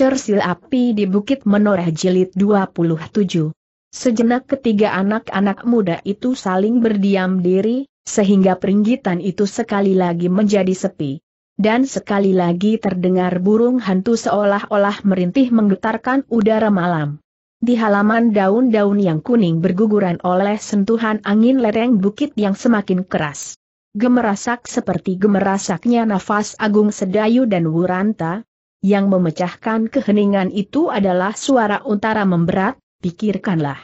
Cersil Api di Bukit Menoreh Jilid 27. Sejenak ketiga anak-anak muda itu saling berdiam diri, sehingga peringgitan itu sekali lagi menjadi sepi. Dan sekali lagi terdengar burung hantu seolah-olah merintih menggetarkan udara malam. Di halaman daun-daun yang kuning berguguran oleh sentuhan angin lereng bukit yang semakin keras. Gemerasak seperti gemerasaknya nafas Agung Sedayu dan Wuranta, yang memecahkan keheningan itu adalah suara Untara memberat, pikirkanlah.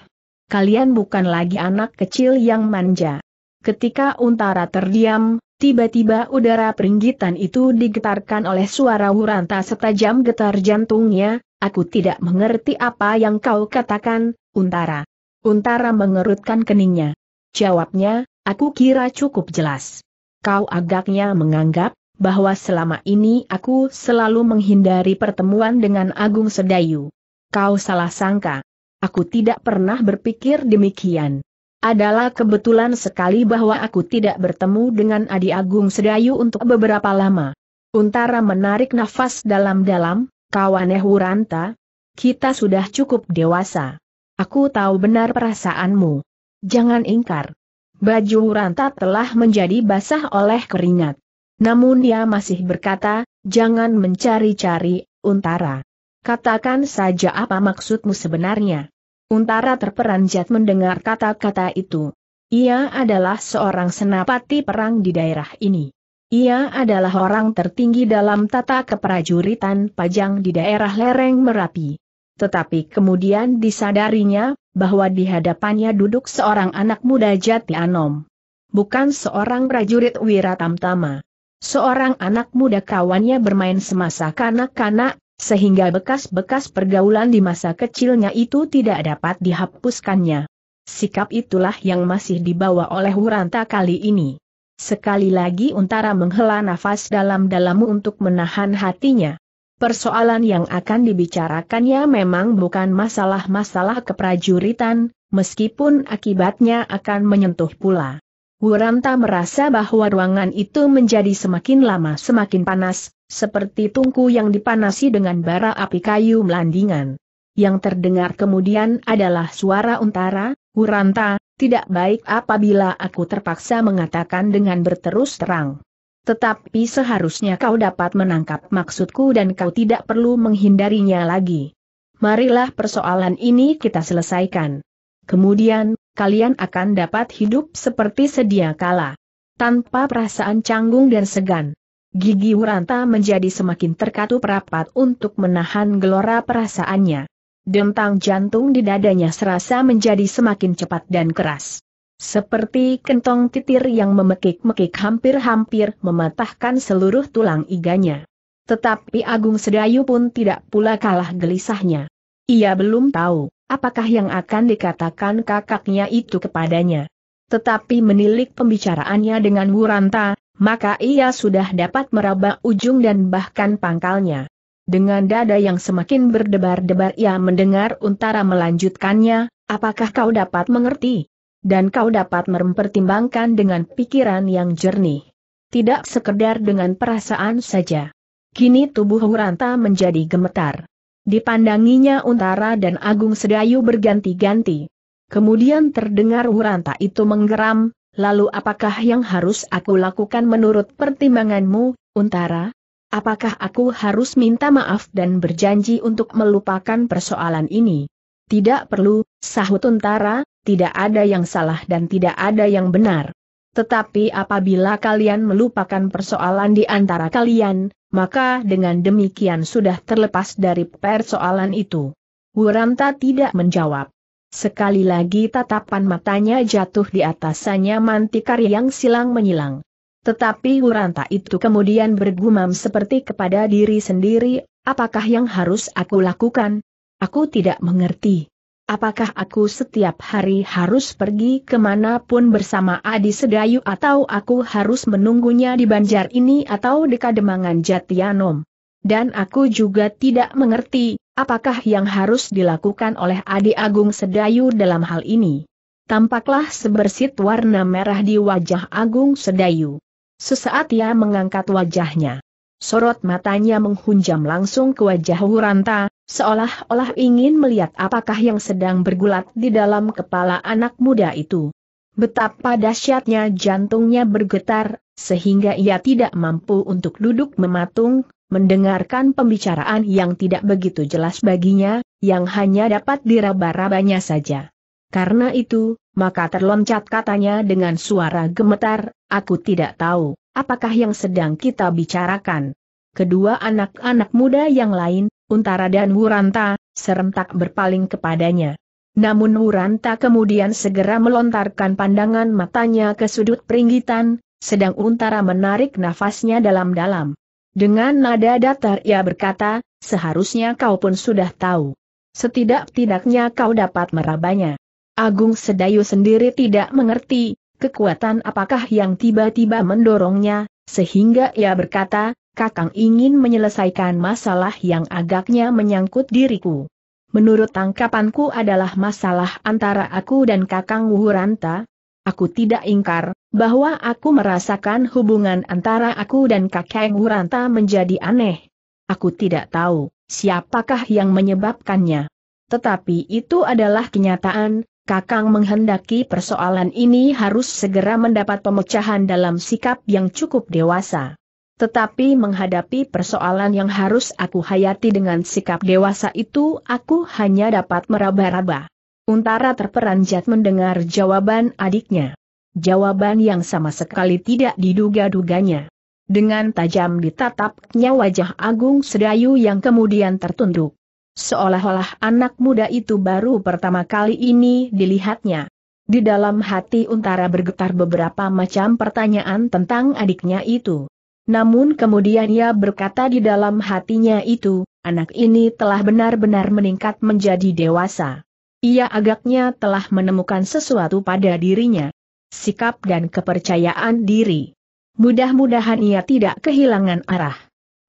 Kalian bukan lagi anak kecil yang manja. Ketika untara terdiam, tiba-tiba udara peringgitan itu digetarkan oleh suara huranta setajam getar jantungnya, aku tidak mengerti apa yang kau katakan, untara. Untara mengerutkan keningnya. Jawabnya, aku kira cukup jelas. Kau agaknya menganggap, bahwa selama ini aku selalu menghindari pertemuan dengan Agung Sedayu. Kau salah sangka. Aku tidak pernah berpikir demikian. Adalah kebetulan sekali bahwa aku tidak bertemu dengan Adi Agung Sedayu untuk beberapa lama. Untara menarik nafas dalam-dalam, kawaneh Huranta, kita sudah cukup dewasa. Aku tahu benar perasaanmu. Jangan ingkar. Baju Huranta telah menjadi basah oleh keringat. Namun ia masih berkata, jangan mencari-cari, Untara. Katakan saja apa maksudmu sebenarnya. Untara terperanjat mendengar kata-kata itu. Ia adalah seorang senapati perang di daerah ini. Ia adalah orang tertinggi dalam tata keprajuritan pajang di daerah lereng Merapi. Tetapi kemudian disadarinya, bahwa di hadapannya duduk seorang anak muda Jati Anom. Bukan seorang prajurit Wiratamtama. Seorang anak muda kawannya bermain semasa kanak-kanak, sehingga bekas-bekas pergaulan di masa kecilnya itu tidak dapat dihapuskannya. Sikap itulah yang masih dibawa oleh Wuranta kali ini. Sekali lagi Untara menghela nafas dalam-dalam untuk menahan hatinya. Persoalan yang akan dibicarakannya memang bukan masalah-masalah keprajuritan, meskipun akibatnya akan menyentuh pula. Wuranta merasa bahwa ruangan itu menjadi semakin lama semakin panas, seperti tungku yang dipanasi dengan bara api kayu melandingan. Yang terdengar kemudian adalah suara untara, Wuranta, tidak baik apabila aku terpaksa mengatakan dengan berterus terang. Tetapi seharusnya kau dapat menangkap maksudku dan kau tidak perlu menghindarinya lagi. Marilah persoalan ini kita selesaikan. Kemudian, kalian akan dapat hidup seperti sedia kala. Tanpa perasaan canggung dan segan. Gigi Wuranta menjadi semakin terkatup rapat untuk menahan gelora perasaannya. Dentang jantung di dadanya serasa menjadi semakin cepat dan keras. Seperti kentong titir yang memekik-mekik hampir-hampir mematahkan seluruh tulang iganya. Tetapi Agung Sedayu pun tidak pula kalah gelisahnya. Ia belum tahu, apakah yang akan dikatakan kakaknya itu kepadanya. Tetapi menilik pembicaraannya dengan Wuranta, maka ia sudah dapat meraba ujung dan bahkan pangkalnya. Dengan dada yang semakin berdebar-debar ia mendengar Untara melanjutkannya, apakah kau dapat mengerti? Dan kau dapat mempertimbangkan dengan pikiran yang jernih. Tidak sekedar dengan perasaan saja. Kini tubuh Wuranta menjadi gemetar. Dipandanginya Untara dan Agung Sedayu berganti-ganti. Kemudian terdengar Huranta itu menggeram, lalu apakah yang harus aku lakukan menurut pertimbanganmu, Untara? Apakah aku harus minta maaf dan berjanji untuk melupakan persoalan ini? Tidak perlu, sahut Untara, tidak ada yang salah dan tidak ada yang benar. Tetapi apabila kalian melupakan persoalan di antara kalian, maka dengan demikian sudah terlepas dari persoalan itu. Wuranta tidak menjawab. Sekali lagi tatapan matanya jatuh di atas mantikar yang silang menyilang. Tetapi Wuranta itu kemudian bergumam seperti kepada diri sendiri, apakah yang harus aku lakukan? Aku tidak mengerti apakah aku setiap hari harus pergi kemanapun bersama Adi Sedayu atau aku harus menunggunya di banjar ini atau di Kademangan Jatianom. Dan aku juga tidak mengerti, apakah yang harus dilakukan oleh Adi Agung Sedayu dalam hal ini. Tampaklah sebersit warna merah di wajah Agung Sedayu. Sesaat ia mengangkat wajahnya. Sorot matanya menghunjam langsung ke wajah Huranta, Seolah-olah ingin melihat apakah yang sedang bergulat di dalam kepala anak muda itu. Betapa dahsyatnya jantungnya bergetar, sehingga ia tidak mampu untuk duduk mematung, mendengarkan pembicaraan yang tidak begitu jelas baginya, yang hanya dapat diraba-rabanya saja. Karena itu, maka terloncat katanya dengan suara gemetar, aku tidak tahu, apakah yang sedang kita bicarakan. Kedua anak-anak muda yang lain, Untara dan Wuranta, serentak berpaling kepadanya. Namun Wuranta kemudian segera melontarkan pandangan matanya ke sudut peringgitan, sedang Untara menarik nafasnya dalam-dalam. Dengan nada datar ia berkata, seharusnya kau pun sudah tahu. Setidak-tidaknya kau dapat merabanya. Agung Sedayu sendiri tidak mengerti, kekuatan apakah yang tiba-tiba mendorongnya, sehingga ia berkata, Kakang ingin menyelesaikan masalah yang agaknya menyangkut diriku. Menurut tangkapanku adalah masalah antara aku dan Kakang Wuhuranta. Aku tidak ingkar, bahwa aku merasakan hubungan antara aku dan Kakang Wuhuranta menjadi aneh. Aku tidak tahu, siapakah yang menyebabkannya. Tetapi itu adalah kenyataan, Kakang menghendaki persoalan ini harus segera mendapat pemecahan dalam sikap yang cukup dewasa. Tetapi menghadapi persoalan yang harus aku hayati dengan sikap dewasa itu aku hanya dapat meraba-raba. Untara terperanjat mendengar jawaban adiknya. Jawaban yang sama sekali tidak diduga-duganya. Dengan tajam ditatapnya wajah Agung Sedayu yang kemudian tertunduk. Seolah-olah anak muda itu baru pertama kali ini dilihatnya. Di dalam hati Untara bergetar beberapa macam pertanyaan tentang adiknya itu. Namun kemudian ia berkata di dalam hatinya itu, anak ini telah benar-benar meningkat menjadi dewasa. Ia agaknya telah menemukan sesuatu pada dirinya. Sikap dan kepercayaan diri. Mudah-mudahan ia tidak kehilangan arah.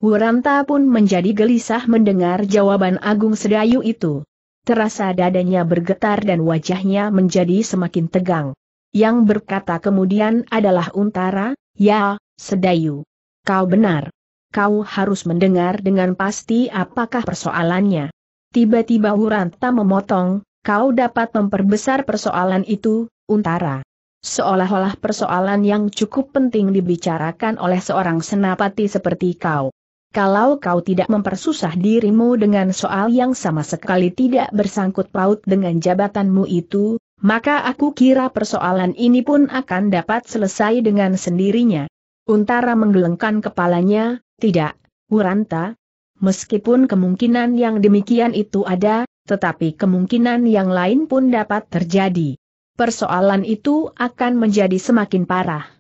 Wuranta pun menjadi gelisah mendengar jawaban Agung Sedayu itu. Terasa dadanya bergetar dan wajahnya menjadi semakin tegang. Yang berkata kemudian adalah Untara, ya, Sedayu. Kau benar. Kau harus mendengar dengan pasti apakah persoalannya. Tiba-tiba Wuranta memotong, kau dapat memperbesar persoalan itu, Untara. Seolah-olah persoalan yang cukup penting dibicarakan oleh seorang senapati seperti kau. Kalau kau tidak mempersusah dirimu dengan soal yang sama sekali tidak bersangkut paut dengan jabatanmu itu, maka aku kira persoalan ini pun akan dapat selesai dengan sendirinya. Untara menggelengkan kepalanya, tidak, Wuranta. Meskipun kemungkinan yang demikian itu ada, tetapi kemungkinan yang lain pun dapat terjadi. Persoalan itu akan menjadi semakin parah.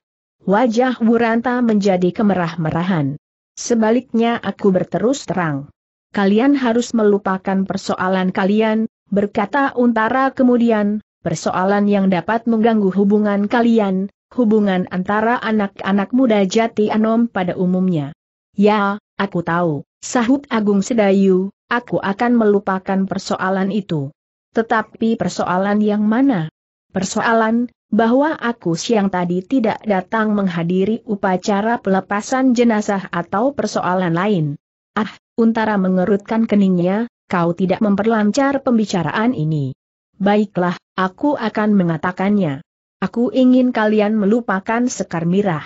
Wajah Wuranta menjadi kemerah-merahan. Sebaliknya aku berterus terang. Kalian harus melupakan persoalan kalian, berkata Untara kemudian, persoalan yang dapat mengganggu hubungan kalian, hubungan antara anak-anak muda jati anom pada umumnya. Ya, aku tahu, sahut Agung Sedayu, aku akan melupakan persoalan itu. Tetapi persoalan yang mana? Persoalan, bahwa aku siang tadi tidak datang menghadiri upacara pelepasan jenazah atau persoalan lain. Ah, Untara mengerutkan keningnya, kau tidak memperlancar pembicaraan ini. Baiklah, aku akan mengatakannya. Aku ingin kalian melupakan Sekar Mirah.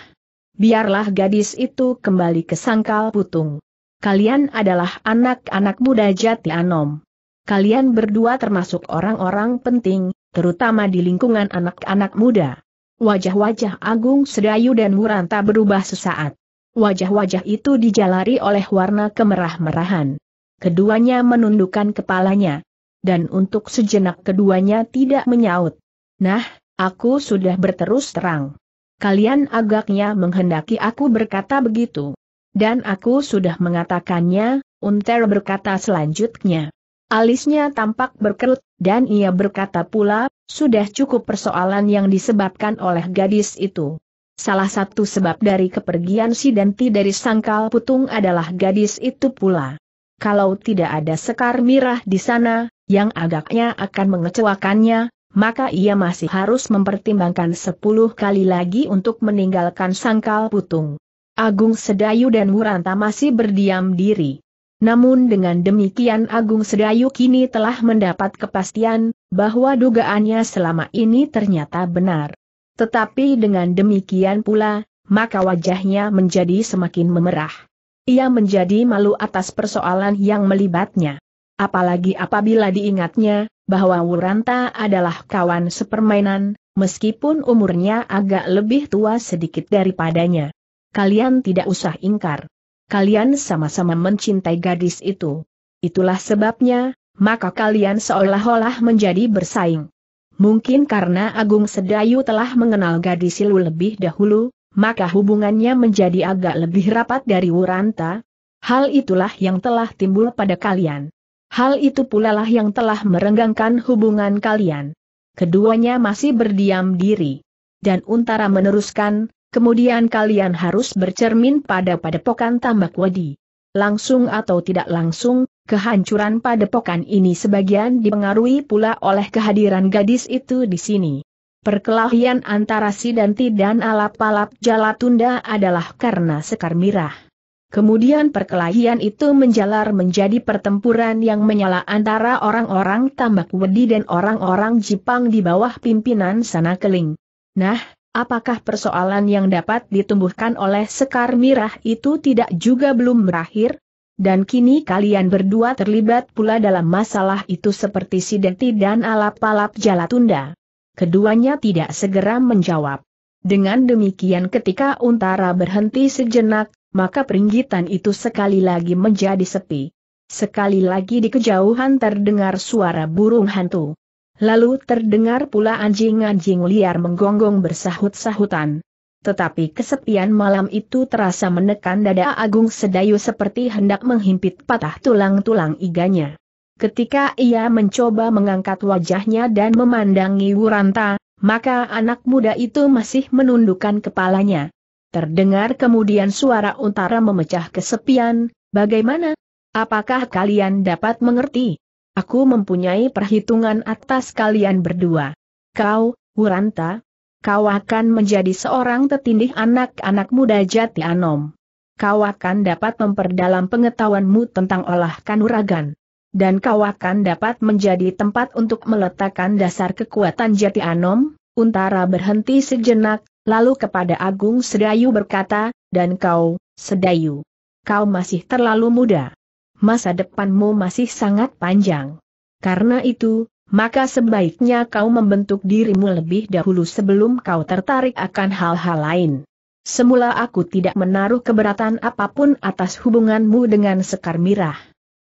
Biarlah gadis itu kembali ke sangkal putung. Kalian adalah anak-anak muda jati anom. Kalian berdua termasuk orang-orang penting, terutama di lingkungan anak-anak muda. Wajah-wajah Agung Sedayu dan Muranta berubah sesaat. Wajah-wajah itu dijalari oleh warna kemerah-merahan. Keduanya menundukkan kepalanya. Dan untuk sejenak keduanya tidak menyaut. Nah, Aku sudah berterus terang. Kalian agaknya menghendaki aku berkata begitu. Dan aku sudah mengatakannya, Unter berkata selanjutnya. Alisnya tampak berkerut, dan ia berkata pula, sudah cukup persoalan yang disebabkan oleh gadis itu. Salah satu sebab dari kepergian si Denti dari Sangkal Putung adalah gadis itu pula. Kalau tidak ada sekar mirah di sana, yang agaknya akan mengecewakannya, maka ia masih harus mempertimbangkan sepuluh kali lagi untuk meninggalkan sangkal putung. Agung Sedayu dan Wuranta masih berdiam diri. Namun dengan demikian Agung Sedayu kini telah mendapat kepastian, bahwa dugaannya selama ini ternyata benar. Tetapi dengan demikian pula, maka wajahnya menjadi semakin memerah. Ia menjadi malu atas persoalan yang melibatnya. Apalagi apabila diingatnya, bahwa Wuranta adalah kawan sepermainan, meskipun umurnya agak lebih tua sedikit daripadanya. Kalian tidak usah ingkar. Kalian sama-sama mencintai gadis itu. Itulah sebabnya, maka kalian seolah-olah menjadi bersaing. Mungkin karena Agung Sedayu telah mengenal gadis itu lebih dahulu, maka hubungannya menjadi agak lebih rapat dari Wuranta. Hal itulah yang telah timbul pada kalian. Hal itu pula lah yang telah merenggangkan hubungan kalian. Keduanya masih berdiam diri. Dan Untara meneruskan, kemudian kalian harus bercermin pada padepokan tambak wadi. Langsung atau tidak langsung, kehancuran padepokan ini sebagian dipengaruhi pula oleh kehadiran gadis itu di sini. Perkelahian antara Sidanti dan alap-alap Jalatunda adalah karena sekar mirah. Kemudian perkelahian itu menjalar menjadi pertempuran yang menyala antara orang-orang tambak wedi dan orang-orang Jepang di bawah pimpinan sana keling. Nah, apakah persoalan yang dapat ditumbuhkan oleh Sekar Mirah itu tidak juga belum berakhir? Dan kini kalian berdua terlibat pula dalam masalah itu seperti Sideti dan alap-alap Jalatunda. Keduanya tidak segera menjawab. Dengan demikian ketika Untara berhenti sejenak, maka peringgitan itu sekali lagi menjadi sepi. Sekali lagi di kejauhan terdengar suara burung hantu. Lalu terdengar pula anjing-anjing liar menggonggong bersahut-sahutan. Tetapi kesepian malam itu terasa menekan dada Agung Sedayu seperti hendak menghimpit patah tulang-tulang iganya. Ketika ia mencoba mengangkat wajahnya dan memandangi Wuranta, maka anak muda itu masih menundukkan kepalanya. Terdengar kemudian suara untara memecah kesepian, bagaimana? Apakah kalian dapat mengerti? Aku mempunyai perhitungan atas kalian berdua. Kau, Wuranta, kau akan menjadi seorang tetindih anak-anak muda jati anom. Kau akan dapat memperdalam pengetahuanmu tentang olah kanuragan. Dan kau akan dapat menjadi tempat untuk meletakkan dasar kekuatan jati anom, Untara berhenti sejenak, Lalu kepada Agung Sedayu berkata, dan kau, Sedayu, kau masih terlalu muda. Masa depanmu masih sangat panjang. Karena itu, maka sebaiknya kau membentuk dirimu lebih dahulu sebelum kau tertarik akan hal-hal lain. Semula aku tidak menaruh keberatan apapun atas hubunganmu dengan Sekar Mirah.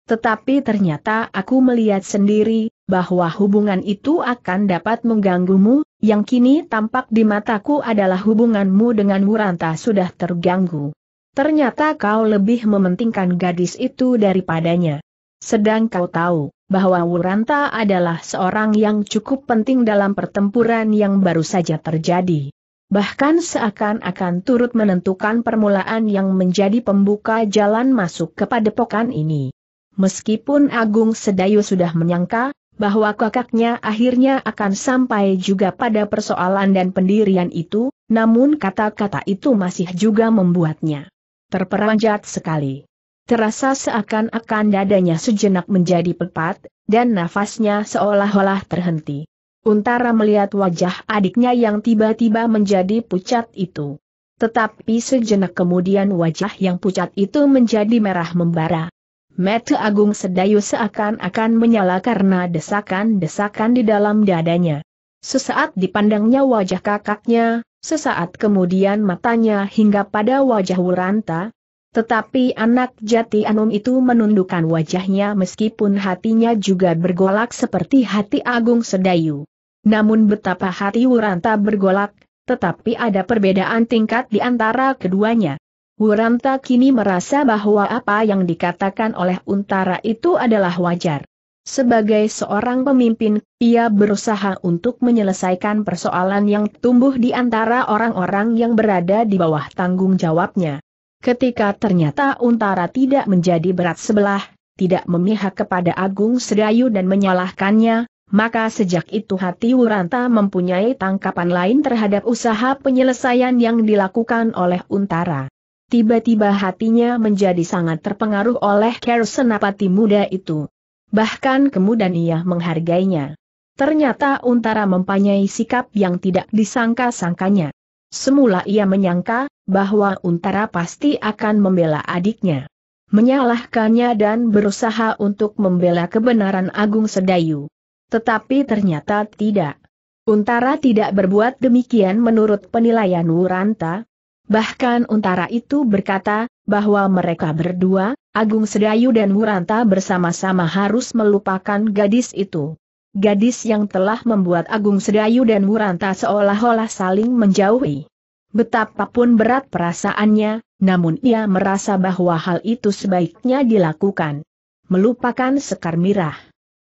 Tetapi ternyata aku melihat sendiri, bahwa hubungan itu akan dapat mengganggumu, yang kini tampak di mataku adalah hubunganmu dengan Wuranta sudah terganggu. Ternyata kau lebih mementingkan gadis itu daripadanya. Sedang kau tahu, bahwa Wuranta adalah seorang yang cukup penting dalam pertempuran yang baru saja terjadi. Bahkan seakan-akan turut menentukan permulaan yang menjadi pembuka jalan masuk kepada padepokan ini. Meskipun Agung Sedayu sudah menyangka, bahwa kakaknya akhirnya akan sampai juga pada persoalan dan pendirian itu, namun kata-kata itu masih juga membuatnya terperanjat sekali. Terasa seakan-akan dadanya sejenak menjadi pepat, dan nafasnya seolah-olah terhenti. Untara melihat wajah adiknya yang tiba-tiba menjadi pucat itu. Tetapi sejenak kemudian wajah yang pucat itu menjadi merah membara. Mata Agung Sedayu seakan-akan menyala karena desakan-desakan di dalam dadanya. Sesaat dipandangnya wajah kakaknya, sesaat kemudian matanya hingga pada wajah Wuranta. Tetapi anak jati Anum itu menundukkan wajahnya meskipun hatinya juga bergolak seperti hati Agung Sedayu. Namun betapa hati Wuranta bergolak, tetapi ada perbedaan tingkat di antara keduanya. Wuranta kini merasa bahwa apa yang dikatakan oleh Untara itu adalah wajar. Sebagai seorang pemimpin, ia berusaha untuk menyelesaikan persoalan yang tumbuh di antara orang-orang yang berada di bawah tanggung jawabnya. Ketika ternyata Untara tidak menjadi berat sebelah, tidak memihak kepada Agung Sedayu dan menyalahkannya, maka sejak itu hati Wuranta mempunyai tangkapan lain terhadap usaha penyelesaian yang dilakukan oleh Untara tiba-tiba hatinya menjadi sangat terpengaruh oleh care senapati muda itu. Bahkan kemudian ia menghargainya. Ternyata Untara mempunyai sikap yang tidak disangka-sangkanya. Semula ia menyangka bahwa Untara pasti akan membela adiknya. Menyalahkannya dan berusaha untuk membela kebenaran Agung Sedayu. Tetapi ternyata tidak. Untara tidak berbuat demikian menurut penilaian Wuranta, Bahkan untara itu berkata, bahwa mereka berdua, Agung Sedayu dan Muranta bersama-sama harus melupakan gadis itu. Gadis yang telah membuat Agung Sedayu dan Muranta seolah-olah saling menjauhi. Betapapun berat perasaannya, namun ia merasa bahwa hal itu sebaiknya dilakukan. Melupakan Sekar Mirah.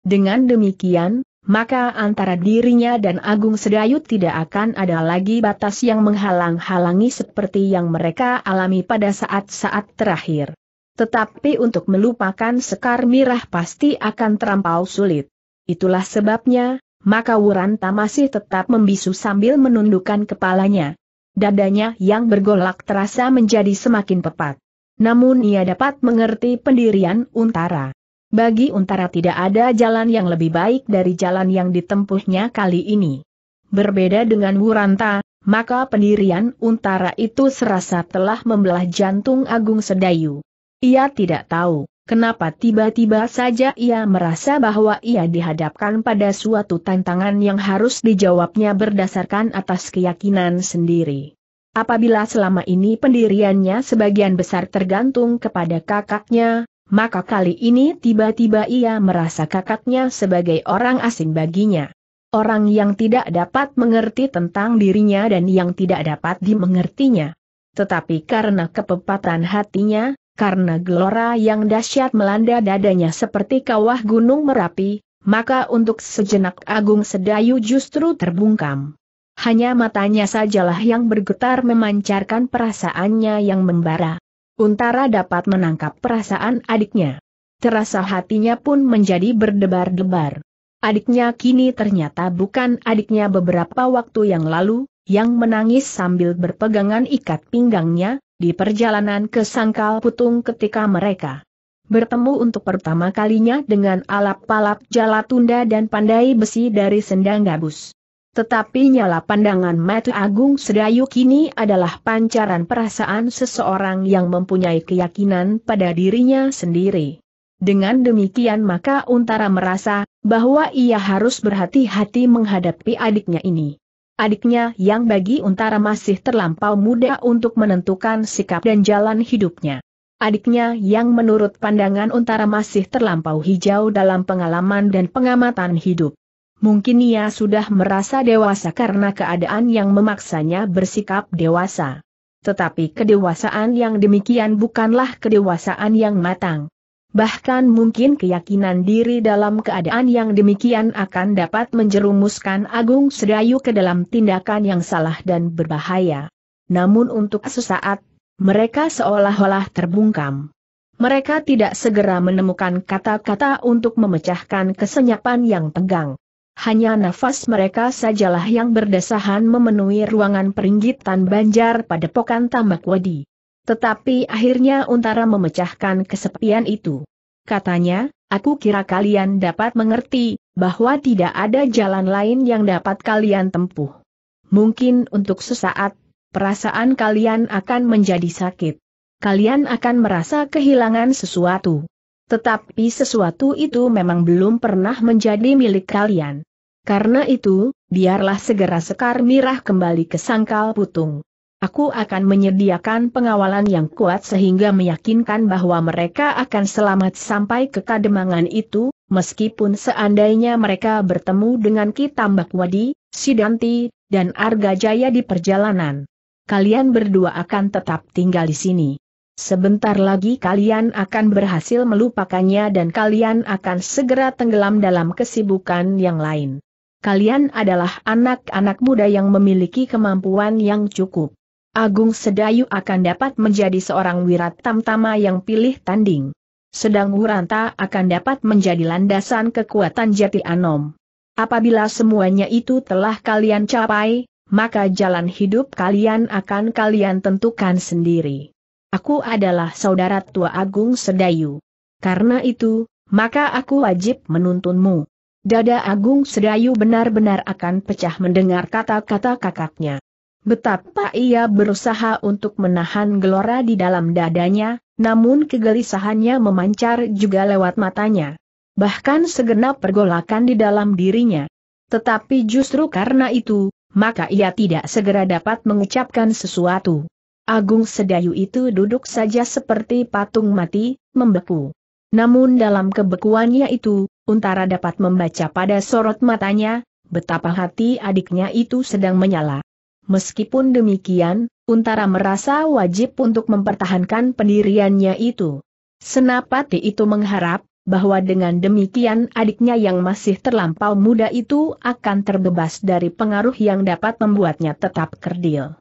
Dengan demikian, maka antara dirinya dan Agung Sedayu tidak akan ada lagi batas yang menghalang-halangi seperti yang mereka alami pada saat-saat terakhir. Tetapi untuk melupakan Sekar Mirah pasti akan terampau sulit. Itulah sebabnya, maka Wuranta masih tetap membisu sambil menundukkan kepalanya. Dadanya yang bergolak terasa menjadi semakin pepat. Namun ia dapat mengerti pendirian Untara. Bagi Untara tidak ada jalan yang lebih baik dari jalan yang ditempuhnya kali ini. Berbeda dengan Wuranta, maka pendirian Untara itu serasa telah membelah jantung Agung Sedayu. Ia tidak tahu, kenapa tiba-tiba saja ia merasa bahwa ia dihadapkan pada suatu tantangan yang harus dijawabnya berdasarkan atas keyakinan sendiri. Apabila selama ini pendiriannya sebagian besar tergantung kepada kakaknya, maka kali ini tiba-tiba ia merasa kakaknya sebagai orang asing baginya. Orang yang tidak dapat mengerti tentang dirinya dan yang tidak dapat dimengertinya. Tetapi karena kepepatan hatinya, karena gelora yang dahsyat melanda dadanya seperti kawah gunung Merapi, maka untuk sejenak Agung Sedayu justru terbungkam. Hanya matanya sajalah yang bergetar memancarkan perasaannya yang membara. Untara dapat menangkap perasaan adiknya. Terasa hatinya pun menjadi berdebar-debar. Adiknya kini ternyata bukan adiknya beberapa waktu yang lalu, yang menangis sambil berpegangan ikat pinggangnya, di perjalanan ke Sangkal Putung ketika mereka bertemu untuk pertama kalinya dengan alap-alap jala tunda dan pandai besi dari sendang gabus. Tetapi nyala pandangan mata Agung Sedayu kini adalah pancaran perasaan seseorang yang mempunyai keyakinan pada dirinya sendiri. Dengan demikian maka Untara merasa bahwa ia harus berhati-hati menghadapi adiknya ini. Adiknya yang bagi Untara masih terlampau muda untuk menentukan sikap dan jalan hidupnya. Adiknya yang menurut pandangan Untara masih terlampau hijau dalam pengalaman dan pengamatan hidup. Mungkin ia sudah merasa dewasa karena keadaan yang memaksanya bersikap dewasa. Tetapi kedewasaan yang demikian bukanlah kedewasaan yang matang. Bahkan mungkin keyakinan diri dalam keadaan yang demikian akan dapat menjerumuskan Agung Sedayu ke dalam tindakan yang salah dan berbahaya. Namun untuk sesaat, mereka seolah-olah terbungkam. Mereka tidak segera menemukan kata-kata untuk memecahkan kesenyapan yang tegang hanya nafas mereka sajalah yang berdesahan memenuhi ruangan peringgitan banjar pada pokan tambak wadi. Tetapi akhirnya Untara memecahkan kesepian itu. Katanya, aku kira kalian dapat mengerti, bahwa tidak ada jalan lain yang dapat kalian tempuh. Mungkin untuk sesaat, perasaan kalian akan menjadi sakit. Kalian akan merasa kehilangan sesuatu. Tetapi sesuatu itu memang belum pernah menjadi milik kalian. Karena itu, biarlah segera Sekar Mirah kembali ke sangkal putung. Aku akan menyediakan pengawalan yang kuat sehingga meyakinkan bahwa mereka akan selamat sampai ke kademangan itu, meskipun seandainya mereka bertemu dengan Kitambak Wadi, Sidanti, dan Arga Jaya di perjalanan. Kalian berdua akan tetap tinggal di sini. Sebentar lagi kalian akan berhasil melupakannya dan kalian akan segera tenggelam dalam kesibukan yang lain kalian adalah anak-anak muda yang memiliki kemampuan yang cukup. Agung Sedayu akan dapat menjadi seorang wirat tamtama yang pilih tanding. Sedang Huranta akan dapat menjadi landasan kekuatan Jati Anom. Apabila semuanya itu telah kalian capai, maka jalan hidup kalian akan kalian tentukan sendiri. Aku adalah saudara tua Agung Sedayu. Karena itu, maka aku wajib menuntunmu. Dada Agung Sedayu benar-benar akan pecah mendengar kata-kata kakaknya. Betapa ia berusaha untuk menahan gelora di dalam dadanya, namun kegelisahannya memancar juga lewat matanya. Bahkan segenap pergolakan di dalam dirinya. Tetapi justru karena itu, maka ia tidak segera dapat mengucapkan sesuatu. Agung Sedayu itu duduk saja seperti patung mati, membeku. Namun dalam kebekuannya itu, Untara dapat membaca pada sorot matanya, betapa hati adiknya itu sedang menyala. Meskipun demikian, Untara merasa wajib untuk mempertahankan pendiriannya itu. Senapati itu mengharap, bahwa dengan demikian adiknya yang masih terlampau muda itu akan terbebas dari pengaruh yang dapat membuatnya tetap kerdil.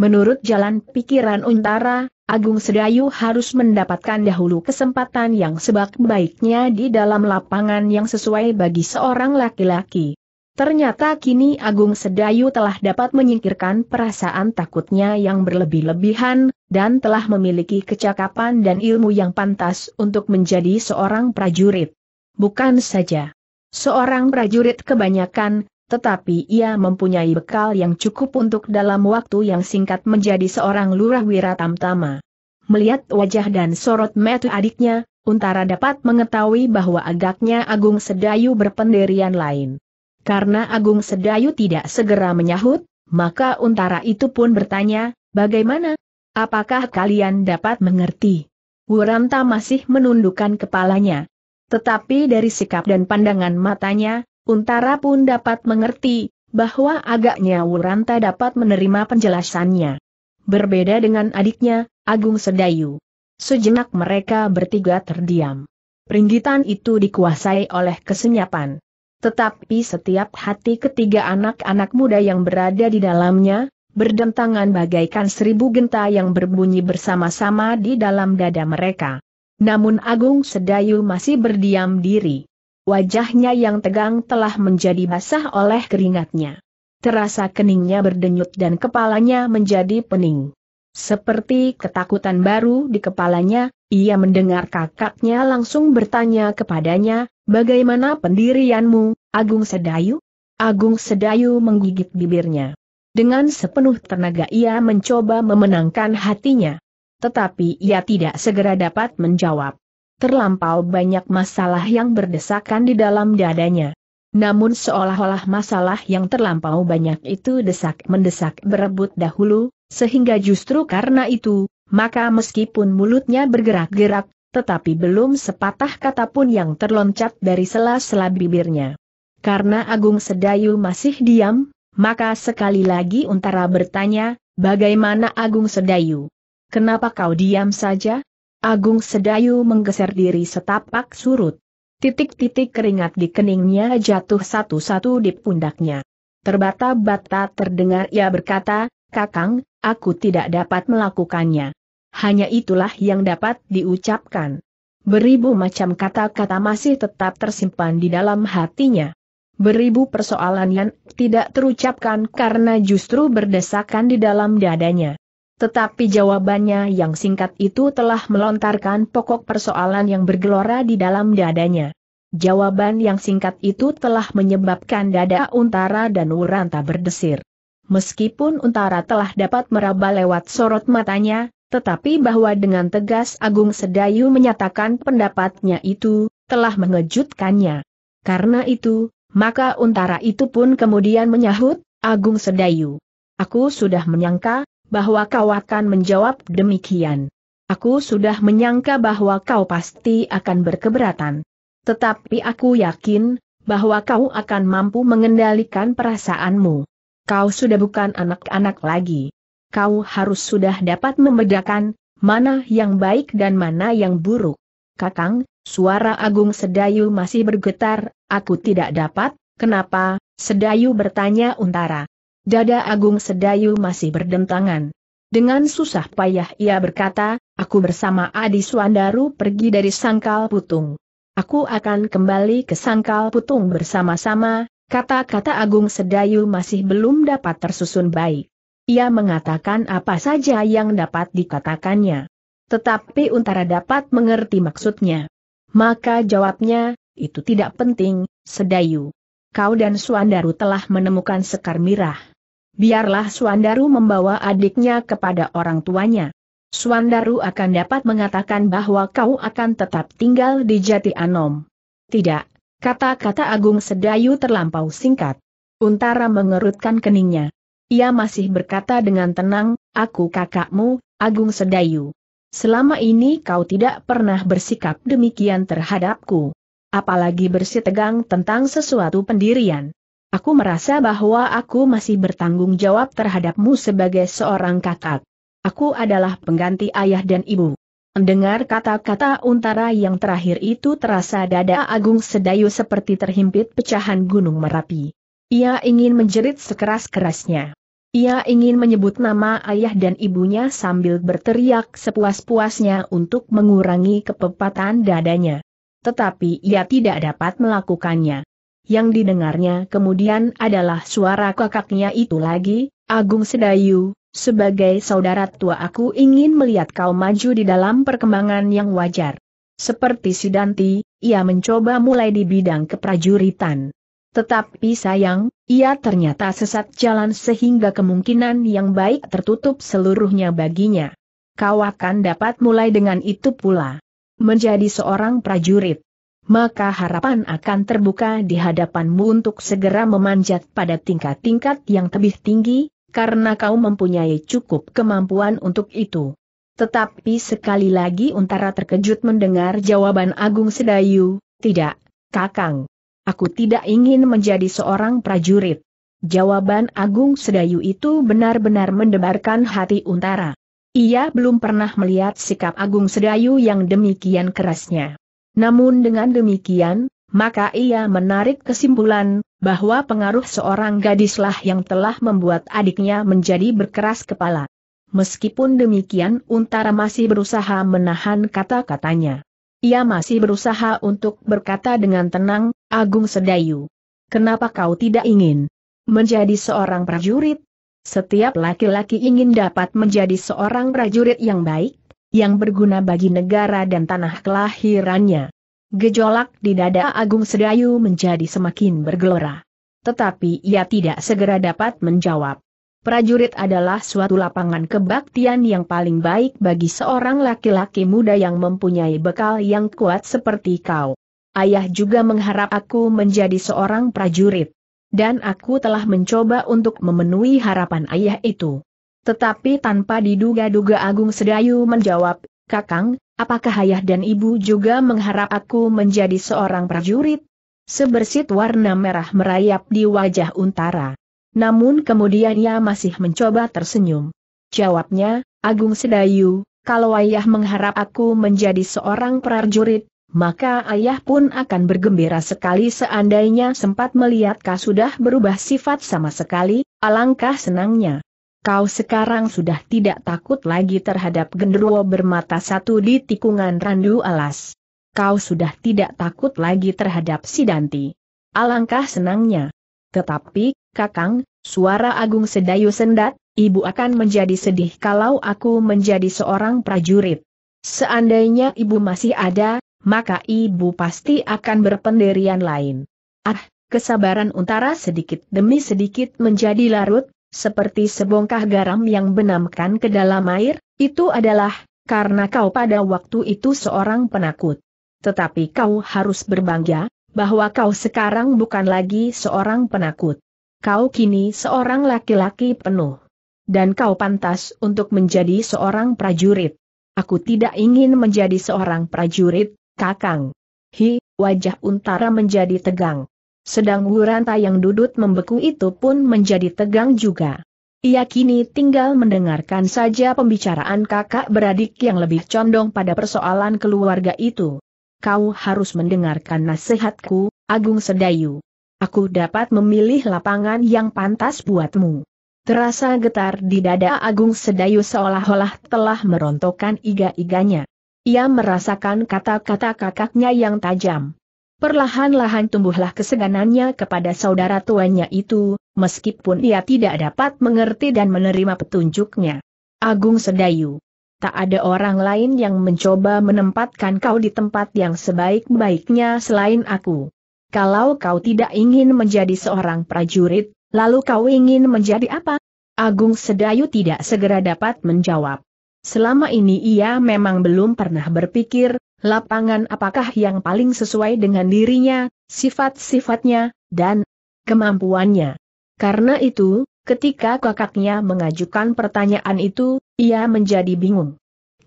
Menurut jalan pikiran Untara, Agung Sedayu harus mendapatkan dahulu kesempatan yang sebaik-baiknya di dalam lapangan yang sesuai bagi seorang laki-laki. Ternyata kini Agung Sedayu telah dapat menyingkirkan perasaan takutnya yang berlebih-lebihan, dan telah memiliki kecakapan dan ilmu yang pantas untuk menjadi seorang prajurit. Bukan saja seorang prajurit kebanyakan, tetapi ia mempunyai bekal yang cukup untuk dalam waktu yang singkat menjadi seorang lurah wira tamtama. Melihat wajah dan sorot mata adiknya, Untara dapat mengetahui bahwa agaknya Agung Sedayu berpendirian lain. Karena Agung Sedayu tidak segera menyahut, maka Untara itu pun bertanya, bagaimana? Apakah kalian dapat mengerti? Wuranta masih menundukkan kepalanya. Tetapi dari sikap dan pandangan matanya, Untara pun dapat mengerti, bahwa agaknya Wuranta dapat menerima penjelasannya. Berbeda dengan adiknya, Agung Sedayu. Sejenak mereka bertiga terdiam. Peringgitan itu dikuasai oleh kesenyapan. Tetapi setiap hati ketiga anak-anak muda yang berada di dalamnya, berdentangan bagaikan seribu genta yang berbunyi bersama-sama di dalam dada mereka. Namun Agung Sedayu masih berdiam diri. Wajahnya yang tegang telah menjadi basah oleh keringatnya. Terasa keningnya berdenyut dan kepalanya menjadi pening. Seperti ketakutan baru di kepalanya, ia mendengar kakaknya langsung bertanya kepadanya, bagaimana pendirianmu, Agung Sedayu? Agung Sedayu menggigit bibirnya. Dengan sepenuh tenaga ia mencoba memenangkan hatinya. Tetapi ia tidak segera dapat menjawab terlampau banyak masalah yang berdesakan di dalam dadanya. Namun seolah-olah masalah yang terlampau banyak itu desak-mendesak berebut dahulu, sehingga justru karena itu, maka meskipun mulutnya bergerak-gerak, tetapi belum sepatah kata pun yang terloncat dari sela-sela bibirnya. Karena Agung Sedayu masih diam, maka sekali lagi Untara bertanya, bagaimana Agung Sedayu? Kenapa kau diam saja? Agung Sedayu menggeser diri setapak surut. Titik-titik keringat di keningnya jatuh satu-satu di pundaknya. Terbata-bata terdengar ia berkata, Kakang, aku tidak dapat melakukannya. Hanya itulah yang dapat diucapkan. Beribu macam kata-kata masih tetap tersimpan di dalam hatinya. Beribu persoalan yang tidak terucapkan karena justru berdesakan di dalam dadanya. Tetapi jawabannya yang singkat itu telah melontarkan pokok persoalan yang bergelora di dalam dadanya. Jawaban yang singkat itu telah menyebabkan dada Untara dan Wuranta berdesir. Meskipun Untara telah dapat meraba lewat sorot matanya, tetapi bahwa dengan tegas Agung Sedayu menyatakan pendapatnya itu, telah mengejutkannya. Karena itu, maka Untara itu pun kemudian menyahut, Agung Sedayu. Aku sudah menyangka, bahwa kau akan menjawab demikian. Aku sudah menyangka bahwa kau pasti akan berkeberatan. Tetapi aku yakin, bahwa kau akan mampu mengendalikan perasaanmu. Kau sudah bukan anak-anak lagi. Kau harus sudah dapat membedakan, mana yang baik dan mana yang buruk. Kakang, suara Agung Sedayu masih bergetar, aku tidak dapat, kenapa, Sedayu bertanya Untara. Dada Agung Sedayu masih berdentangan. Dengan susah payah ia berkata, aku bersama Adi Suandaru pergi dari Sangkal Putung. Aku akan kembali ke Sangkal Putung bersama-sama, kata-kata Agung Sedayu masih belum dapat tersusun baik. Ia mengatakan apa saja yang dapat dikatakannya. Tetapi Untara dapat mengerti maksudnya. Maka jawabnya, itu tidak penting, Sedayu. Kau dan Suandaru telah menemukan sekar mirah. Biarlah Suandaru membawa adiknya kepada orang tuanya. Suandaru akan dapat mengatakan bahwa kau akan tetap tinggal di Jati Anom. Tidak, kata-kata Agung Sedayu terlampau singkat. Untara mengerutkan keningnya. Ia masih berkata dengan tenang, aku kakakmu, Agung Sedayu. Selama ini kau tidak pernah bersikap demikian terhadapku apalagi bersitegang tentang sesuatu pendirian. Aku merasa bahwa aku masih bertanggung jawab terhadapmu sebagai seorang kakak. Aku adalah pengganti ayah dan ibu. Mendengar kata-kata untara yang terakhir itu terasa dada Agung Sedayu seperti terhimpit pecahan gunung Merapi. Ia ingin menjerit sekeras-kerasnya. Ia ingin menyebut nama ayah dan ibunya sambil berteriak sepuas-puasnya untuk mengurangi kepepatan dadanya. Tetapi ia tidak dapat melakukannya yang didengarnya kemudian adalah suara kakaknya itu lagi, Agung Sedayu, sebagai saudara tua aku ingin melihat kau maju di dalam perkembangan yang wajar. Seperti Sidanti, ia mencoba mulai di bidang keprajuritan. Tetapi sayang, ia ternyata sesat jalan sehingga kemungkinan yang baik tertutup seluruhnya baginya. Kau akan dapat mulai dengan itu pula. Menjadi seorang prajurit maka harapan akan terbuka di hadapanmu untuk segera memanjat pada tingkat-tingkat yang lebih tinggi, karena kau mempunyai cukup kemampuan untuk itu. Tetapi sekali lagi Untara terkejut mendengar jawaban Agung Sedayu, tidak, Kakang. Aku tidak ingin menjadi seorang prajurit. Jawaban Agung Sedayu itu benar-benar mendebarkan hati Untara. Ia belum pernah melihat sikap Agung Sedayu yang demikian kerasnya. Namun dengan demikian, maka ia menarik kesimpulan, bahwa pengaruh seorang gadislah yang telah membuat adiknya menjadi berkeras kepala. Meskipun demikian Untara masih berusaha menahan kata-katanya. Ia masih berusaha untuk berkata dengan tenang, Agung Sedayu. Kenapa kau tidak ingin menjadi seorang prajurit? Setiap laki-laki ingin dapat menjadi seorang prajurit yang baik, yang berguna bagi negara dan tanah kelahirannya. Gejolak di dada Agung Sedayu menjadi semakin bergelora. Tetapi ia tidak segera dapat menjawab. Prajurit adalah suatu lapangan kebaktian yang paling baik bagi seorang laki-laki muda yang mempunyai bekal yang kuat seperti kau. Ayah juga mengharap aku menjadi seorang prajurit. Dan aku telah mencoba untuk memenuhi harapan ayah itu. Tetapi tanpa diduga-duga Agung Sedayu menjawab, Kakang, apakah ayah dan ibu juga mengharap aku menjadi seorang prajurit? Sebersit warna merah merayap di wajah Untara. Namun kemudian ia masih mencoba tersenyum. Jawabnya, Agung Sedayu, kalau ayah mengharap aku menjadi seorang prajurit, maka ayah pun akan bergembira sekali seandainya sempat melihat kau sudah berubah sifat sama sekali, alangkah senangnya kau sekarang sudah tidak takut lagi terhadap genderuwo bermata satu di tikungan randu alas. Kau sudah tidak takut lagi terhadap Sidanti. Alangkah senangnya. Tetapi, Kakang, suara Agung Sedayu sendat, ibu akan menjadi sedih kalau aku menjadi seorang prajurit. Seandainya ibu masih ada, maka ibu pasti akan berpendirian lain. Ah, kesabaran Untara sedikit demi sedikit menjadi larut, seperti sebongkah garam yang benamkan ke dalam air, itu adalah, karena kau pada waktu itu seorang penakut. Tetapi kau harus berbangga, bahwa kau sekarang bukan lagi seorang penakut. Kau kini seorang laki-laki penuh. Dan kau pantas untuk menjadi seorang prajurit. Aku tidak ingin menjadi seorang prajurit, kakang. Hi, wajah Untara menjadi tegang sedang Wuranta yang dudut membeku itu pun menjadi tegang juga. Ia kini tinggal mendengarkan saja pembicaraan kakak beradik yang lebih condong pada persoalan keluarga itu. Kau harus mendengarkan nasihatku, Agung Sedayu. Aku dapat memilih lapangan yang pantas buatmu. Terasa getar di dada Agung Sedayu seolah-olah telah merontokkan iga-iganya. Ia merasakan kata-kata kakaknya yang tajam. Perlahan-lahan tumbuhlah keseganannya kepada saudara tuanya itu, meskipun ia tidak dapat mengerti dan menerima petunjuknya. Agung Sedayu. Tak ada orang lain yang mencoba menempatkan kau di tempat yang sebaik-baiknya selain aku. Kalau kau tidak ingin menjadi seorang prajurit, lalu kau ingin menjadi apa? Agung Sedayu tidak segera dapat menjawab. Selama ini ia memang belum pernah berpikir, lapangan apakah yang paling sesuai dengan dirinya, sifat-sifatnya, dan kemampuannya. Karena itu, ketika kakaknya mengajukan pertanyaan itu, ia menjadi bingung.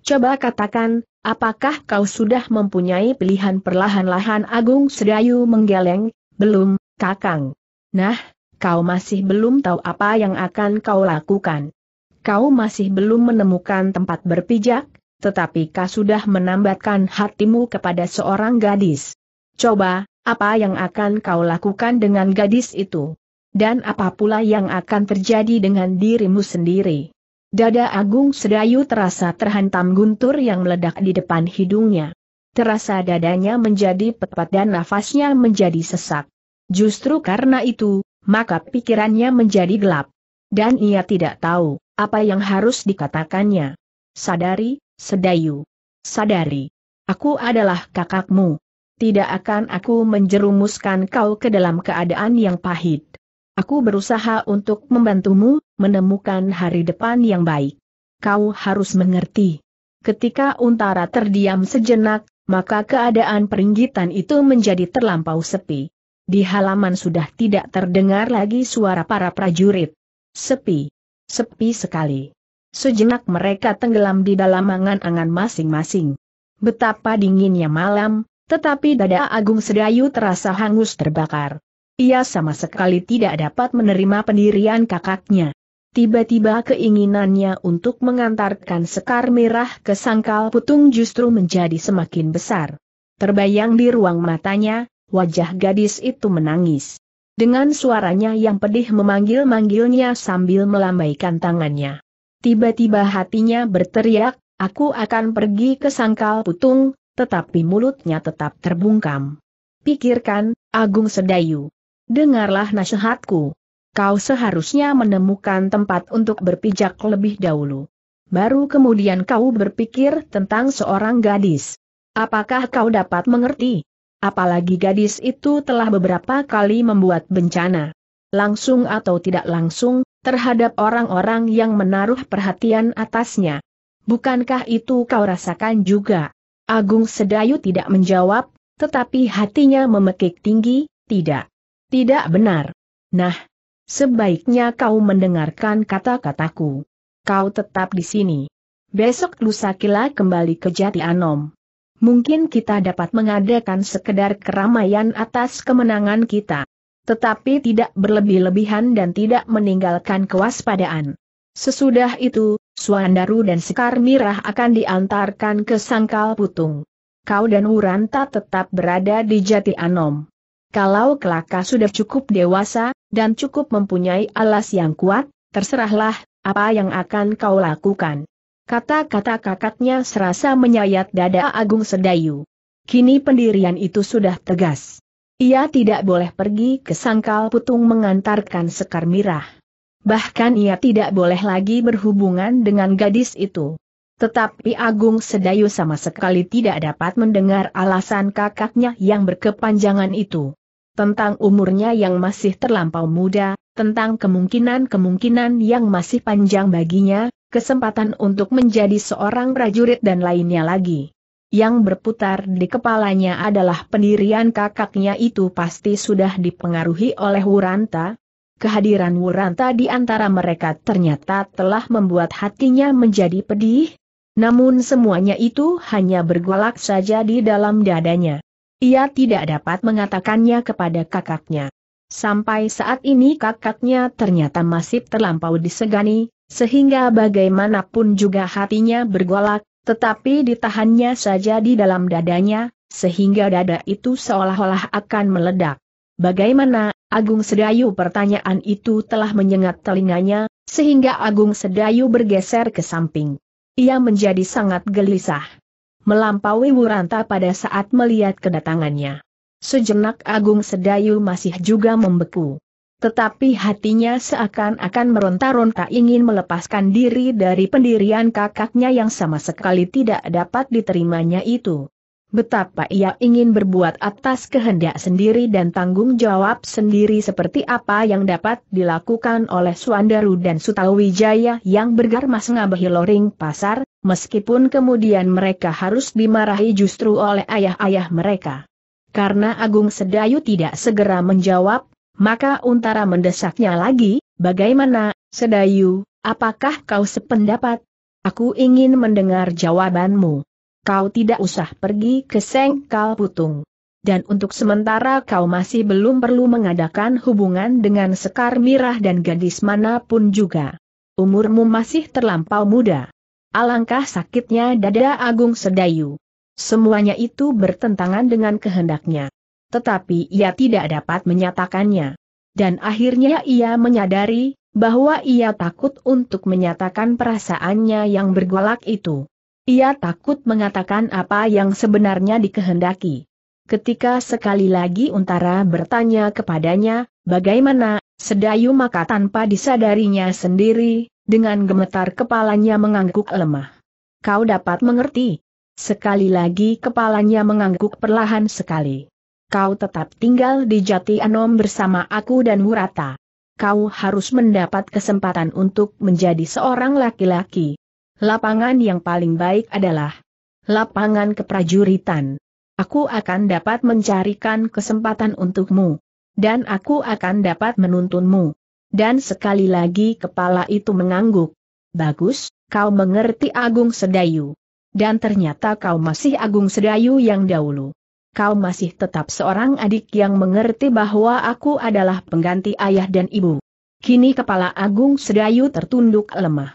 Coba katakan, apakah kau sudah mempunyai pilihan perlahan-lahan Agung Sedayu menggeleng, belum, kakang. Nah, kau masih belum tahu apa yang akan kau lakukan. Kau masih belum menemukan tempat berpijak, tetapi kau sudah menambatkan hatimu kepada seorang gadis. Coba, apa yang akan kau lakukan dengan gadis itu? Dan apa pula yang akan terjadi dengan dirimu sendiri? Dada Agung Sedayu terasa terhantam guntur yang meledak di depan hidungnya. Terasa dadanya menjadi pepat dan nafasnya menjadi sesak. Justru karena itu, maka pikirannya menjadi gelap. Dan ia tidak tahu, apa yang harus dikatakannya. Sadari, Sedayu. Sadari. Aku adalah kakakmu. Tidak akan aku menjerumuskan kau ke dalam keadaan yang pahit. Aku berusaha untuk membantumu menemukan hari depan yang baik. Kau harus mengerti. Ketika Untara terdiam sejenak, maka keadaan peringgitan itu menjadi terlampau sepi. Di halaman sudah tidak terdengar lagi suara para prajurit. Sepi. Sepi sekali. Sejenak mereka tenggelam di dalam angan-angan masing-masing. Betapa dinginnya malam, tetapi dada Agung Sedayu terasa hangus terbakar. Ia sama sekali tidak dapat menerima pendirian kakaknya. Tiba-tiba keinginannya untuk mengantarkan Sekar Merah ke Sangkal Putung justru menjadi semakin besar. Terbayang di ruang matanya, wajah gadis itu menangis. Dengan suaranya yang pedih memanggil-manggilnya sambil melambaikan tangannya. Tiba-tiba hatinya berteriak, aku akan pergi ke sangkal putung, tetapi mulutnya tetap terbungkam. Pikirkan, Agung Sedayu. Dengarlah nasihatku. Kau seharusnya menemukan tempat untuk berpijak lebih dahulu. Baru kemudian kau berpikir tentang seorang gadis. Apakah kau dapat mengerti? Apalagi gadis itu telah beberapa kali membuat bencana langsung atau tidak langsung, terhadap orang-orang yang menaruh perhatian atasnya. Bukankah itu kau rasakan juga? Agung Sedayu tidak menjawab, tetapi hatinya memekik tinggi, tidak. Tidak benar. Nah, sebaiknya kau mendengarkan kata-kataku. Kau tetap di sini. Besok lusa kila kembali ke Jati Anom. Mungkin kita dapat mengadakan sekedar keramaian atas kemenangan kita tetapi tidak berlebih-lebihan dan tidak meninggalkan kewaspadaan. Sesudah itu, Suandaru dan Sekar Mirah akan diantarkan ke Sangkal Putung. Kau dan Uranta tetap berada di Jati Anom. Kalau Kelaka sudah cukup dewasa, dan cukup mempunyai alas yang kuat, terserahlah, apa yang akan kau lakukan. Kata-kata kakaknya serasa menyayat dada Agung Sedayu. Kini pendirian itu sudah tegas. Ia tidak boleh pergi ke sangkal putung mengantarkan sekar mirah. Bahkan ia tidak boleh lagi berhubungan dengan gadis itu. Tetapi Agung Sedayu sama sekali tidak dapat mendengar alasan kakaknya yang berkepanjangan itu. Tentang umurnya yang masih terlampau muda, tentang kemungkinan-kemungkinan yang masih panjang baginya, kesempatan untuk menjadi seorang prajurit dan lainnya lagi yang berputar di kepalanya adalah pendirian kakaknya itu pasti sudah dipengaruhi oleh Wuranta. Kehadiran Wuranta di antara mereka ternyata telah membuat hatinya menjadi pedih. Namun semuanya itu hanya bergolak saja di dalam dadanya. Ia tidak dapat mengatakannya kepada kakaknya. Sampai saat ini kakaknya ternyata masih terlampau disegani, sehingga bagaimanapun juga hatinya bergolak, tetapi ditahannya saja di dalam dadanya, sehingga dada itu seolah-olah akan meledak. Bagaimana, Agung Sedayu pertanyaan itu telah menyengat telinganya, sehingga Agung Sedayu bergeser ke samping. Ia menjadi sangat gelisah. Melampaui Wuranta pada saat melihat kedatangannya. Sejenak Agung Sedayu masih juga membeku. Tetapi hatinya seakan-akan meronta-ronta ingin melepaskan diri dari pendirian kakaknya yang sama sekali tidak dapat diterimanya itu. Betapa ia ingin berbuat atas kehendak sendiri dan tanggung jawab sendiri seperti apa yang dapat dilakukan oleh Suandaru dan Sutawijaya yang bergarmas ngabahi loring pasar, meskipun kemudian mereka harus dimarahi justru oleh ayah-ayah mereka. Karena Agung Sedayu tidak segera menjawab, maka Untara mendesaknya lagi, bagaimana, Sedayu, apakah kau sependapat? Aku ingin mendengar jawabanmu. Kau tidak usah pergi ke Sengkal Putung. Dan untuk sementara kau masih belum perlu mengadakan hubungan dengan Sekar Mirah dan gadis manapun juga. Umurmu masih terlampau muda. Alangkah sakitnya dada Agung Sedayu. Semuanya itu bertentangan dengan kehendaknya tetapi ia tidak dapat menyatakannya. Dan akhirnya ia menyadari, bahwa ia takut untuk menyatakan perasaannya yang bergolak itu. Ia takut mengatakan apa yang sebenarnya dikehendaki. Ketika sekali lagi Untara bertanya kepadanya, bagaimana, sedayu maka tanpa disadarinya sendiri, dengan gemetar kepalanya mengangguk lemah. Kau dapat mengerti? Sekali lagi kepalanya mengangguk perlahan sekali. Kau tetap tinggal di Jati Anom bersama aku dan Murata. Kau harus mendapat kesempatan untuk menjadi seorang laki-laki. Lapangan yang paling baik adalah lapangan keprajuritan. Aku akan dapat mencarikan kesempatan untukmu. Dan aku akan dapat menuntunmu. Dan sekali lagi kepala itu mengangguk. Bagus, kau mengerti Agung Sedayu. Dan ternyata kau masih Agung Sedayu yang dahulu kau masih tetap seorang adik yang mengerti bahwa aku adalah pengganti ayah dan ibu. Kini kepala Agung Sedayu tertunduk lemah.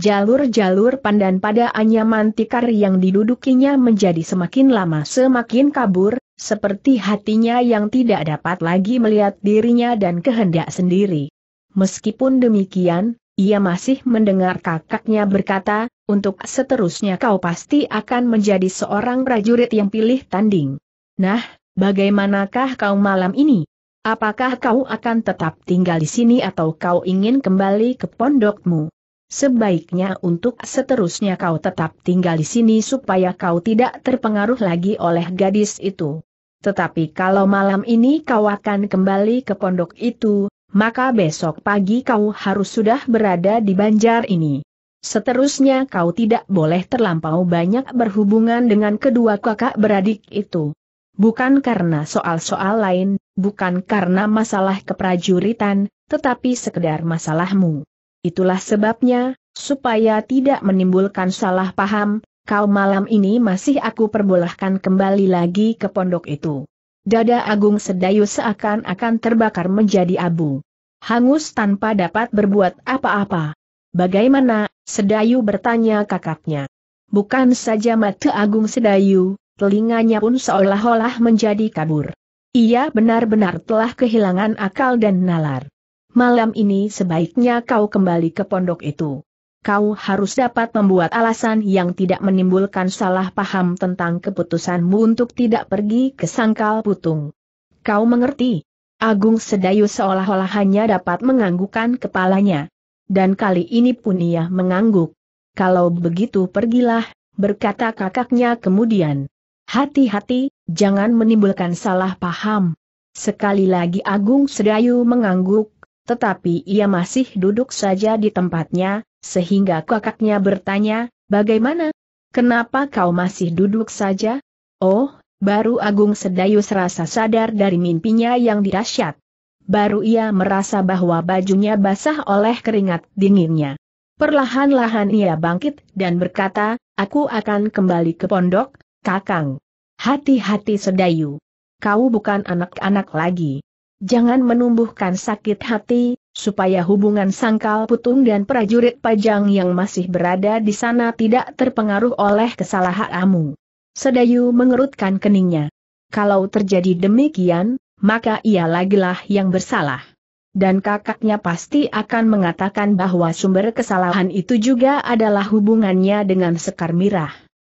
Jalur-jalur pandan pada anyaman tikar yang didudukinya menjadi semakin lama semakin kabur, seperti hatinya yang tidak dapat lagi melihat dirinya dan kehendak sendiri. Meskipun demikian, ia masih mendengar kakaknya berkata, untuk seterusnya kau pasti akan menjadi seorang prajurit yang pilih tanding. Nah, bagaimanakah kau malam ini? Apakah kau akan tetap tinggal di sini atau kau ingin kembali ke pondokmu? Sebaiknya untuk seterusnya kau tetap tinggal di sini supaya kau tidak terpengaruh lagi oleh gadis itu. Tetapi kalau malam ini kau akan kembali ke pondok itu, maka besok pagi kau harus sudah berada di banjar ini. Seterusnya kau tidak boleh terlampau banyak berhubungan dengan kedua kakak beradik itu bukan karena soal-soal lain, bukan karena masalah keprajuritan, tetapi sekedar masalahmu. Itulah sebabnya, supaya tidak menimbulkan salah paham, kau malam ini masih aku perbolehkan kembali lagi ke pondok itu. Dada Agung Sedayu seakan-akan terbakar menjadi abu. Hangus tanpa dapat berbuat apa-apa. Bagaimana, Sedayu bertanya kakaknya. Bukan saja mata Agung Sedayu, telinganya pun seolah-olah menjadi kabur. Ia benar-benar telah kehilangan akal dan nalar. Malam ini sebaiknya kau kembali ke pondok itu. Kau harus dapat membuat alasan yang tidak menimbulkan salah paham tentang keputusanmu untuk tidak pergi ke sangkal putung. Kau mengerti? Agung Sedayu seolah-olah hanya dapat menganggukkan kepalanya. Dan kali ini pun ia mengangguk. Kalau begitu pergilah, berkata kakaknya kemudian. Hati-hati, jangan menimbulkan salah paham. Sekali lagi Agung Sedayu mengangguk, tetapi ia masih duduk saja di tempatnya, sehingga kakaknya bertanya, bagaimana? Kenapa kau masih duduk saja? Oh, baru Agung Sedayu serasa sadar dari mimpinya yang dirasyat. Baru ia merasa bahwa bajunya basah oleh keringat dinginnya. Perlahan-lahan ia bangkit dan berkata, aku akan kembali ke pondok, Kakang. Hati-hati sedayu. Kau bukan anak-anak lagi. Jangan menumbuhkan sakit hati, supaya hubungan sangkal putung dan prajurit pajang yang masih berada di sana tidak terpengaruh oleh kesalahanmu. Sedayu mengerutkan keningnya. Kalau terjadi demikian, maka ia lagilah yang bersalah. Dan kakaknya pasti akan mengatakan bahwa sumber kesalahan itu juga adalah hubungannya dengan Sekar Mirah.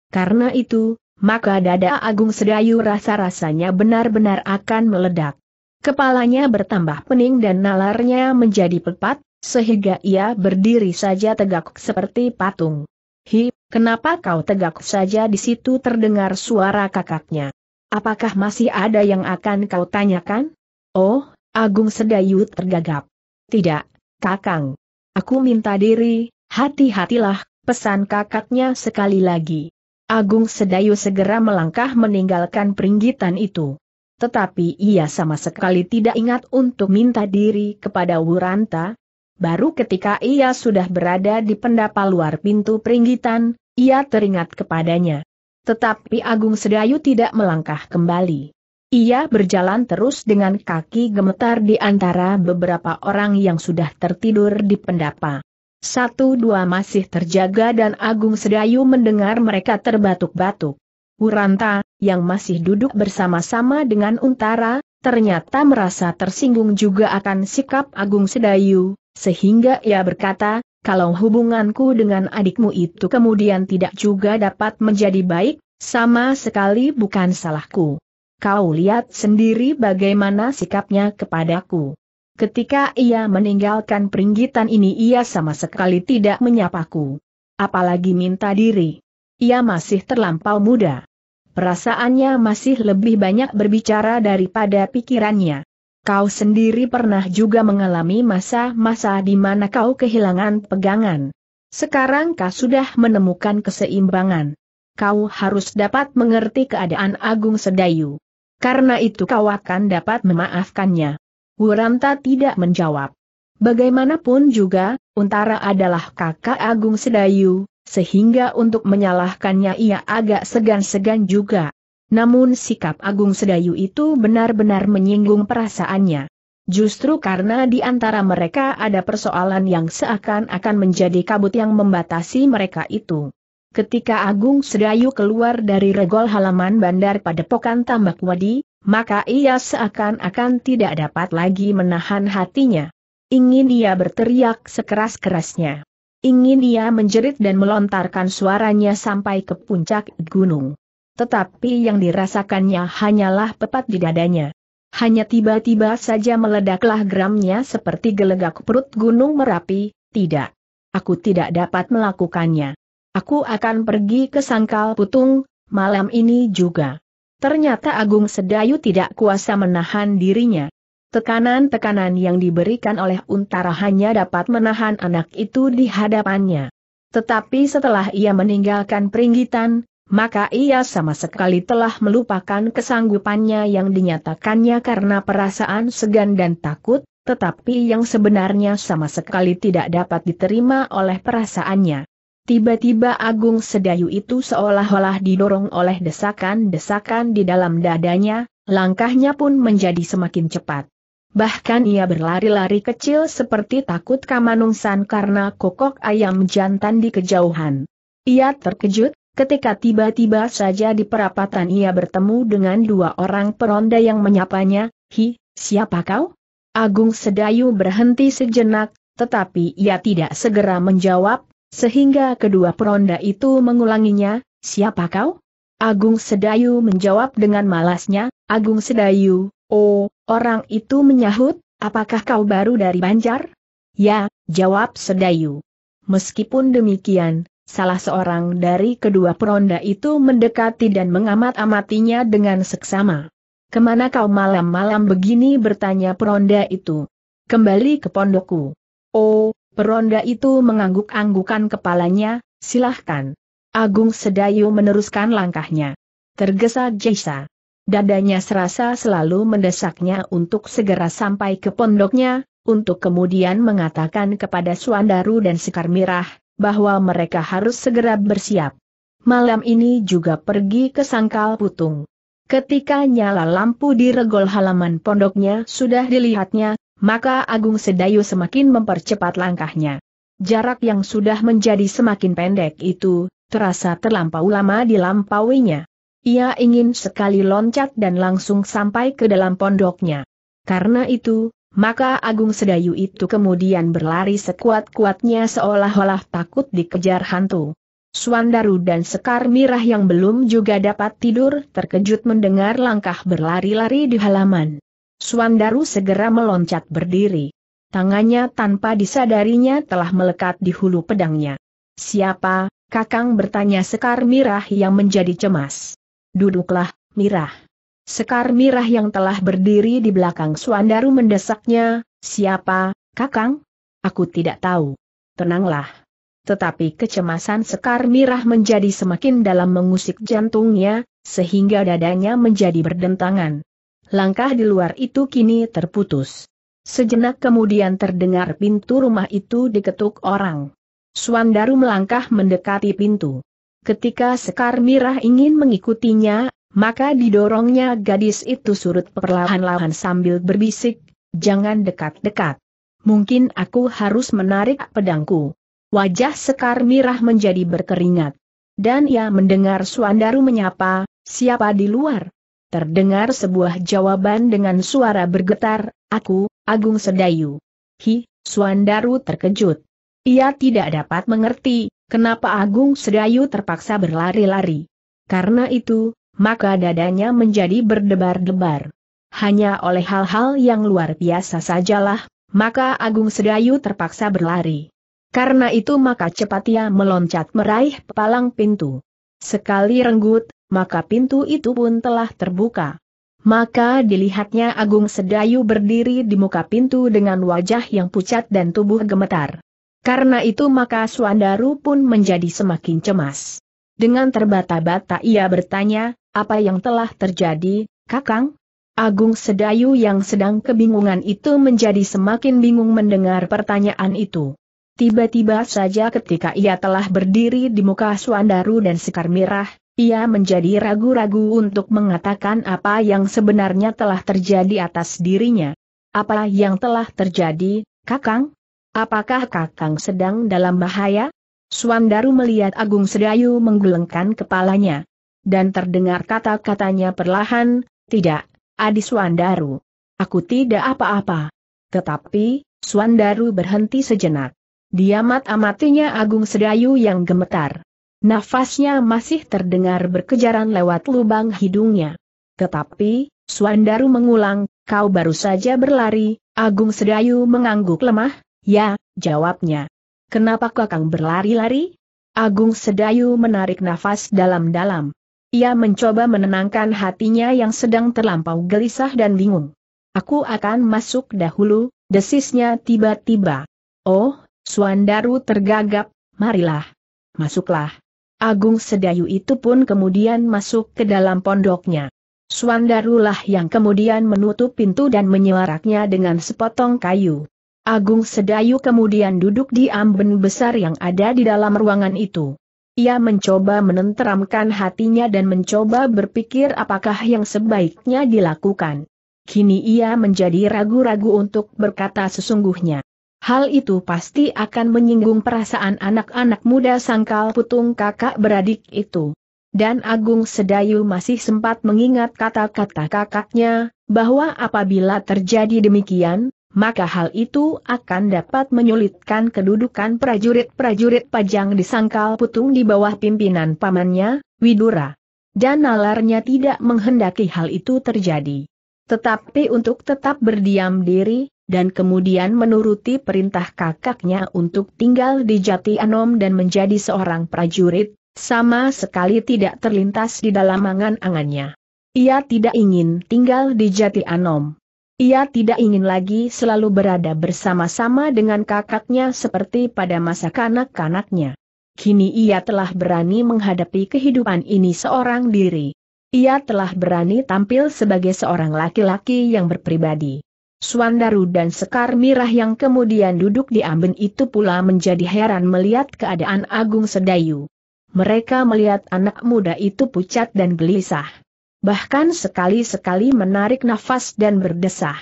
Karena itu, maka dada Agung Sedayu rasa-rasanya benar-benar akan meledak. Kepalanya bertambah pening dan nalarnya menjadi pepat, sehingga ia berdiri saja tegak seperti patung. Hi, kenapa kau tegak saja di situ terdengar suara kakaknya. Apakah masih ada yang akan kau tanyakan? Oh, Agung Sedayu tergagap. Tidak, kakang. Aku minta diri, hati-hatilah, pesan kakaknya sekali lagi. Agung Sedayu segera melangkah meninggalkan peringgitan itu. Tetapi ia sama sekali tidak ingat untuk minta diri kepada Wuranta. Baru ketika ia sudah berada di pendapa luar pintu peringgitan, ia teringat kepadanya. Tetapi Agung Sedayu tidak melangkah kembali. Ia berjalan terus dengan kaki gemetar di antara beberapa orang yang sudah tertidur di pendapa satu dua masih terjaga dan Agung Sedayu mendengar mereka terbatuk-batuk. Uranta, yang masih duduk bersama-sama dengan Untara, ternyata merasa tersinggung juga akan sikap Agung Sedayu, sehingga ia berkata, kalau hubunganku dengan adikmu itu kemudian tidak juga dapat menjadi baik, sama sekali bukan salahku. Kau lihat sendiri bagaimana sikapnya kepadaku. Ketika ia meninggalkan peringgitan ini ia sama sekali tidak menyapaku. Apalagi minta diri. Ia masih terlampau muda. Perasaannya masih lebih banyak berbicara daripada pikirannya. Kau sendiri pernah juga mengalami masa-masa di mana kau kehilangan pegangan. Sekarang kau sudah menemukan keseimbangan. Kau harus dapat mengerti keadaan Agung Sedayu. Karena itu kau akan dapat memaafkannya. Wuranta tidak menjawab. Bagaimanapun juga, Untara adalah kakak Agung Sedayu, sehingga untuk menyalahkannya ia agak segan-segan juga. Namun sikap Agung Sedayu itu benar-benar menyinggung perasaannya. Justru karena di antara mereka ada persoalan yang seakan-akan menjadi kabut yang membatasi mereka itu. Ketika Agung Sedayu keluar dari regol halaman Bandar pada Padepokan Tambak Wadi, maka ia seakan-akan tidak dapat lagi menahan hatinya. Ingin ia berteriak sekeras-kerasnya. Ingin ia menjerit dan melontarkan suaranya sampai ke puncak gunung. Tetapi yang dirasakannya hanyalah pepat di dadanya. Hanya tiba-tiba saja meledaklah gramnya seperti gelegak perut gunung Merapi, tidak. Aku tidak dapat melakukannya. Aku akan pergi ke sangkal putung, malam ini juga. Ternyata Agung Sedayu tidak kuasa menahan dirinya. Tekanan-tekanan yang diberikan oleh Untara hanya dapat menahan anak itu di hadapannya. Tetapi setelah ia meninggalkan peringgitan, maka ia sama sekali telah melupakan kesanggupannya yang dinyatakannya karena perasaan segan dan takut, tetapi yang sebenarnya sama sekali tidak dapat diterima oleh perasaannya. Tiba-tiba Agung Sedayu itu seolah-olah didorong oleh desakan-desakan di dalam dadanya, langkahnya pun menjadi semakin cepat. Bahkan ia berlari-lari kecil seperti takut kamanungsan karena kokok ayam jantan di kejauhan. Ia terkejut, ketika tiba-tiba saja di perapatan ia bertemu dengan dua orang peronda yang menyapanya, Hi, siapa kau? Agung Sedayu berhenti sejenak, tetapi ia tidak segera menjawab, sehingga kedua peronda itu mengulanginya, siapa kau? Agung Sedayu menjawab dengan malasnya, Agung Sedayu, oh, orang itu menyahut, apakah kau baru dari Banjar? Ya, jawab Sedayu. Meskipun demikian, salah seorang dari kedua peronda itu mendekati dan mengamat-amatinya dengan seksama. Kemana kau malam-malam begini bertanya peronda itu? Kembali ke pondokku. Oh, Peronda itu mengangguk-anggukan kepalanya, silahkan. Agung Sedayu meneruskan langkahnya. Tergesa Jaisa. Dadanya serasa selalu mendesaknya untuk segera sampai ke pondoknya, untuk kemudian mengatakan kepada Suandaru dan Sekar Mirah, bahwa mereka harus segera bersiap. Malam ini juga pergi ke Sangkal Putung. Ketika nyala lampu di regol halaman pondoknya sudah dilihatnya, maka Agung Sedayu semakin mempercepat langkahnya. Jarak yang sudah menjadi semakin pendek itu, terasa terlampau lama dilampauinya. Ia ingin sekali loncat dan langsung sampai ke dalam pondoknya. Karena itu, maka Agung Sedayu itu kemudian berlari sekuat-kuatnya seolah-olah takut dikejar hantu. Suandaru dan Sekar Mirah yang belum juga dapat tidur terkejut mendengar langkah berlari-lari di halaman. Suandaru segera meloncat berdiri. Tangannya tanpa disadarinya telah melekat di hulu pedangnya. Siapa, Kakang bertanya Sekar Mirah yang menjadi cemas. Duduklah, Mirah. Sekar Mirah yang telah berdiri di belakang Suandaru mendesaknya, siapa, Kakang? Aku tidak tahu. Tenanglah. Tetapi kecemasan Sekar Mirah menjadi semakin dalam mengusik jantungnya, sehingga dadanya menjadi berdentangan. Langkah di luar itu kini terputus. Sejenak kemudian terdengar pintu rumah itu diketuk orang. Suandaru melangkah mendekati pintu. Ketika Sekar Mirah ingin mengikutinya, maka didorongnya gadis itu surut perlahan-lahan sambil berbisik, jangan dekat-dekat. Mungkin aku harus menarik pedangku. Wajah Sekar Mirah menjadi berkeringat. Dan ia mendengar Suandaru menyapa, siapa di luar? Terdengar sebuah jawaban dengan suara bergetar, aku, Agung Sedayu. Hi, Suandaru terkejut. Ia tidak dapat mengerti, kenapa Agung Sedayu terpaksa berlari-lari. Karena itu, maka dadanya menjadi berdebar-debar. Hanya oleh hal-hal yang luar biasa sajalah, maka Agung Sedayu terpaksa berlari. Karena itu maka cepat ia meloncat meraih palang pintu. Sekali renggut, maka pintu itu pun telah terbuka. Maka dilihatnya Agung Sedayu berdiri di muka pintu dengan wajah yang pucat dan tubuh gemetar. Karena itu maka Suandaru pun menjadi semakin cemas. Dengan terbata-bata ia bertanya, apa yang telah terjadi, Kakang? Agung Sedayu yang sedang kebingungan itu menjadi semakin bingung mendengar pertanyaan itu. Tiba-tiba saja ketika ia telah berdiri di muka Suandaru dan Sekar Mirah, ia menjadi ragu-ragu untuk mengatakan apa yang sebenarnya telah terjadi atas dirinya. Apa yang telah terjadi, Kakang? Apakah Kakang sedang dalam bahaya? Suandaru melihat Agung Sedayu menggelengkan kepalanya. Dan terdengar kata-katanya perlahan, tidak, Adi Suandaru. Aku tidak apa-apa. Tetapi, Suandaru berhenti sejenak. Diamat amatinya Agung Sedayu yang gemetar. Nafasnya masih terdengar berkejaran lewat lubang hidungnya. Tetapi, Suandaru mengulang, kau baru saja berlari, Agung Sedayu mengangguk lemah, ya, jawabnya. Kenapa kakang berlari-lari? Agung Sedayu menarik nafas dalam-dalam. Ia mencoba menenangkan hatinya yang sedang terlampau gelisah dan bingung. Aku akan masuk dahulu, desisnya tiba-tiba. Oh, Suandaru tergagap, marilah. Masuklah. Agung Sedayu itu pun kemudian masuk ke dalam pondoknya. Suandarulah yang kemudian menutup pintu dan menyuaraknya dengan sepotong kayu. Agung Sedayu kemudian duduk di amben besar yang ada di dalam ruangan itu. Ia mencoba menenteramkan hatinya dan mencoba berpikir apakah yang sebaiknya dilakukan. Kini ia menjadi ragu-ragu untuk berkata sesungguhnya. Hal itu pasti akan menyinggung perasaan anak-anak muda sangkal putung kakak beradik itu. Dan Agung Sedayu masih sempat mengingat kata-kata kakaknya, bahwa apabila terjadi demikian, maka hal itu akan dapat menyulitkan kedudukan prajurit-prajurit pajang di sangkal putung di bawah pimpinan pamannya, Widura. Dan nalarnya tidak menghendaki hal itu terjadi. Tetapi untuk tetap berdiam diri, dan kemudian menuruti perintah kakaknya untuk tinggal di Jati Anom dan menjadi seorang prajurit, sama sekali tidak terlintas di dalam angan-angannya. Ia tidak ingin tinggal di Jati Anom. Ia tidak ingin lagi selalu berada bersama-sama dengan kakaknya seperti pada masa kanak-kanaknya. Kini ia telah berani menghadapi kehidupan ini seorang diri. Ia telah berani tampil sebagai seorang laki-laki yang berpribadi. Suandaru dan Sekar Mirah yang kemudian duduk di amben itu pula menjadi heran melihat keadaan Agung Sedayu. Mereka melihat anak muda itu pucat dan gelisah. Bahkan sekali-sekali menarik nafas dan berdesah.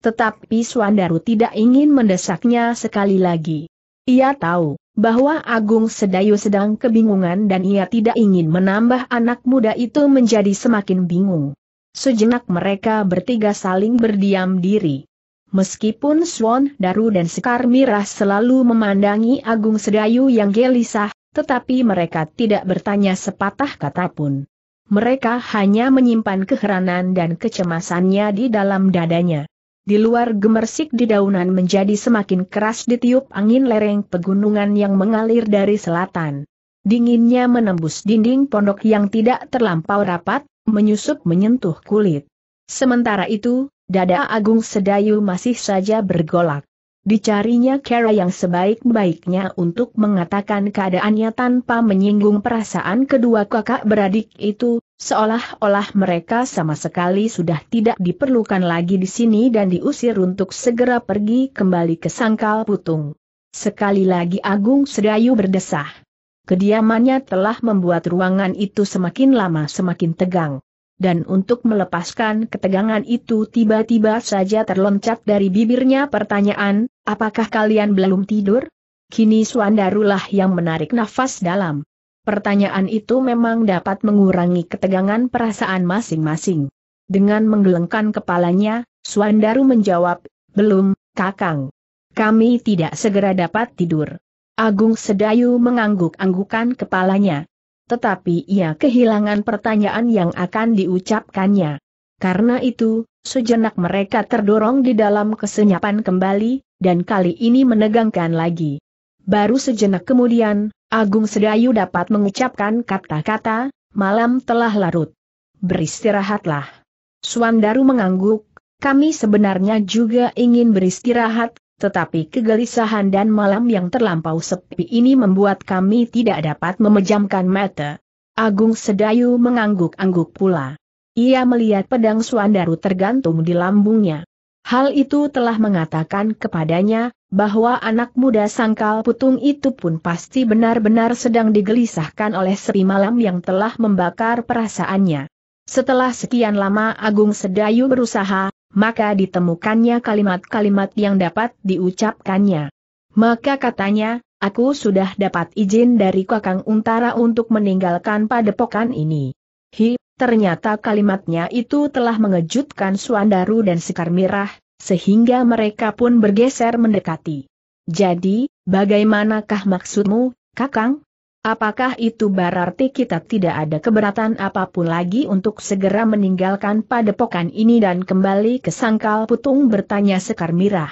Tetapi Suandaru tidak ingin mendesaknya sekali lagi. Ia tahu bahwa Agung Sedayu sedang kebingungan dan ia tidak ingin menambah anak muda itu menjadi semakin bingung. Sejenak mereka bertiga saling berdiam diri. Meskipun Swan Daru dan Sekar Mirah selalu memandangi Agung Sedayu yang gelisah, tetapi mereka tidak bertanya sepatah kata pun. Mereka hanya menyimpan keheranan dan kecemasannya di dalam dadanya. Di luar gemersik di daunan menjadi semakin keras ditiup angin lereng pegunungan yang mengalir dari selatan. Dinginnya menembus dinding pondok yang tidak terlampau rapat, menyusup menyentuh kulit. Sementara itu, dada Agung Sedayu masih saja bergolak. Dicarinya cara yang sebaik-baiknya untuk mengatakan keadaannya tanpa menyinggung perasaan kedua kakak beradik itu, seolah-olah mereka sama sekali sudah tidak diperlukan lagi di sini dan diusir untuk segera pergi kembali ke sangkal putung. Sekali lagi Agung Sedayu berdesah. Kediamannya telah membuat ruangan itu semakin lama semakin tegang. Dan untuk melepaskan ketegangan itu tiba-tiba saja terloncat dari bibirnya pertanyaan, apakah kalian belum tidur? Kini Suandarulah yang menarik nafas dalam. Pertanyaan itu memang dapat mengurangi ketegangan perasaan masing-masing. Dengan menggelengkan kepalanya, Suandaru menjawab, belum, kakang. Kami tidak segera dapat tidur. Agung Sedayu mengangguk-anggukan kepalanya. Tetapi ia kehilangan pertanyaan yang akan diucapkannya. Karena itu, sejenak mereka terdorong di dalam kesenyapan kembali, dan kali ini menegangkan lagi. Baru sejenak kemudian, Agung Sedayu dapat mengucapkan kata-kata, malam telah larut. Beristirahatlah. Suandaru mengangguk, kami sebenarnya juga ingin beristirahat, tetapi kegelisahan dan malam yang terlampau sepi ini membuat kami tidak dapat memejamkan mata. Agung Sedayu mengangguk-angguk pula. Ia melihat pedang Suandaru tergantung di lambungnya. Hal itu telah mengatakan kepadanya, bahwa anak muda sangkal putung itu pun pasti benar-benar sedang digelisahkan oleh sepi malam yang telah membakar perasaannya. Setelah sekian lama Agung Sedayu berusaha, maka ditemukannya kalimat-kalimat yang dapat diucapkannya. Maka katanya, aku sudah dapat izin dari Kakang Untara untuk meninggalkan padepokan ini. Hi, ternyata kalimatnya itu telah mengejutkan Suandaru dan Sekar Mirah, sehingga mereka pun bergeser mendekati. Jadi, bagaimanakah maksudmu, Kakang? Apakah itu berarti kita tidak ada keberatan apapun lagi untuk segera meninggalkan padepokan ini dan kembali ke sangkal putung bertanya Sekar Mirah.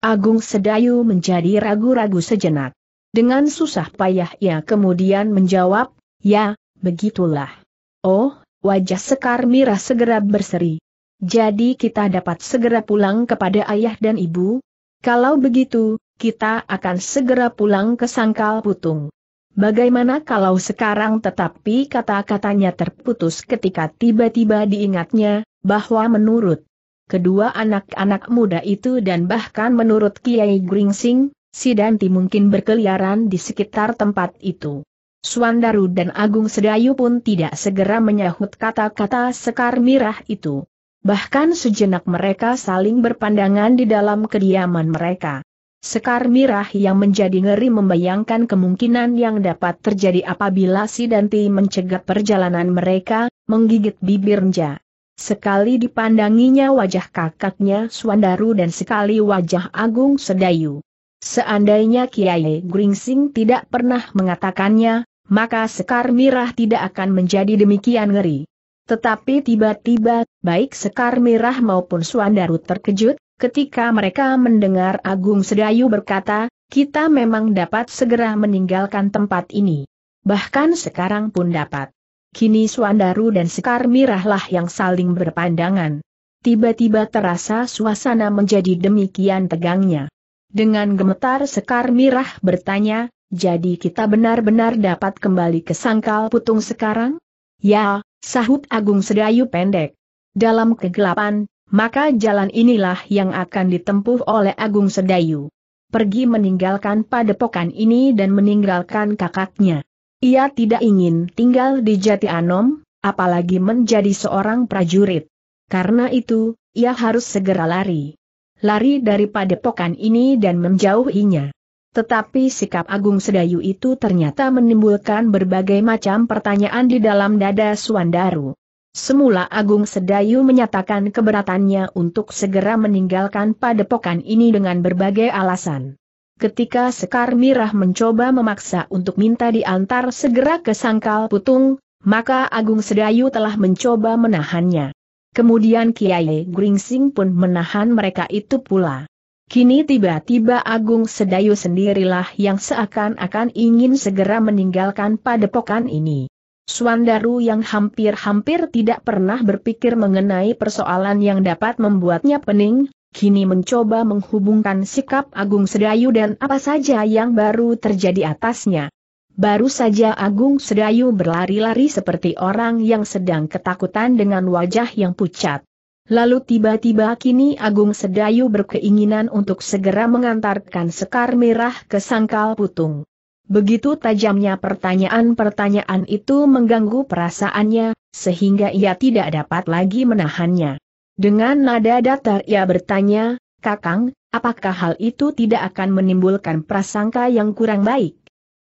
Agung Sedayu menjadi ragu-ragu sejenak. Dengan susah payah ia kemudian menjawab, ya, begitulah. Oh, wajah Sekar Mirah segera berseri. Jadi kita dapat segera pulang kepada ayah dan ibu? Kalau begitu, kita akan segera pulang ke sangkal putung. Bagaimana kalau sekarang tetapi kata-katanya terputus ketika tiba-tiba diingatnya, bahwa menurut kedua anak-anak muda itu dan bahkan menurut Kiai Gringsing, si Danti mungkin berkeliaran di sekitar tempat itu. Suandaru dan Agung Sedayu pun tidak segera menyahut kata-kata sekar mirah itu. Bahkan sejenak mereka saling berpandangan di dalam kediaman mereka. Sekar mirah yang menjadi ngeri membayangkan kemungkinan yang dapat terjadi apabila si Danti mencegat perjalanan mereka, menggigit bibirnya. Sekali dipandanginya wajah kakaknya Swandaru dan sekali wajah Agung Sedayu. Seandainya Kiai Gringsing tidak pernah mengatakannya, maka Sekar Mirah tidak akan menjadi demikian ngeri. Tetapi tiba-tiba, baik Sekar Mirah maupun Swandaru terkejut, Ketika mereka mendengar Agung Sedayu berkata, kita memang dapat segera meninggalkan tempat ini. Bahkan sekarang pun dapat. Kini Suandaru dan Sekar Mirahlah yang saling berpandangan. Tiba-tiba terasa suasana menjadi demikian tegangnya. Dengan gemetar Sekar Mirah bertanya, jadi kita benar-benar dapat kembali ke sangkal putung sekarang? Ya, sahut Agung Sedayu pendek. Dalam kegelapan, maka jalan inilah yang akan ditempuh oleh Agung Sedayu. Pergi meninggalkan padepokan ini dan meninggalkan kakaknya. Ia tidak ingin tinggal di Jati Anom, apalagi menjadi seorang prajurit. Karena itu, ia harus segera lari. Lari dari padepokan ini dan menjauhinya. Tetapi sikap Agung Sedayu itu ternyata menimbulkan berbagai macam pertanyaan di dalam dada Suandaru. Semula Agung Sedayu menyatakan keberatannya untuk segera meninggalkan padepokan ini dengan berbagai alasan. Ketika Sekar Mirah mencoba memaksa untuk minta diantar segera ke Sangkal Putung, maka Agung Sedayu telah mencoba menahannya. Kemudian Kiai Gringsing pun menahan mereka itu pula. Kini tiba-tiba Agung Sedayu sendirilah yang seakan-akan ingin segera meninggalkan padepokan ini. Swandaru yang hampir-hampir tidak pernah berpikir mengenai persoalan yang dapat membuatnya pening, kini mencoba menghubungkan sikap Agung Sedayu dan apa saja yang baru terjadi atasnya. Baru saja Agung Sedayu berlari-lari seperti orang yang sedang ketakutan dengan wajah yang pucat. Lalu tiba-tiba kini Agung Sedayu berkeinginan untuk segera mengantarkan Sekar Merah ke Sangkal Putung. Begitu tajamnya pertanyaan-pertanyaan itu mengganggu perasaannya, sehingga ia tidak dapat lagi menahannya. Dengan nada datar ia bertanya, Kakang, apakah hal itu tidak akan menimbulkan prasangka yang kurang baik?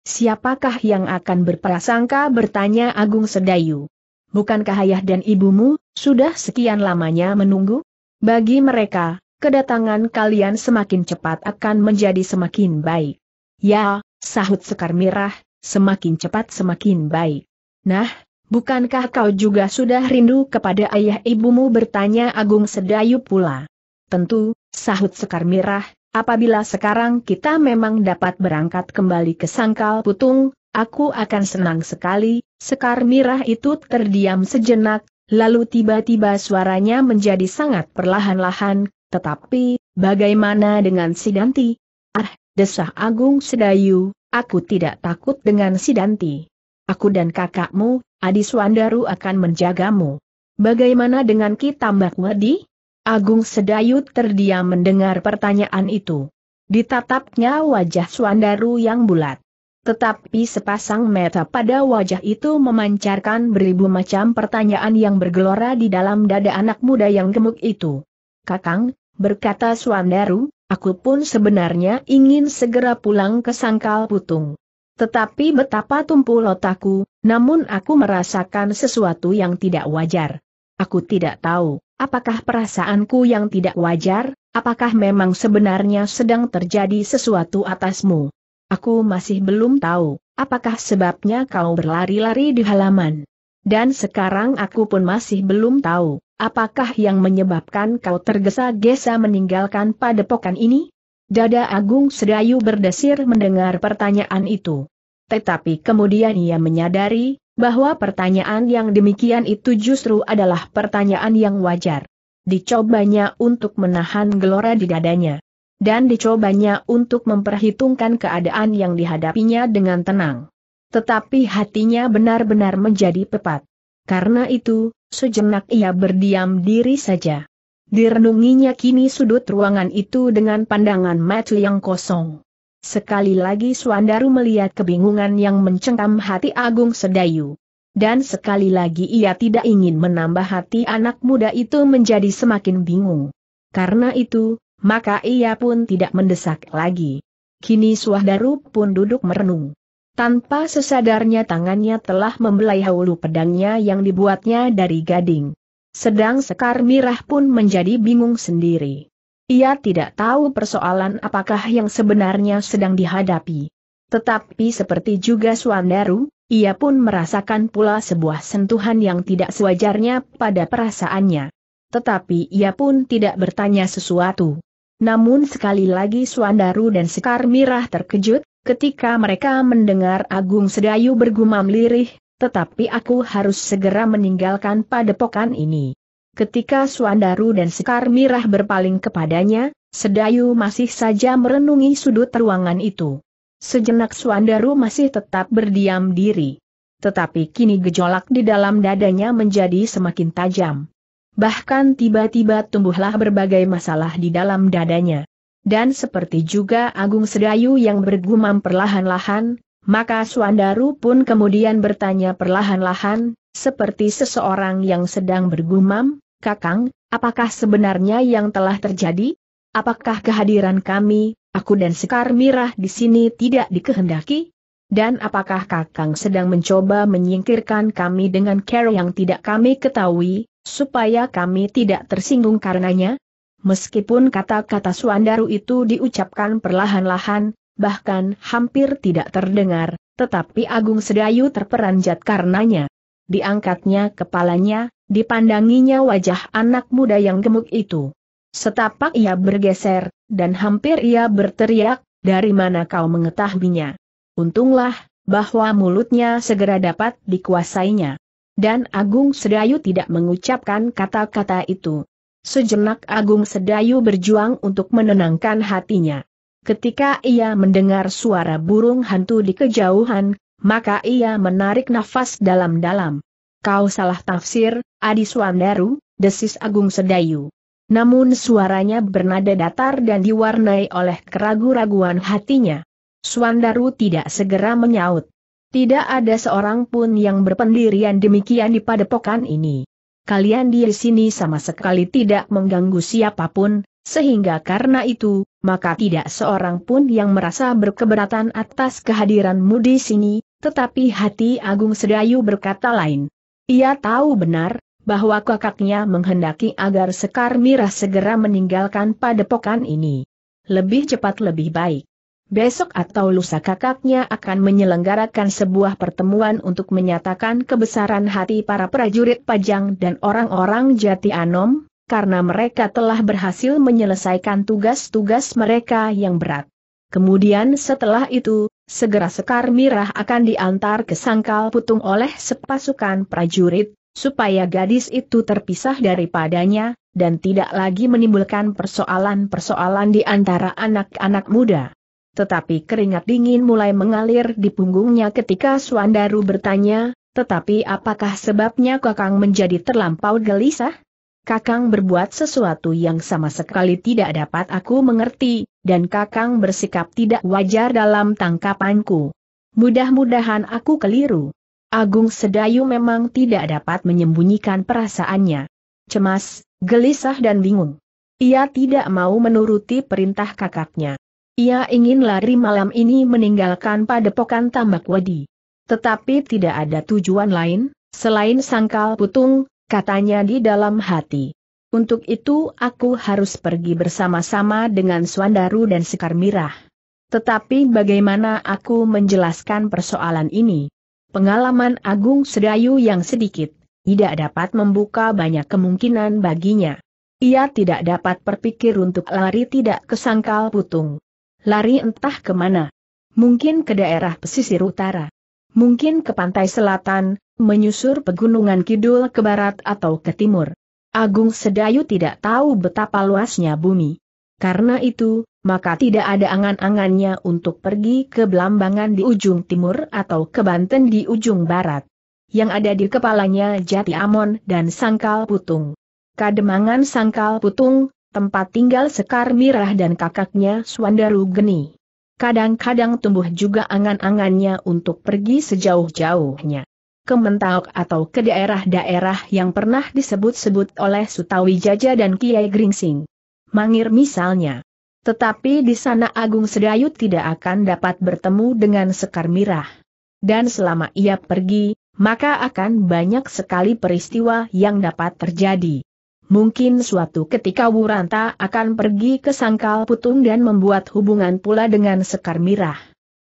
Siapakah yang akan berprasangka bertanya Agung Sedayu? Bukankah ayah dan ibumu, sudah sekian lamanya menunggu? Bagi mereka, kedatangan kalian semakin cepat akan menjadi semakin baik. Ya, Sahut Sekar Mirah, semakin cepat semakin baik. Nah, bukankah kau juga sudah rindu kepada ayah ibumu bertanya Agung Sedayu pula? Tentu, sahut Sekar Mirah, apabila sekarang kita memang dapat berangkat kembali ke Sangkal Putung, aku akan senang sekali, Sekar Mirah itu terdiam sejenak, Lalu tiba-tiba suaranya menjadi sangat perlahan-lahan, tetapi, bagaimana dengan si Danti? Ah, desah Agung Sedayu, aku tidak takut dengan Sidanti. Aku dan kakakmu, Adi Swandaru akan menjagamu. Bagaimana dengan Ki Tambak Wedi? Agung Sedayu terdiam mendengar pertanyaan itu. Ditatapnya wajah Swandaru yang bulat. Tetapi sepasang mata pada wajah itu memancarkan beribu macam pertanyaan yang bergelora di dalam dada anak muda yang gemuk itu. Kakang, berkata Swandaru, Aku pun sebenarnya ingin segera pulang ke Sangkal Putung. Tetapi betapa tumpul otakku, namun aku merasakan sesuatu yang tidak wajar. Aku tidak tahu, apakah perasaanku yang tidak wajar, apakah memang sebenarnya sedang terjadi sesuatu atasmu. Aku masih belum tahu, apakah sebabnya kau berlari-lari di halaman. Dan sekarang aku pun masih belum tahu, Apakah yang menyebabkan kau tergesa-gesa meninggalkan padepokan ini? Dada Agung Sedayu berdesir mendengar pertanyaan itu. Tetapi kemudian ia menyadari, bahwa pertanyaan yang demikian itu justru adalah pertanyaan yang wajar. Dicobanya untuk menahan gelora di dadanya. Dan dicobanya untuk memperhitungkan keadaan yang dihadapinya dengan tenang. Tetapi hatinya benar-benar menjadi pepat. Karena itu, sejenak ia berdiam diri saja. Direnunginya kini sudut ruangan itu dengan pandangan mata yang kosong. Sekali lagi Suandaru melihat kebingungan yang mencengkam hati Agung Sedayu. Dan sekali lagi ia tidak ingin menambah hati anak muda itu menjadi semakin bingung. Karena itu, maka ia pun tidak mendesak lagi. Kini Suandaru pun duduk merenung. Tanpa sesadarnya tangannya telah membelai haulu pedangnya yang dibuatnya dari gading. Sedang Sekar Mirah pun menjadi bingung sendiri. Ia tidak tahu persoalan apakah yang sebenarnya sedang dihadapi. Tetapi seperti juga Suandaru, ia pun merasakan pula sebuah sentuhan yang tidak sewajarnya pada perasaannya. Tetapi ia pun tidak bertanya sesuatu. Namun sekali lagi Suandaru dan Sekar Mirah terkejut, Ketika mereka mendengar Agung Sedayu bergumam lirih, tetapi aku harus segera meninggalkan padepokan ini. Ketika Suandaru dan Sekar Mirah berpaling kepadanya, Sedayu masih saja merenungi sudut ruangan itu. Sejenak Suandaru masih tetap berdiam diri. Tetapi kini gejolak di dalam dadanya menjadi semakin tajam. Bahkan tiba-tiba tumbuhlah berbagai masalah di dalam dadanya. Dan seperti juga Agung Sedayu yang bergumam perlahan-lahan, maka Suandaru pun kemudian bertanya perlahan-lahan, seperti seseorang yang sedang bergumam, Kakang, apakah sebenarnya yang telah terjadi? Apakah kehadiran kami, aku dan Sekar Mirah di sini tidak dikehendaki? Dan apakah Kakang sedang mencoba menyingkirkan kami dengan cara yang tidak kami ketahui, supaya kami tidak tersinggung karenanya? meskipun kata-kata Suandaru itu diucapkan perlahan-lahan, bahkan hampir tidak terdengar, tetapi Agung Sedayu terperanjat karenanya. Diangkatnya kepalanya, dipandanginya wajah anak muda yang gemuk itu. Setapak ia bergeser, dan hampir ia berteriak, dari mana kau mengetahuinya? Untunglah, bahwa mulutnya segera dapat dikuasainya. Dan Agung Sedayu tidak mengucapkan kata-kata itu. Sejenak Agung Sedayu berjuang untuk menenangkan hatinya. Ketika ia mendengar suara burung hantu di kejauhan, maka ia menarik nafas dalam-dalam. Kau salah tafsir, Adi Swandaru, desis Agung Sedayu. Namun suaranya bernada datar dan diwarnai oleh keraguan raguan hatinya. Swandaru tidak segera menyaut. Tidak ada seorang pun yang berpendirian demikian di padepokan ini kalian di sini sama sekali tidak mengganggu siapapun, sehingga karena itu, maka tidak seorang pun yang merasa berkeberatan atas kehadiranmu di sini, tetapi hati Agung Sedayu berkata lain. Ia tahu benar, bahwa kakaknya menghendaki agar Sekar Mirah segera meninggalkan padepokan ini. Lebih cepat lebih baik. Besok atau lusa kakaknya akan menyelenggarakan sebuah pertemuan untuk menyatakan kebesaran hati para prajurit Pajang dan orang-orang Jati Anom, karena mereka telah berhasil menyelesaikan tugas-tugas mereka yang berat. Kemudian setelah itu, segera Sekar Mirah akan diantar ke Sangkal Putung oleh sepasukan prajurit, supaya gadis itu terpisah daripadanya, dan tidak lagi menimbulkan persoalan-persoalan di antara anak-anak muda tetapi keringat dingin mulai mengalir di punggungnya ketika Suandaru bertanya, tetapi apakah sebabnya Kakang menjadi terlampau gelisah? Kakang berbuat sesuatu yang sama sekali tidak dapat aku mengerti, dan Kakang bersikap tidak wajar dalam tangkapanku. Mudah-mudahan aku keliru. Agung Sedayu memang tidak dapat menyembunyikan perasaannya. Cemas, gelisah dan bingung. Ia tidak mau menuruti perintah kakaknya. Ia ingin lari malam ini meninggalkan padepokan tambak wadi. Tetapi tidak ada tujuan lain, selain sangkal putung, katanya di dalam hati. Untuk itu aku harus pergi bersama-sama dengan Swandaru dan Sekar Mirah. Tetapi bagaimana aku menjelaskan persoalan ini? Pengalaman Agung Sedayu yang sedikit, tidak dapat membuka banyak kemungkinan baginya. Ia tidak dapat berpikir untuk lari tidak ke Sangkal putung lari entah kemana. Mungkin ke daerah pesisir utara. Mungkin ke pantai selatan, menyusur pegunungan kidul ke barat atau ke timur. Agung Sedayu tidak tahu betapa luasnya bumi. Karena itu, maka tidak ada angan-angannya untuk pergi ke Belambangan di ujung timur atau ke Banten di ujung barat. Yang ada di kepalanya Jati Amon dan Sangkal Putung. Kademangan Sangkal Putung, tempat tinggal Sekar Mirah dan kakaknya Swandaru Geni. Kadang-kadang tumbuh juga angan-angannya untuk pergi sejauh-jauhnya ke Mentauk atau ke daerah-daerah yang pernah disebut-sebut oleh Sutawi Jaja dan Kiai Gringsing. Mangir misalnya. Tetapi di sana Agung Sedayu tidak akan dapat bertemu dengan Sekar Mirah. Dan selama ia pergi, maka akan banyak sekali peristiwa yang dapat terjadi. Mungkin suatu ketika Wuranta akan pergi ke Sangkal Putung dan membuat hubungan pula dengan Sekar Mirah.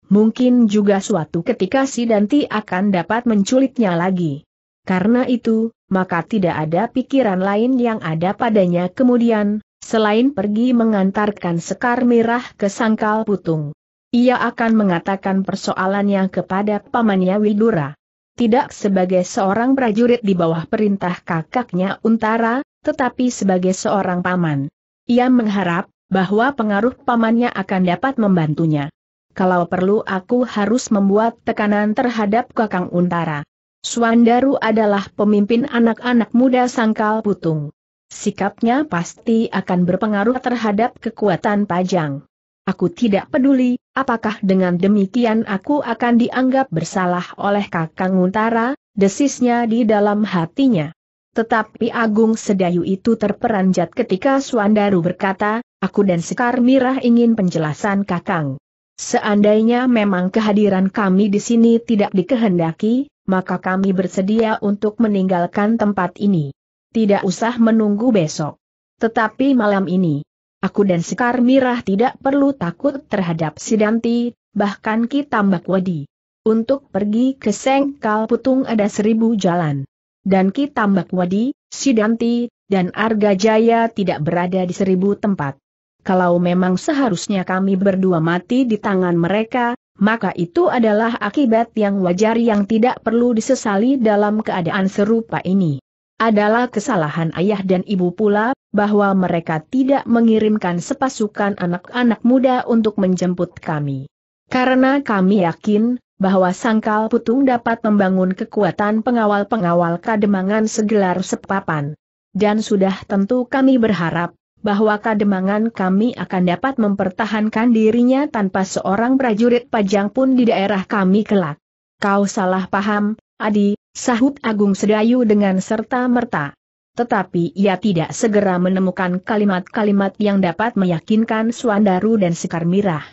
Mungkin juga suatu ketika si Danti akan dapat menculiknya lagi. Karena itu, maka tidak ada pikiran lain yang ada padanya kemudian, selain pergi mengantarkan Sekar Mirah ke Sangkal Putung. Ia akan mengatakan persoalannya kepada pamannya Widura. Tidak sebagai seorang prajurit di bawah perintah kakaknya Untara, tetapi sebagai seorang paman. Ia mengharap bahwa pengaruh pamannya akan dapat membantunya. Kalau perlu aku harus membuat tekanan terhadap Kakang Untara. Suandaru adalah pemimpin anak-anak muda sangkal putung. Sikapnya pasti akan berpengaruh terhadap kekuatan pajang. Aku tidak peduli, apakah dengan demikian aku akan dianggap bersalah oleh Kakang Untara, desisnya di dalam hatinya. Tetapi Agung Sedayu itu terperanjat ketika Suandaru berkata, aku dan Sekar Mirah ingin penjelasan Kakang. Seandainya memang kehadiran kami di sini tidak dikehendaki, maka kami bersedia untuk meninggalkan tempat ini. Tidak usah menunggu besok. Tetapi malam ini, aku dan Sekar Mirah tidak perlu takut terhadap Sidanti, bahkan kita Wadi. Wadi, Untuk pergi ke Sengkal Putung ada seribu jalan dan Kitambak Wadi, Sidanti, dan Arga Jaya tidak berada di seribu tempat. Kalau memang seharusnya kami berdua mati di tangan mereka, maka itu adalah akibat yang wajar yang tidak perlu disesali dalam keadaan serupa ini. Adalah kesalahan ayah dan ibu pula, bahwa mereka tidak mengirimkan sepasukan anak-anak muda untuk menjemput kami. Karena kami yakin, bahwa Sangkal Putung dapat membangun kekuatan pengawal-pengawal kademangan segelar sepapan. Dan sudah tentu kami berharap, bahwa kademangan kami akan dapat mempertahankan dirinya tanpa seorang prajurit pajang pun di daerah kami kelak. Kau salah paham, Adi, sahut Agung Sedayu dengan serta-merta tetapi ia tidak segera menemukan kalimat-kalimat yang dapat meyakinkan Suandaru dan Sekar Mirah.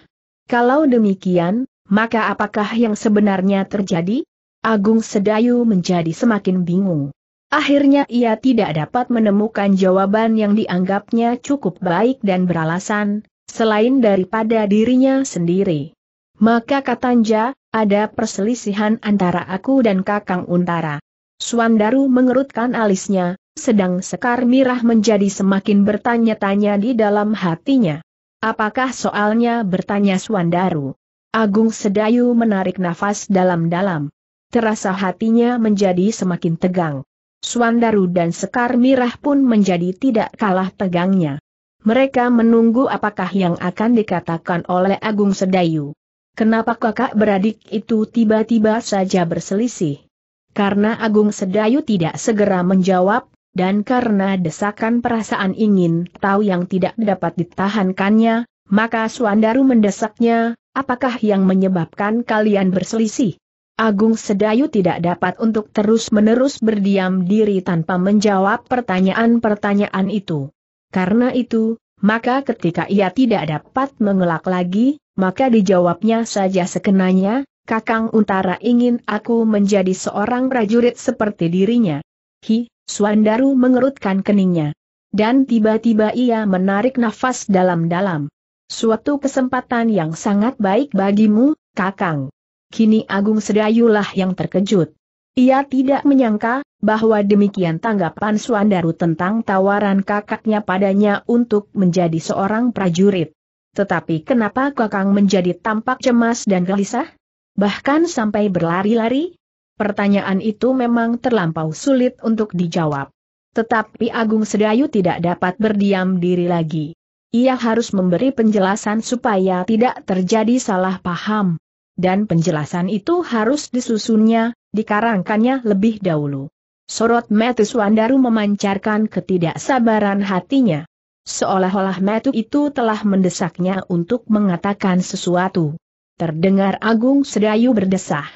Kalau demikian, maka apakah yang sebenarnya terjadi? Agung Sedayu menjadi semakin bingung. Akhirnya ia tidak dapat menemukan jawaban yang dianggapnya cukup baik dan beralasan, selain daripada dirinya sendiri. Maka katanja, ada perselisihan antara aku dan Kakang Untara. Suandaru mengerutkan alisnya, sedang Sekar Mirah menjadi semakin bertanya-tanya di dalam hatinya. Apakah soalnya bertanya Suandaru? Agung Sedayu menarik nafas dalam-dalam. Terasa hatinya menjadi semakin tegang. Swandaru dan Sekar Mirah pun menjadi tidak kalah tegangnya. Mereka menunggu apakah yang akan dikatakan oleh Agung Sedayu. Kenapa kakak beradik itu tiba-tiba saja berselisih? Karena Agung Sedayu tidak segera menjawab, dan karena desakan perasaan ingin tahu yang tidak dapat ditahankannya, maka Suandaru mendesaknya, apakah yang menyebabkan kalian berselisih? Agung Sedayu tidak dapat untuk terus-menerus berdiam diri tanpa menjawab pertanyaan-pertanyaan itu. Karena itu, maka ketika ia tidak dapat mengelak lagi, maka dijawabnya saja sekenanya, Kakang Untara ingin aku menjadi seorang prajurit seperti dirinya. Hi, Suandaru mengerutkan keningnya. Dan tiba-tiba ia menarik nafas dalam-dalam. Suatu kesempatan yang sangat baik bagimu, Kakang. Kini Agung Sedayulah yang terkejut. Ia tidak menyangka, bahwa demikian tanggapan Suandaru tentang tawaran kakaknya padanya untuk menjadi seorang prajurit. Tetapi kenapa kakang menjadi tampak cemas dan gelisah? Bahkan sampai berlari-lari? Pertanyaan itu memang terlampau sulit untuk dijawab. Tetapi Agung Sedayu tidak dapat berdiam diri lagi. Ia harus memberi penjelasan supaya tidak terjadi salah paham. Dan penjelasan itu harus disusunnya, dikarangkannya lebih dahulu. Sorot Metu Swandaru memancarkan ketidaksabaran hatinya. Seolah-olah Metu itu telah mendesaknya untuk mengatakan sesuatu. Terdengar Agung Sedayu berdesah.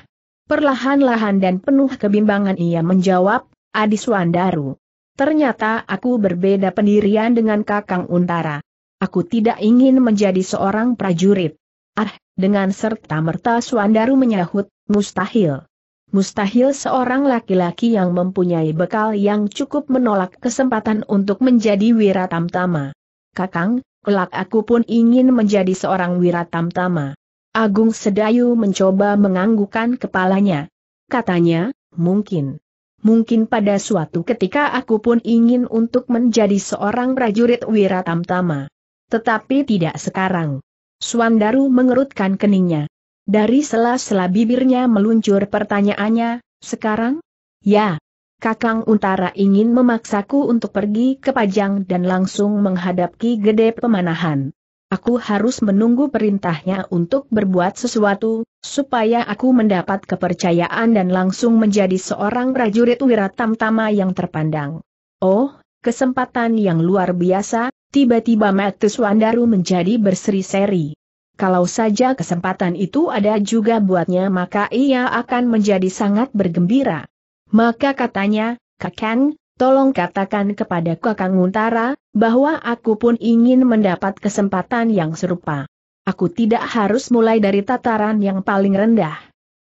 Perlahan-lahan dan penuh kebimbangan ia menjawab, Adi Swandaru, Ternyata aku berbeda pendirian dengan Kakang Untara. Aku tidak ingin menjadi seorang prajurit. Ah, dengan serta-merta Suandaru menyahut, mustahil. Mustahil seorang laki-laki yang mempunyai bekal yang cukup menolak kesempatan untuk menjadi wira tamtama. Kakang, kelak aku pun ingin menjadi seorang wira tamtama. Agung Sedayu mencoba menganggukkan kepalanya. Katanya, mungkin. Mungkin pada suatu ketika aku pun ingin untuk menjadi seorang prajurit wira tamtama. Tetapi tidak sekarang. Suandaru mengerutkan keningnya. Dari sela-sela bibirnya meluncur pertanyaannya, sekarang? Ya. Kakang Untara ingin memaksaku untuk pergi ke Pajang dan langsung menghadapi Ki Gede Pemanahan. Aku harus menunggu perintahnya untuk berbuat sesuatu, supaya aku mendapat kepercayaan dan langsung menjadi seorang prajurit wira tamtama yang terpandang. Oh, kesempatan yang luar biasa, Tiba-tiba Matus Wandaru menjadi berseri-seri. Kalau saja kesempatan itu ada juga buatnya maka ia akan menjadi sangat bergembira. Maka katanya, Kakang, tolong katakan kepada Kakang Untara, bahwa aku pun ingin mendapat kesempatan yang serupa. Aku tidak harus mulai dari tataran yang paling rendah.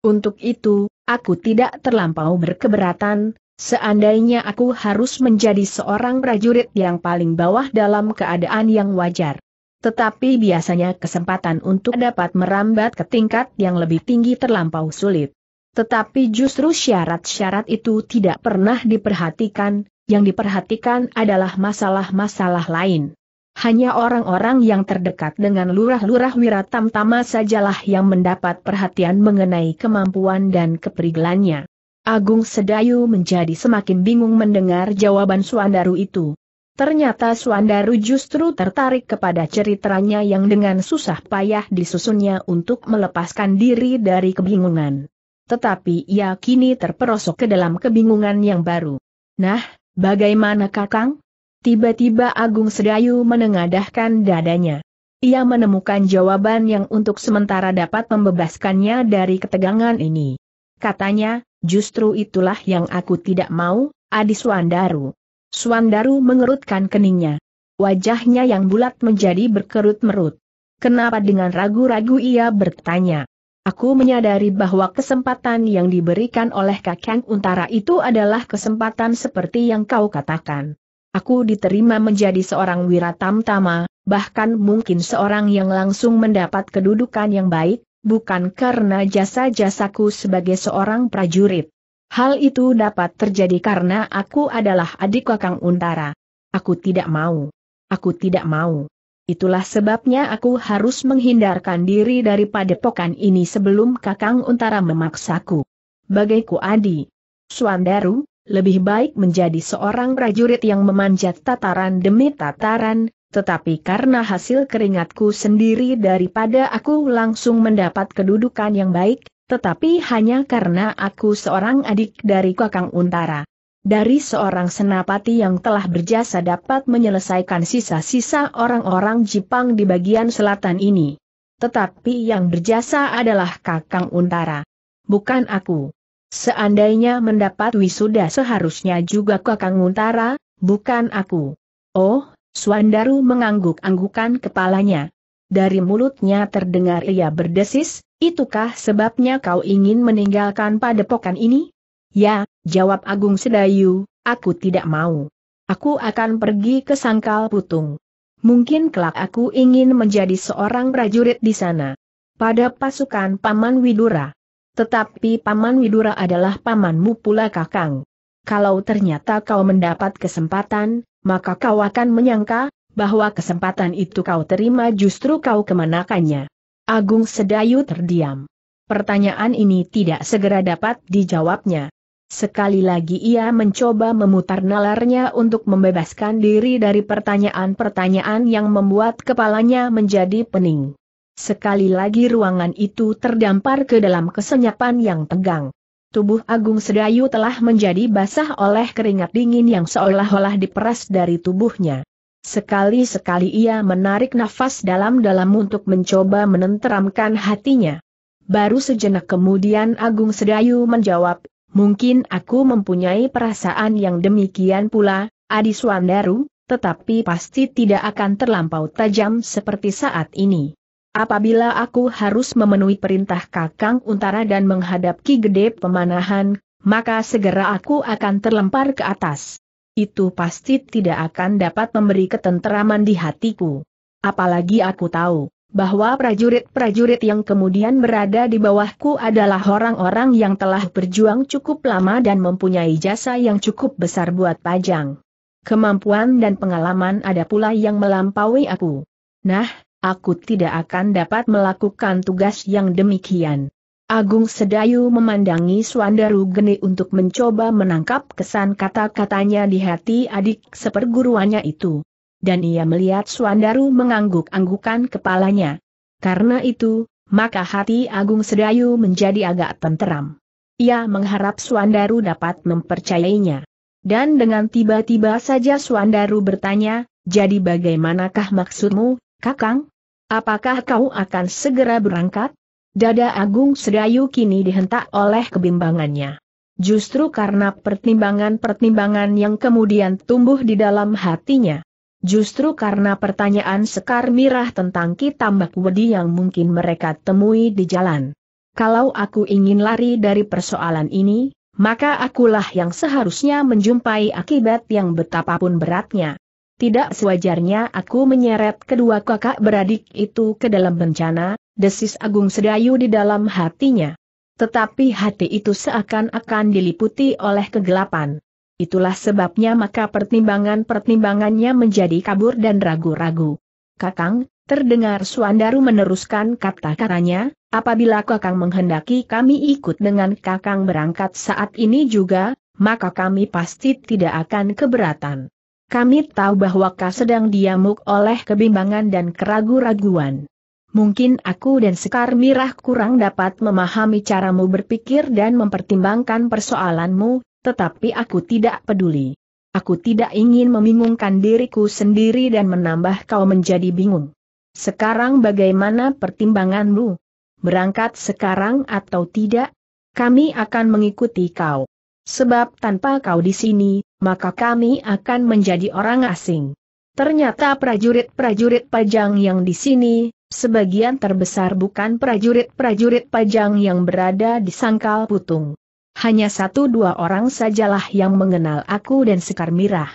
Untuk itu, aku tidak terlampau berkeberatan, Seandainya aku harus menjadi seorang prajurit yang paling bawah dalam keadaan yang wajar. Tetapi biasanya kesempatan untuk dapat merambat ke tingkat yang lebih tinggi terlampau sulit. Tetapi justru syarat-syarat itu tidak pernah diperhatikan, yang diperhatikan adalah masalah-masalah lain. Hanya orang-orang yang terdekat dengan lurah-lurah wiratam-tama sajalah yang mendapat perhatian mengenai kemampuan dan keperigelannya. Agung Sedayu menjadi semakin bingung mendengar jawaban Suandaru itu. Ternyata Suandaru justru tertarik kepada ceritanya yang dengan susah payah disusunnya untuk melepaskan diri dari kebingungan. Tetapi ia kini terperosok ke dalam kebingungan yang baru. Nah, bagaimana kakang? Tiba-tiba Agung Sedayu menengadahkan dadanya. Ia menemukan jawaban yang untuk sementara dapat membebaskannya dari ketegangan ini. Katanya, Justru itulah yang aku tidak mau, Adi Suandaru. Suandaru mengerutkan keningnya. Wajahnya yang bulat menjadi berkerut-merut. Kenapa dengan ragu-ragu ia bertanya. Aku menyadari bahwa kesempatan yang diberikan oleh Kakang Untara itu adalah kesempatan seperti yang kau katakan. Aku diterima menjadi seorang wiratamtama, bahkan mungkin seorang yang langsung mendapat kedudukan yang baik, bukan karena jasa-jasaku sebagai seorang prajurit. Hal itu dapat terjadi karena aku adalah adik kakang Untara. Aku tidak mau. Aku tidak mau. Itulah sebabnya aku harus menghindarkan diri daripada pokan ini sebelum kakang Untara memaksaku. Bagaiku adi. Suandaru, lebih baik menjadi seorang prajurit yang memanjat tataran demi tataran, tetapi karena hasil keringatku sendiri daripada aku langsung mendapat kedudukan yang baik, tetapi hanya karena aku seorang adik dari Kakang Untara. Dari seorang senapati yang telah berjasa dapat menyelesaikan sisa-sisa orang-orang Jepang di bagian selatan ini. Tetapi yang berjasa adalah Kakang Untara. Bukan aku. Seandainya mendapat wisuda seharusnya juga Kakang Untara, bukan aku. Oh, Suandaru mengangguk-anggukan kepalanya. Dari mulutnya terdengar ia berdesis, itukah sebabnya kau ingin meninggalkan padepokan ini? Ya, jawab Agung Sedayu, aku tidak mau. Aku akan pergi ke Sangkal Putung. Mungkin kelak aku ingin menjadi seorang prajurit di sana. Pada pasukan Paman Widura. Tetapi Paman Widura adalah pamanmu pula kakang. Kalau ternyata kau mendapat kesempatan, maka kau akan menyangka, bahwa kesempatan itu kau terima justru kau kemanakannya. Agung Sedayu terdiam. Pertanyaan ini tidak segera dapat dijawabnya. Sekali lagi ia mencoba memutar nalarnya untuk membebaskan diri dari pertanyaan-pertanyaan yang membuat kepalanya menjadi pening. Sekali lagi ruangan itu terdampar ke dalam kesenyapan yang tegang. Tubuh Agung Sedayu telah menjadi basah oleh keringat dingin yang seolah-olah diperas dari tubuhnya. Sekali-sekali ia menarik nafas dalam-dalam untuk mencoba menenteramkan hatinya. Baru sejenak kemudian Agung Sedayu menjawab, mungkin aku mempunyai perasaan yang demikian pula, Adi Swandaru, tetapi pasti tidak akan terlampau tajam seperti saat ini. Apabila aku harus memenuhi perintah Kakang Untara dan menghadap Ki Gede Pemanahan, maka segera aku akan terlempar ke atas. Itu pasti tidak akan dapat memberi ketenteraman di hatiku. Apalagi aku tahu, bahwa prajurit-prajurit yang kemudian berada di bawahku adalah orang-orang yang telah berjuang cukup lama dan mempunyai jasa yang cukup besar buat pajang. Kemampuan dan pengalaman ada pula yang melampaui aku. Nah, aku tidak akan dapat melakukan tugas yang demikian. Agung Sedayu memandangi Swandaru Geni untuk mencoba menangkap kesan kata-katanya di hati adik seperguruannya itu. Dan ia melihat Swandaru mengangguk-anggukan kepalanya. Karena itu, maka hati Agung Sedayu menjadi agak tenteram. Ia mengharap Swandaru dapat mempercayainya. Dan dengan tiba-tiba saja Swandaru bertanya, jadi bagaimanakah maksudmu, Kakang, apakah kau akan segera berangkat? Dada Agung Sedayu kini dihentak oleh kebimbangannya. Justru karena pertimbangan-pertimbangan yang kemudian tumbuh di dalam hatinya. Justru karena pertanyaan Sekar Mirah tentang Kitambak Wedi yang mungkin mereka temui di jalan. Kalau aku ingin lari dari persoalan ini, maka akulah yang seharusnya menjumpai akibat yang betapapun beratnya. Tidak sewajarnya aku menyeret kedua kakak beradik itu ke dalam bencana, desis Agung Sedayu di dalam hatinya. Tetapi hati itu seakan-akan diliputi oleh kegelapan. Itulah sebabnya maka pertimbangan-pertimbangannya menjadi kabur dan ragu-ragu. Kakang, terdengar Suandaru meneruskan kata-katanya, apabila Kakang menghendaki kami ikut dengan Kakang berangkat saat ini juga, maka kami pasti tidak akan keberatan. Kami tahu bahwa kau sedang diamuk oleh kebimbangan dan keragu-raguan. Mungkin aku dan Sekar Mirah kurang dapat memahami caramu berpikir dan mempertimbangkan persoalanmu, tetapi aku tidak peduli. Aku tidak ingin membingungkan diriku sendiri dan menambah kau menjadi bingung. Sekarang bagaimana pertimbanganmu? Berangkat sekarang atau tidak? Kami akan mengikuti kau. Sebab tanpa kau di sini, maka kami akan menjadi orang asing. Ternyata prajurit-prajurit pajang yang di sini, sebagian terbesar bukan prajurit-prajurit pajang yang berada di sangkal putung. Hanya satu dua orang sajalah yang mengenal aku dan Sekar Mirah.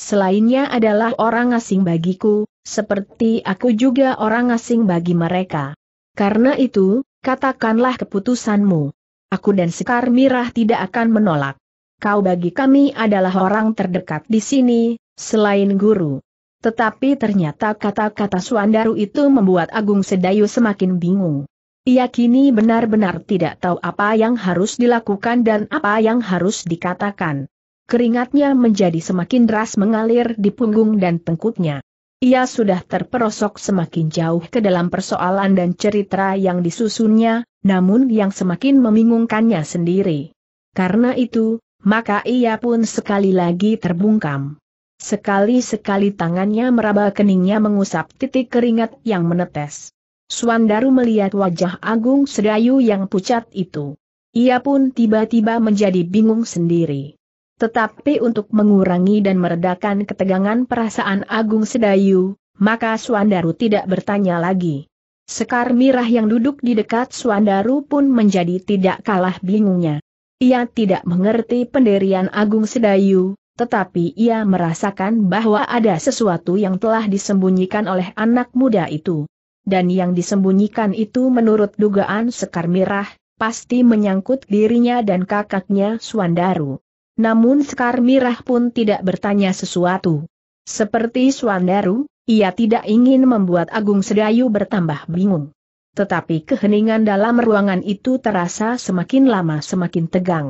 Selainnya adalah orang asing bagiku, seperti aku juga orang asing bagi mereka. Karena itu, katakanlah keputusanmu. Aku dan Sekar Mirah tidak akan menolak kau bagi kami adalah orang terdekat di sini, selain guru. Tetapi ternyata kata-kata Suandaru itu membuat Agung Sedayu semakin bingung. Ia kini benar-benar tidak tahu apa yang harus dilakukan dan apa yang harus dikatakan. Keringatnya menjadi semakin deras mengalir di punggung dan tengkuknya. Ia sudah terperosok semakin jauh ke dalam persoalan dan cerita yang disusunnya, namun yang semakin membingungkannya sendiri. Karena itu, maka ia pun sekali lagi terbungkam. Sekali-sekali tangannya meraba keningnya mengusap titik keringat yang menetes. Suandaru melihat wajah Agung Sedayu yang pucat itu. Ia pun tiba-tiba menjadi bingung sendiri. Tetapi untuk mengurangi dan meredakan ketegangan perasaan Agung Sedayu, maka Suandaru tidak bertanya lagi. Sekar Mirah yang duduk di dekat Suandaru pun menjadi tidak kalah bingungnya. Ia tidak mengerti pendirian Agung Sedayu, tetapi ia merasakan bahwa ada sesuatu yang telah disembunyikan oleh anak muda itu. Dan yang disembunyikan itu menurut dugaan Sekar Mirah, pasti menyangkut dirinya dan kakaknya Suandaru. Namun Sekar Mirah pun tidak bertanya sesuatu. Seperti Suandaru, ia tidak ingin membuat Agung Sedayu bertambah bingung tetapi keheningan dalam ruangan itu terasa semakin lama semakin tegang.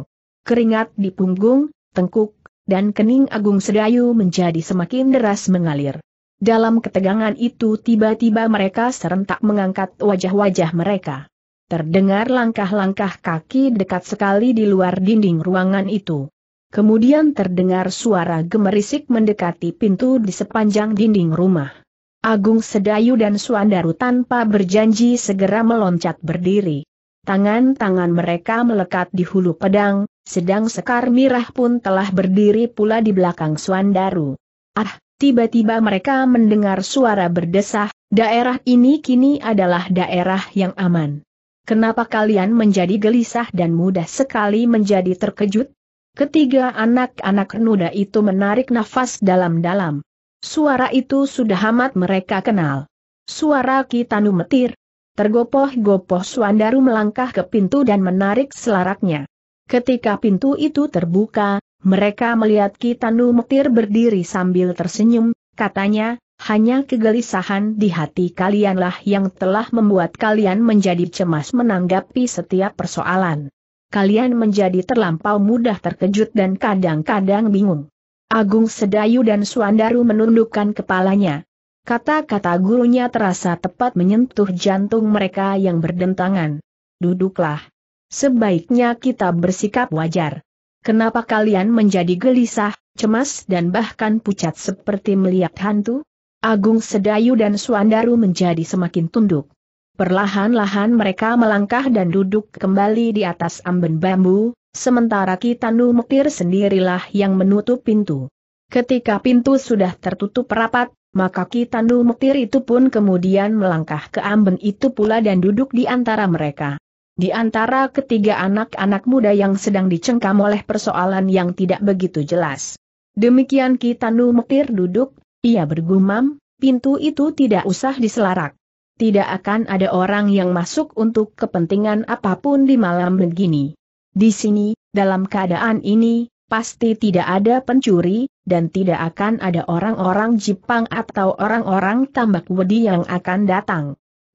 Keringat di punggung, tengkuk, dan kening Agung Sedayu menjadi semakin deras mengalir. Dalam ketegangan itu tiba-tiba mereka serentak mengangkat wajah-wajah mereka. Terdengar langkah-langkah kaki dekat sekali di luar dinding ruangan itu. Kemudian terdengar suara gemerisik mendekati pintu di sepanjang dinding rumah. Agung Sedayu dan Suandaru tanpa berjanji segera meloncat berdiri. Tangan-tangan mereka melekat di hulu pedang, sedang Sekar Mirah pun telah berdiri pula di belakang Suandaru. Ah, tiba-tiba mereka mendengar suara berdesah, daerah ini kini adalah daerah yang aman. Kenapa kalian menjadi gelisah dan mudah sekali menjadi terkejut? Ketiga anak-anak nuda itu menarik nafas dalam-dalam. Suara itu sudah amat mereka kenal. Suara Kitanu Metir. Tergopoh-gopoh Suandaru melangkah ke pintu dan menarik selaraknya. Ketika pintu itu terbuka, mereka melihat Kitanu Metir berdiri sambil tersenyum, katanya, hanya kegelisahan di hati kalianlah yang telah membuat kalian menjadi cemas menanggapi setiap persoalan. Kalian menjadi terlampau mudah terkejut dan kadang-kadang bingung. Agung Sedayu dan Suandaru menundukkan kepalanya. Kata-kata gurunya terasa tepat menyentuh jantung mereka yang berdentangan. Duduklah. Sebaiknya kita bersikap wajar. Kenapa kalian menjadi gelisah, cemas dan bahkan pucat seperti melihat hantu? Agung Sedayu dan Suandaru menjadi semakin tunduk. Perlahan-lahan mereka melangkah dan duduk kembali di atas amben bambu, Sementara Kitanu Mukir sendirilah yang menutup pintu. Ketika pintu sudah tertutup rapat, maka Kitanu Mukir itu pun kemudian melangkah ke amben itu pula dan duduk di antara mereka. Di antara ketiga anak-anak muda yang sedang dicengkam oleh persoalan yang tidak begitu jelas. Demikian Kitanu Mukir duduk, ia bergumam, pintu itu tidak usah diselarak tidak akan ada orang yang masuk untuk kepentingan apapun di malam begini. Di sini, dalam keadaan ini, pasti tidak ada pencuri, dan tidak akan ada orang-orang Jepang atau orang-orang tambak wedi yang akan datang.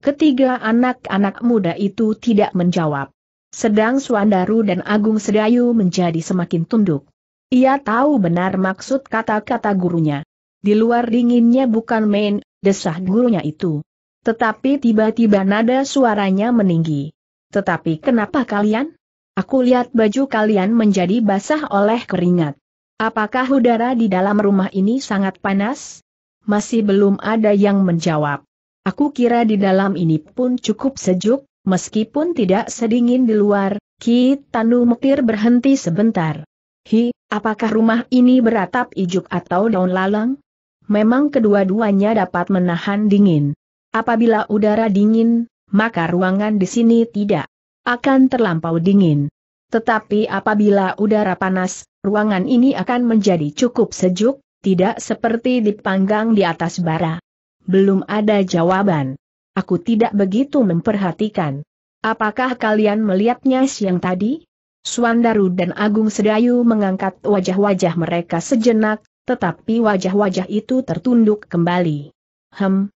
Ketiga anak-anak muda itu tidak menjawab. Sedang Suandaru dan Agung Sedayu menjadi semakin tunduk. Ia tahu benar maksud kata-kata gurunya. Di luar dinginnya bukan main, desah gurunya itu. Tetapi tiba-tiba nada suaranya meninggi. Tetapi kenapa kalian? Aku lihat baju kalian menjadi basah oleh keringat. Apakah udara di dalam rumah ini sangat panas? Masih belum ada yang menjawab. Aku kira di dalam ini pun cukup sejuk, meskipun tidak sedingin di luar, Ki Tanu Mekir berhenti sebentar. Hi, apakah rumah ini beratap ijuk atau daun lalang? Memang kedua-duanya dapat menahan dingin. Apabila udara dingin, maka ruangan di sini tidak akan terlampau dingin. Tetapi apabila udara panas, ruangan ini akan menjadi cukup sejuk, tidak seperti dipanggang di atas bara. Belum ada jawaban. Aku tidak begitu memperhatikan. Apakah kalian melihatnya siang tadi? Suandaru dan Agung Sedayu mengangkat wajah-wajah mereka sejenak, tetapi wajah-wajah itu tertunduk kembali. Hem,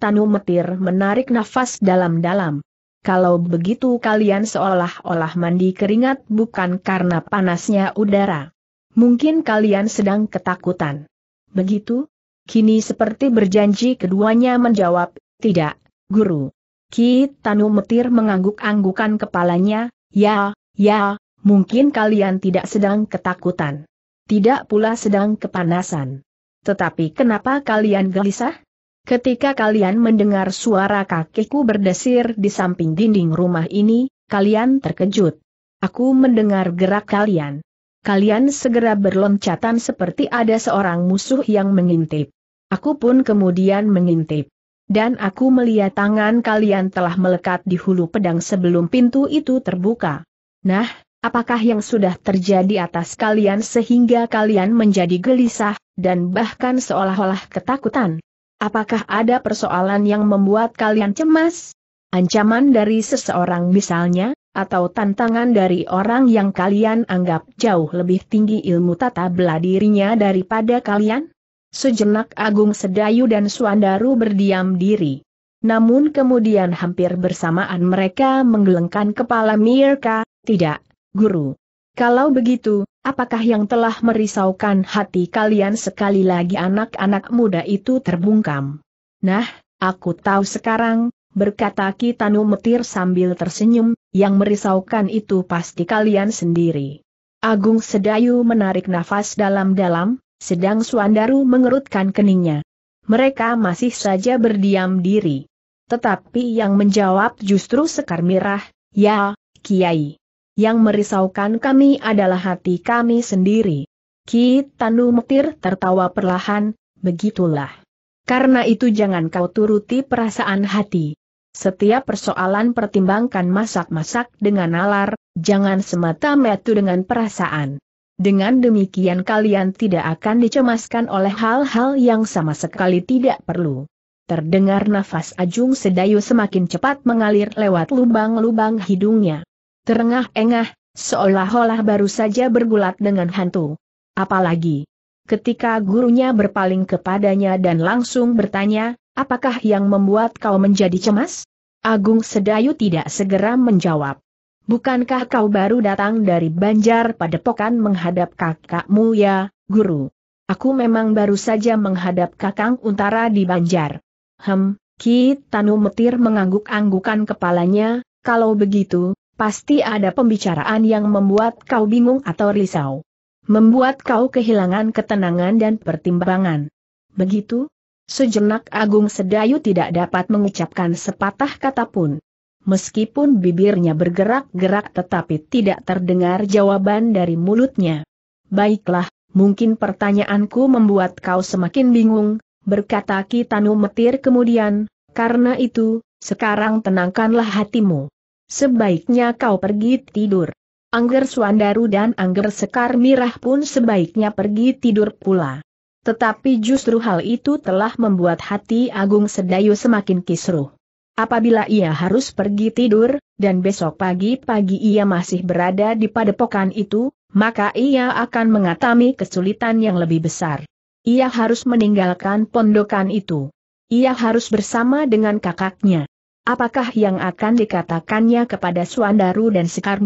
Tanu Metir menarik nafas dalam-dalam. Kalau begitu kalian seolah-olah mandi keringat bukan karena panasnya udara. Mungkin kalian sedang ketakutan. Begitu? Kini seperti berjanji keduanya menjawab, tidak, guru. Ki Tanu Metir mengangguk-anggukan kepalanya, ya, ya, mungkin kalian tidak sedang ketakutan. Tidak pula sedang kepanasan. Tetapi kenapa kalian gelisah? Ketika kalian mendengar suara kakiku berdesir di samping dinding rumah ini, kalian terkejut. Aku mendengar gerak kalian. Kalian segera berloncatan seperti ada seorang musuh yang mengintip. Aku pun kemudian mengintip. Dan aku melihat tangan kalian telah melekat di hulu pedang sebelum pintu itu terbuka. Nah, apakah yang sudah terjadi atas kalian sehingga kalian menjadi gelisah, dan bahkan seolah-olah ketakutan? Apakah ada persoalan yang membuat kalian cemas? Ancaman dari seseorang misalnya, atau tantangan dari orang yang kalian anggap jauh lebih tinggi ilmu tata bela dirinya daripada kalian? Sejenak Agung Sedayu dan Suandaru berdiam diri. Namun kemudian hampir bersamaan mereka menggelengkan kepala Mirka, tidak, guru. Kalau begitu, Apakah yang telah merisaukan hati kalian sekali lagi anak-anak muda itu terbungkam? Nah, aku tahu sekarang, berkata Kitanu Metir sambil tersenyum, yang merisaukan itu pasti kalian sendiri. Agung Sedayu menarik nafas dalam-dalam, sedang Suandaru mengerutkan keningnya. Mereka masih saja berdiam diri. Tetapi yang menjawab justru Sekar Mirah, ya, Kiai. Yang merisaukan kami adalah hati kami sendiri. Ki Tanu tertawa perlahan, begitulah. Karena itu jangan kau turuti perasaan hati. Setiap persoalan pertimbangkan masak-masak dengan nalar, jangan semata-mata dengan perasaan. Dengan demikian kalian tidak akan dicemaskan oleh hal-hal yang sama sekali tidak perlu. Terdengar nafas Ajung Sedayu semakin cepat mengalir lewat lubang-lubang hidungnya terengah-engah, seolah-olah baru saja bergulat dengan hantu. Apalagi, ketika gurunya berpaling kepadanya dan langsung bertanya, apakah yang membuat kau menjadi cemas? Agung Sedayu tidak segera menjawab. Bukankah kau baru datang dari Banjar Padepokan menghadap kakakmu ya, guru? Aku memang baru saja menghadap kakang Untara di Banjar. Hem, Ki Tanu Metir mengangguk-anggukan kepalanya, kalau begitu, Pasti ada pembicaraan yang membuat kau bingung atau risau. Membuat kau kehilangan ketenangan dan pertimbangan. Begitu? Sejenak Agung Sedayu tidak dapat mengucapkan sepatah kata pun. Meskipun bibirnya bergerak-gerak tetapi tidak terdengar jawaban dari mulutnya. Baiklah, mungkin pertanyaanku membuat kau semakin bingung, berkata Kitanu Metir kemudian, karena itu, sekarang tenangkanlah hatimu. Sebaiknya kau pergi tidur. Angger Suandaru dan Angger Sekar Mirah pun sebaiknya pergi tidur pula. Tetapi justru hal itu telah membuat hati Agung Sedayu semakin kisruh. Apabila ia harus pergi tidur, dan besok pagi-pagi ia masih berada di padepokan itu, maka ia akan mengatami kesulitan yang lebih besar. Ia harus meninggalkan pondokan itu. Ia harus bersama dengan kakaknya. Apakah yang akan dikatakannya kepada Suandaru dan Sekar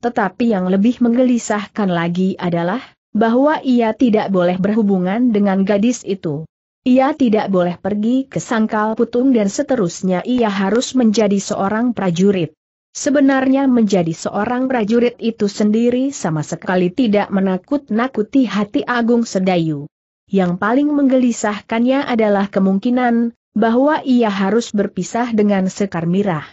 Tetapi yang lebih menggelisahkan lagi adalah, bahwa ia tidak boleh berhubungan dengan gadis itu. Ia tidak boleh pergi ke sangkal putung dan seterusnya ia harus menjadi seorang prajurit. Sebenarnya menjadi seorang prajurit itu sendiri sama sekali tidak menakut-nakuti hati Agung Sedayu. Yang paling menggelisahkannya adalah kemungkinan, bahwa ia harus berpisah dengan Sekar Mirah.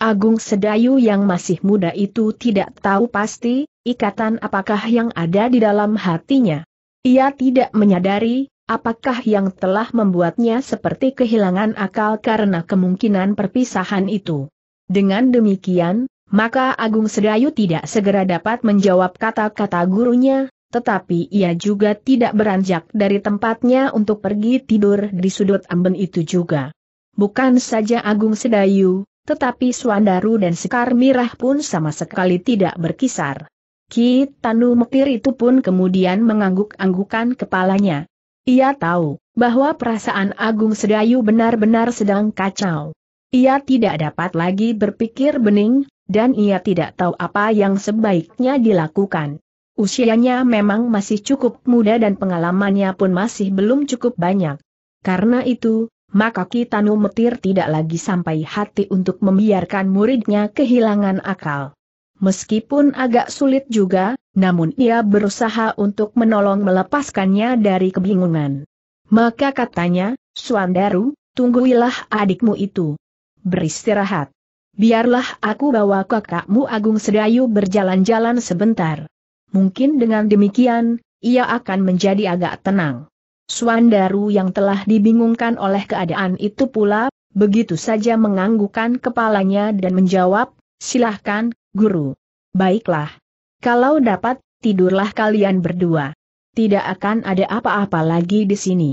Agung Sedayu yang masih muda itu tidak tahu pasti, ikatan apakah yang ada di dalam hatinya. Ia tidak menyadari, apakah yang telah membuatnya seperti kehilangan akal karena kemungkinan perpisahan itu. Dengan demikian, maka Agung Sedayu tidak segera dapat menjawab kata-kata gurunya, tetapi ia juga tidak beranjak dari tempatnya untuk pergi tidur di sudut amben itu juga. Bukan saja Agung Sedayu, tetapi Suandaru dan Sekar Mirah pun sama sekali tidak berkisar. Ki Tanu Mekir itu pun kemudian mengangguk-anggukan kepalanya. Ia tahu bahwa perasaan Agung Sedayu benar-benar sedang kacau. Ia tidak dapat lagi berpikir bening, dan ia tidak tahu apa yang sebaiknya dilakukan. Usianya memang masih cukup muda dan pengalamannya pun masih belum cukup banyak. Karena itu, maka Kitanu Metir tidak lagi sampai hati untuk membiarkan muridnya kehilangan akal. Meskipun agak sulit juga, namun ia berusaha untuk menolong melepaskannya dari kebingungan. Maka katanya, Suandaru, tungguilah adikmu itu. Beristirahat. Biarlah aku bawa kakakmu Agung Sedayu berjalan-jalan sebentar. Mungkin dengan demikian, ia akan menjadi agak tenang. Suandaru yang telah dibingungkan oleh keadaan itu pula, begitu saja menganggukkan kepalanya dan menjawab, silahkan, guru. Baiklah. Kalau dapat, tidurlah kalian berdua. Tidak akan ada apa-apa lagi di sini.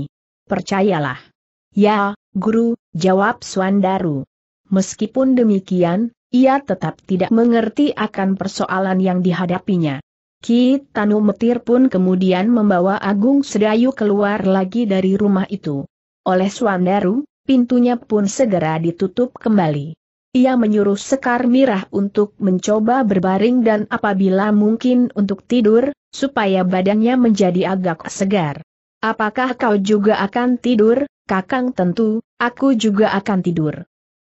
Percayalah. Ya, guru, jawab Suandaru. Meskipun demikian, ia tetap tidak mengerti akan persoalan yang dihadapinya. Ki Tanu Metir pun kemudian membawa Agung Sedayu keluar lagi dari rumah itu. Oleh Swandaru, pintunya pun segera ditutup kembali. Ia menyuruh Sekar Mirah untuk mencoba berbaring dan apabila mungkin untuk tidur, supaya badannya menjadi agak segar. Apakah kau juga akan tidur, Kakang tentu, aku juga akan tidur.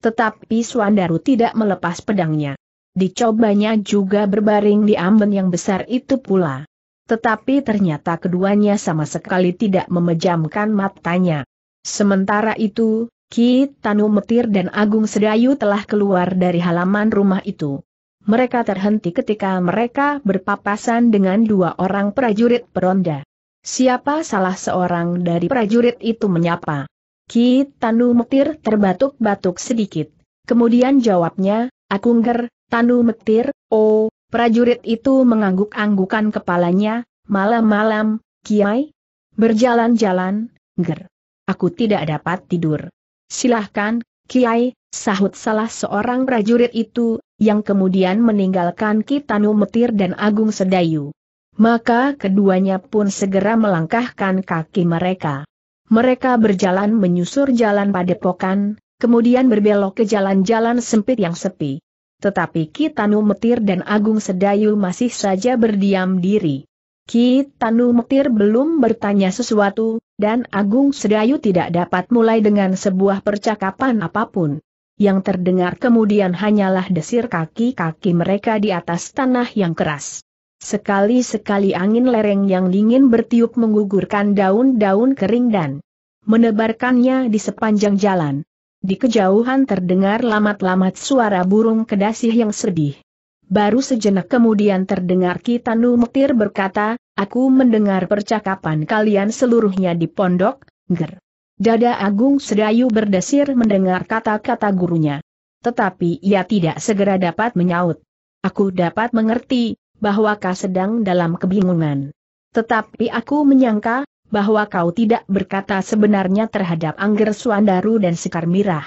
Tetapi Swandaru tidak melepas pedangnya dicobanya juga berbaring di amben yang besar itu pula. Tetapi ternyata keduanya sama sekali tidak memejamkan matanya. Sementara itu, Ki Tanu Metir dan Agung Sedayu telah keluar dari halaman rumah itu. Mereka terhenti ketika mereka berpapasan dengan dua orang prajurit peronda. Siapa salah seorang dari prajurit itu menyapa? Ki Tanu Metir terbatuk-batuk sedikit. Kemudian jawabnya, Akungger, Tanu metir, oh, prajurit itu mengangguk-anggukan kepalanya, malam-malam, kiai, berjalan-jalan, ger. Aku tidak dapat tidur. Silahkan, kiai, sahut salah seorang prajurit itu, yang kemudian meninggalkan Kitanu Metir dan Agung Sedayu. Maka keduanya pun segera melangkahkan kaki mereka. Mereka berjalan menyusur jalan padepokan, kemudian berbelok ke jalan-jalan sempit yang sepi. Tetapi Ki Tanu Metir dan Agung Sedayu masih saja berdiam diri. Ki Tanu Metir belum bertanya sesuatu, dan Agung Sedayu tidak dapat mulai dengan sebuah percakapan apapun. Yang terdengar kemudian hanyalah desir kaki-kaki mereka di atas tanah yang keras. Sekali-sekali angin lereng yang dingin bertiup menggugurkan daun-daun kering dan menebarkannya di sepanjang jalan. Di kejauhan terdengar lamat-lamat suara burung kedasih yang sedih. Baru sejenak kemudian terdengar Kitanu Mutir berkata, Aku mendengar percakapan kalian seluruhnya di pondok, ger. Dada Agung Sedayu berdesir mendengar kata-kata gurunya. Tetapi ia tidak segera dapat menyaut. Aku dapat mengerti, bahwa kau sedang dalam kebingungan. Tetapi aku menyangka, bahwa kau tidak berkata sebenarnya terhadap Angger Suandaru dan Sekar Mirah.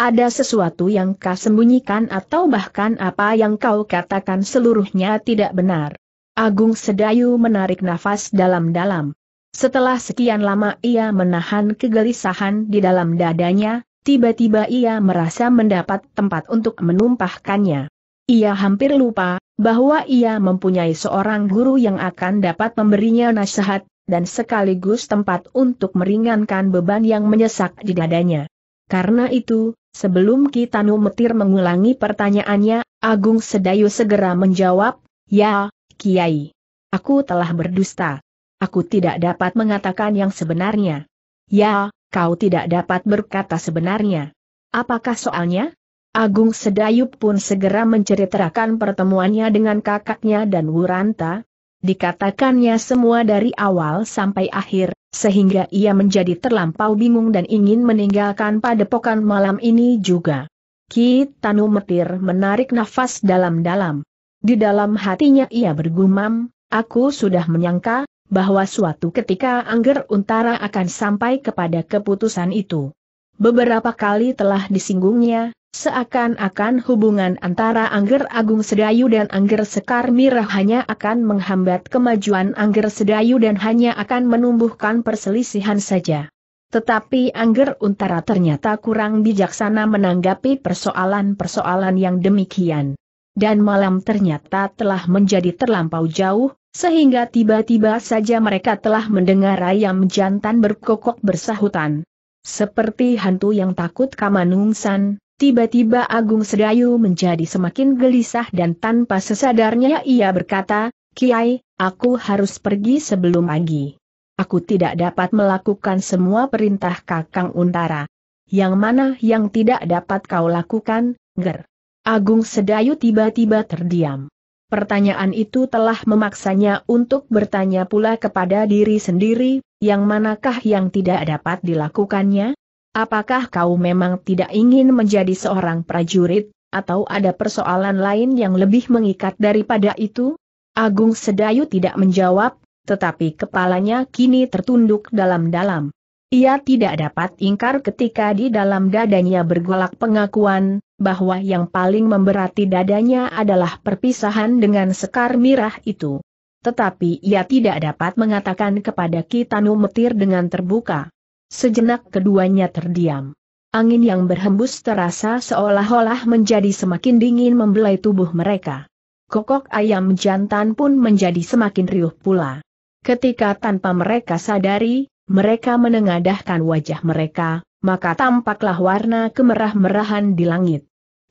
Ada sesuatu yang kau sembunyikan atau bahkan apa yang kau katakan seluruhnya tidak benar. Agung Sedayu menarik nafas dalam-dalam. Setelah sekian lama ia menahan kegelisahan di dalam dadanya, tiba-tiba ia merasa mendapat tempat untuk menumpahkannya. Ia hampir lupa bahwa ia mempunyai seorang guru yang akan dapat memberinya nasihat, dan sekaligus tempat untuk meringankan beban yang menyesak di dadanya. Karena itu, sebelum Kitanu Metir mengulangi pertanyaannya, Agung Sedayu segera menjawab, Ya, Kiai. Aku telah berdusta. Aku tidak dapat mengatakan yang sebenarnya. Ya, kau tidak dapat berkata sebenarnya. Apakah soalnya? Agung Sedayu pun segera menceritakan pertemuannya dengan kakaknya dan Wuranta, dikatakannya semua dari awal sampai akhir, sehingga ia menjadi terlampau bingung dan ingin meninggalkan padepokan malam ini juga. Ki Tanu Metir menarik nafas dalam-dalam. Di dalam hatinya ia bergumam, aku sudah menyangka, bahwa suatu ketika Angger Untara akan sampai kepada keputusan itu. Beberapa kali telah disinggungnya, Seakan-akan hubungan antara Angger Agung Sedayu dan Angger Sekar Mirah hanya akan menghambat kemajuan Angger Sedayu dan hanya akan menumbuhkan perselisihan saja. Tetapi Angger Untara ternyata kurang bijaksana menanggapi persoalan-persoalan yang demikian. Dan malam ternyata telah menjadi terlampau jauh, sehingga tiba-tiba saja mereka telah mendengar ayam jantan berkokok bersahutan. Seperti hantu yang takut kamanungsan, Tiba-tiba Agung Sedayu menjadi semakin gelisah dan tanpa sesadarnya ia berkata, Kiai, aku harus pergi sebelum pagi. Aku tidak dapat melakukan semua perintah Kakang Untara. Yang mana yang tidak dapat kau lakukan, Ger? Agung Sedayu tiba-tiba terdiam. Pertanyaan itu telah memaksanya untuk bertanya pula kepada diri sendiri, yang manakah yang tidak dapat dilakukannya? Apakah kau memang tidak ingin menjadi seorang prajurit, atau ada persoalan lain yang lebih mengikat daripada itu? Agung Sedayu tidak menjawab, tetapi kepalanya kini tertunduk dalam-dalam. Ia tidak dapat ingkar ketika di dalam dadanya bergolak pengakuan, bahwa yang paling memberati dadanya adalah perpisahan dengan Sekar Mirah itu. Tetapi ia tidak dapat mengatakan kepada Kitanu Metir dengan terbuka. Sejenak keduanya terdiam. Angin yang berhembus terasa seolah-olah menjadi semakin dingin membelai tubuh mereka. Kokok ayam jantan pun menjadi semakin riuh pula. Ketika tanpa mereka sadari, mereka menengadahkan wajah mereka, maka tampaklah warna kemerah-merahan di langit.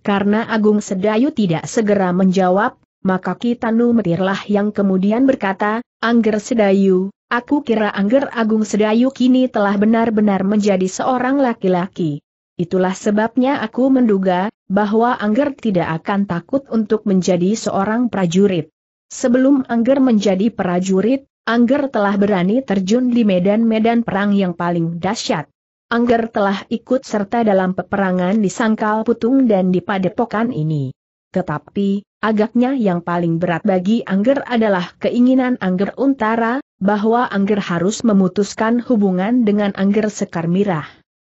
Karena Agung Sedayu tidak segera menjawab, maka Kitanu Metirlah yang kemudian berkata, Angger Sedayu, aku kira Angger Agung Sedayu kini telah benar-benar menjadi seorang laki-laki. Itulah sebabnya aku menduga, bahwa Angger tidak akan takut untuk menjadi seorang prajurit. Sebelum Angger menjadi prajurit, Angger telah berani terjun di medan-medan perang yang paling dahsyat. Angger telah ikut serta dalam peperangan di Sangkal Putung dan di Padepokan ini. Tetapi, Agaknya yang paling berat bagi Angger adalah keinginan Angger Untara, bahwa Angger harus memutuskan hubungan dengan Angger Sekar Mirah.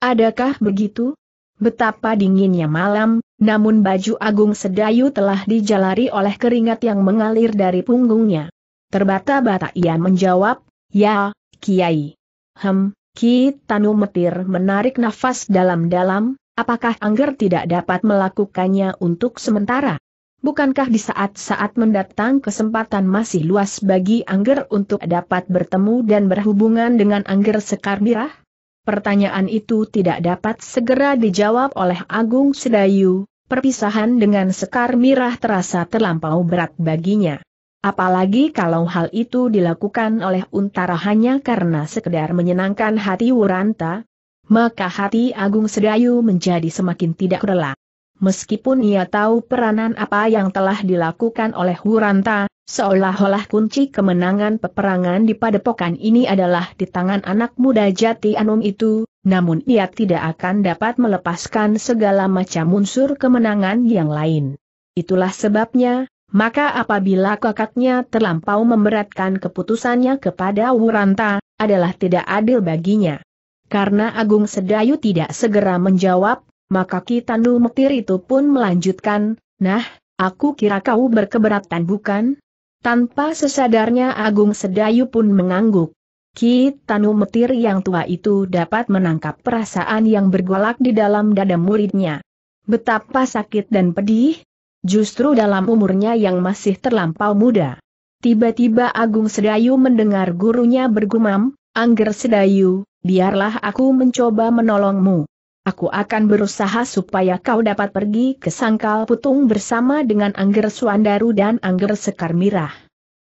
Adakah begitu? Betapa dinginnya malam, namun baju Agung Sedayu telah dijalari oleh keringat yang mengalir dari punggungnya. Terbata-bata ia menjawab, Ya, Kiai. Hem, Ki Tanu Metir menarik nafas dalam-dalam, apakah Angger tidak dapat melakukannya untuk sementara? Bukankah di saat-saat mendatang kesempatan masih luas bagi Angger untuk dapat bertemu dan berhubungan dengan Angger Sekar Mirah? Pertanyaan itu tidak dapat segera dijawab oleh Agung Sedayu, perpisahan dengan Sekar Mirah terasa terlampau berat baginya. Apalagi kalau hal itu dilakukan oleh Untara hanya karena sekedar menyenangkan hati Wuranta, maka hati Agung Sedayu menjadi semakin tidak rela meskipun ia tahu peranan apa yang telah dilakukan oleh Huranta, seolah-olah kunci kemenangan peperangan di padepokan ini adalah di tangan anak muda jati Anum itu, namun ia tidak akan dapat melepaskan segala macam unsur kemenangan yang lain. Itulah sebabnya, maka apabila kakaknya terlampau memberatkan keputusannya kepada Wuranta, adalah tidak adil baginya. Karena Agung Sedayu tidak segera menjawab, maka Kitanu Mektir itu pun melanjutkan, Nah, aku kira kau berkeberatan bukan? Tanpa sesadarnya Agung Sedayu pun mengangguk. Kitanu Metir yang tua itu dapat menangkap perasaan yang bergolak di dalam dada muridnya. Betapa sakit dan pedih, justru dalam umurnya yang masih terlampau muda. Tiba-tiba Agung Sedayu mendengar gurunya bergumam, Angger Sedayu, biarlah aku mencoba menolongmu. Aku akan berusaha supaya kau dapat pergi ke Sangkal Putung bersama dengan Angger Suandaru dan Angger Sekar Mirah.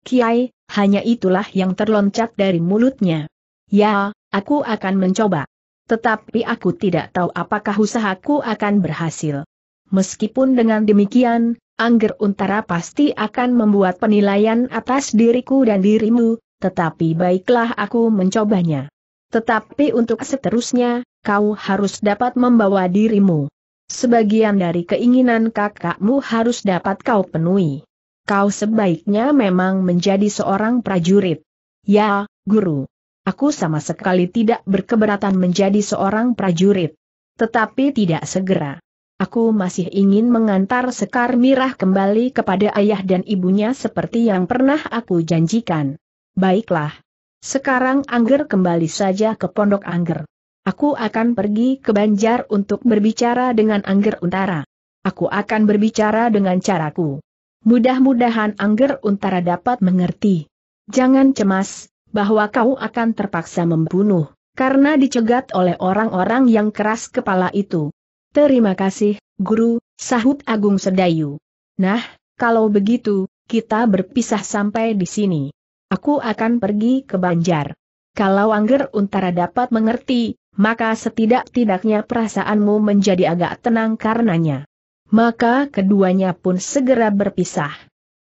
Kiai, hanya itulah yang terloncat dari mulutnya. Ya, aku akan mencoba. Tetapi aku tidak tahu apakah usahaku akan berhasil. Meskipun dengan demikian, Angger Untara pasti akan membuat penilaian atas diriku dan dirimu, tetapi baiklah aku mencobanya. Tetapi untuk seterusnya, kau harus dapat membawa dirimu. Sebagian dari keinginan kakakmu harus dapat kau penuhi. Kau sebaiknya memang menjadi seorang prajurit. Ya, guru. Aku sama sekali tidak berkeberatan menjadi seorang prajurit. Tetapi tidak segera. Aku masih ingin mengantar Sekar Mirah kembali kepada ayah dan ibunya seperti yang pernah aku janjikan. Baiklah, sekarang Angger kembali saja ke Pondok Angger. Aku akan pergi ke Banjar untuk berbicara dengan Angger Untara. Aku akan berbicara dengan caraku. Mudah-mudahan Angger Untara dapat mengerti. Jangan cemas, bahwa kau akan terpaksa membunuh, karena dicegat oleh orang-orang yang keras kepala itu. Terima kasih, Guru, sahut Agung Sedayu. Nah, kalau begitu, kita berpisah sampai di sini. Aku akan pergi ke Banjar. Kalau Angger Untara dapat mengerti, maka setidak-tidaknya perasaanmu menjadi agak tenang karenanya. Maka keduanya pun segera berpisah.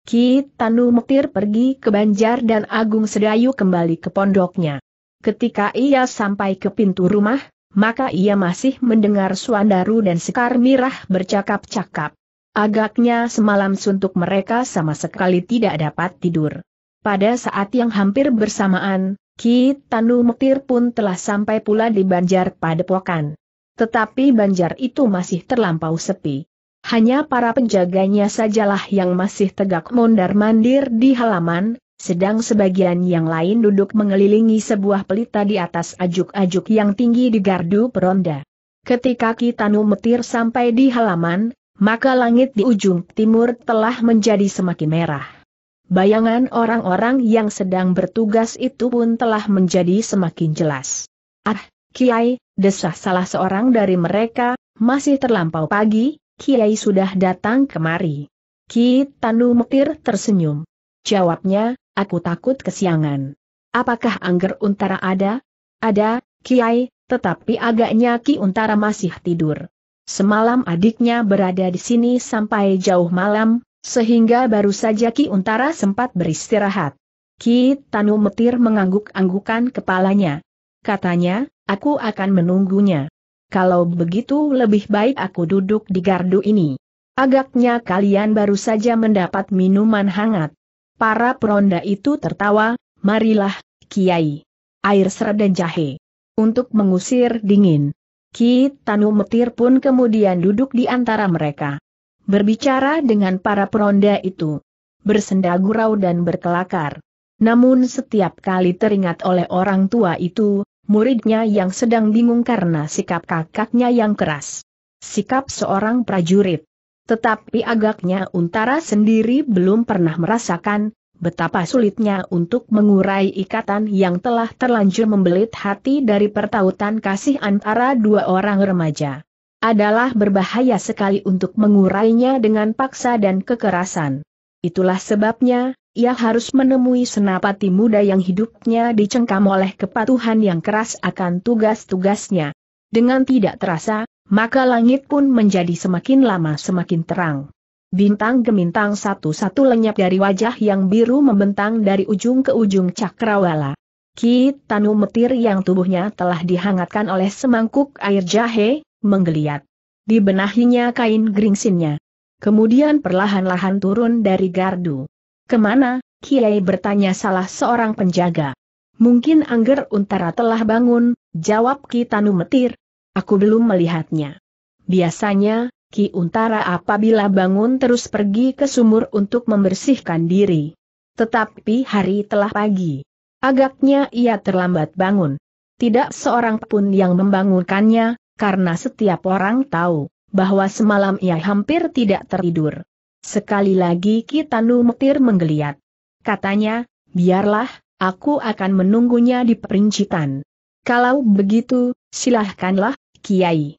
Ki Tanu Mektir pergi ke Banjar dan Agung Sedayu kembali ke pondoknya. Ketika ia sampai ke pintu rumah, maka ia masih mendengar Suandaru dan Sekar Mirah bercakap-cakap. Agaknya semalam suntuk mereka sama sekali tidak dapat tidur. Pada saat yang hampir bersamaan, Ki Tanu Mutir pun telah sampai pula di Banjar Padepokan. Tetapi Banjar itu masih terlampau sepi. Hanya para penjaganya sajalah yang masih tegak mondar-mandir di halaman, sedang sebagian yang lain duduk mengelilingi sebuah pelita di atas ajuk-ajuk yang tinggi di gardu peronda. Ketika Ki Tanu Mutir sampai di halaman, maka langit di ujung timur telah menjadi semakin merah. Bayangan orang-orang yang sedang bertugas itu pun telah menjadi semakin jelas. Ah, Kiai, desah salah seorang dari mereka, masih terlampau pagi, Kiai sudah datang kemari. Ki Tanu Mutir tersenyum. Jawabnya, aku takut kesiangan. Apakah Angger Untara ada? Ada, Kiai, tetapi agaknya Ki Untara masih tidur. Semalam adiknya berada di sini sampai jauh malam, sehingga baru saja Ki Untara sempat beristirahat. Ki Tanu Metir mengangguk-anggukan kepalanya. Katanya, aku akan menunggunya. Kalau begitu lebih baik aku duduk di gardu ini. Agaknya kalian baru saja mendapat minuman hangat. Para peronda itu tertawa, marilah, Kiai. Air seret dan jahe. Untuk mengusir dingin. Ki Tanu Metir pun kemudian duduk di antara mereka berbicara dengan para peronda itu, bersenda gurau dan berkelakar. Namun setiap kali teringat oleh orang tua itu, muridnya yang sedang bingung karena sikap kakaknya yang keras. Sikap seorang prajurit. Tetapi agaknya Untara sendiri belum pernah merasakan betapa sulitnya untuk mengurai ikatan yang telah terlanjur membelit hati dari pertautan kasih antara dua orang remaja adalah berbahaya sekali untuk mengurainya dengan paksa dan kekerasan. Itulah sebabnya, ia harus menemui senapati muda yang hidupnya dicengkam oleh kepatuhan yang keras akan tugas-tugasnya. Dengan tidak terasa, maka langit pun menjadi semakin lama semakin terang. Bintang gemintang satu-satu lenyap dari wajah yang biru membentang dari ujung ke ujung cakrawala. Ki Tanu Metir yang tubuhnya telah dihangatkan oleh semangkuk air jahe, menggeliat. dibenahinya kain geringsinnya. Kemudian perlahan-lahan turun dari gardu. Kemana, Kiai bertanya salah seorang penjaga. Mungkin Angger Untara telah bangun, jawab Ki Tanu Metir. Aku belum melihatnya. Biasanya, Ki Untara apabila bangun terus pergi ke sumur untuk membersihkan diri. Tetapi hari telah pagi. Agaknya ia terlambat bangun. Tidak seorang pun yang membangunkannya, karena setiap orang tahu bahwa semalam ia hampir tidak tertidur. Sekali lagi Kitanu Metir menggeliat. Katanya, biarlah, aku akan menunggunya di perincitan. Kalau begitu, silahkanlah, Kiai.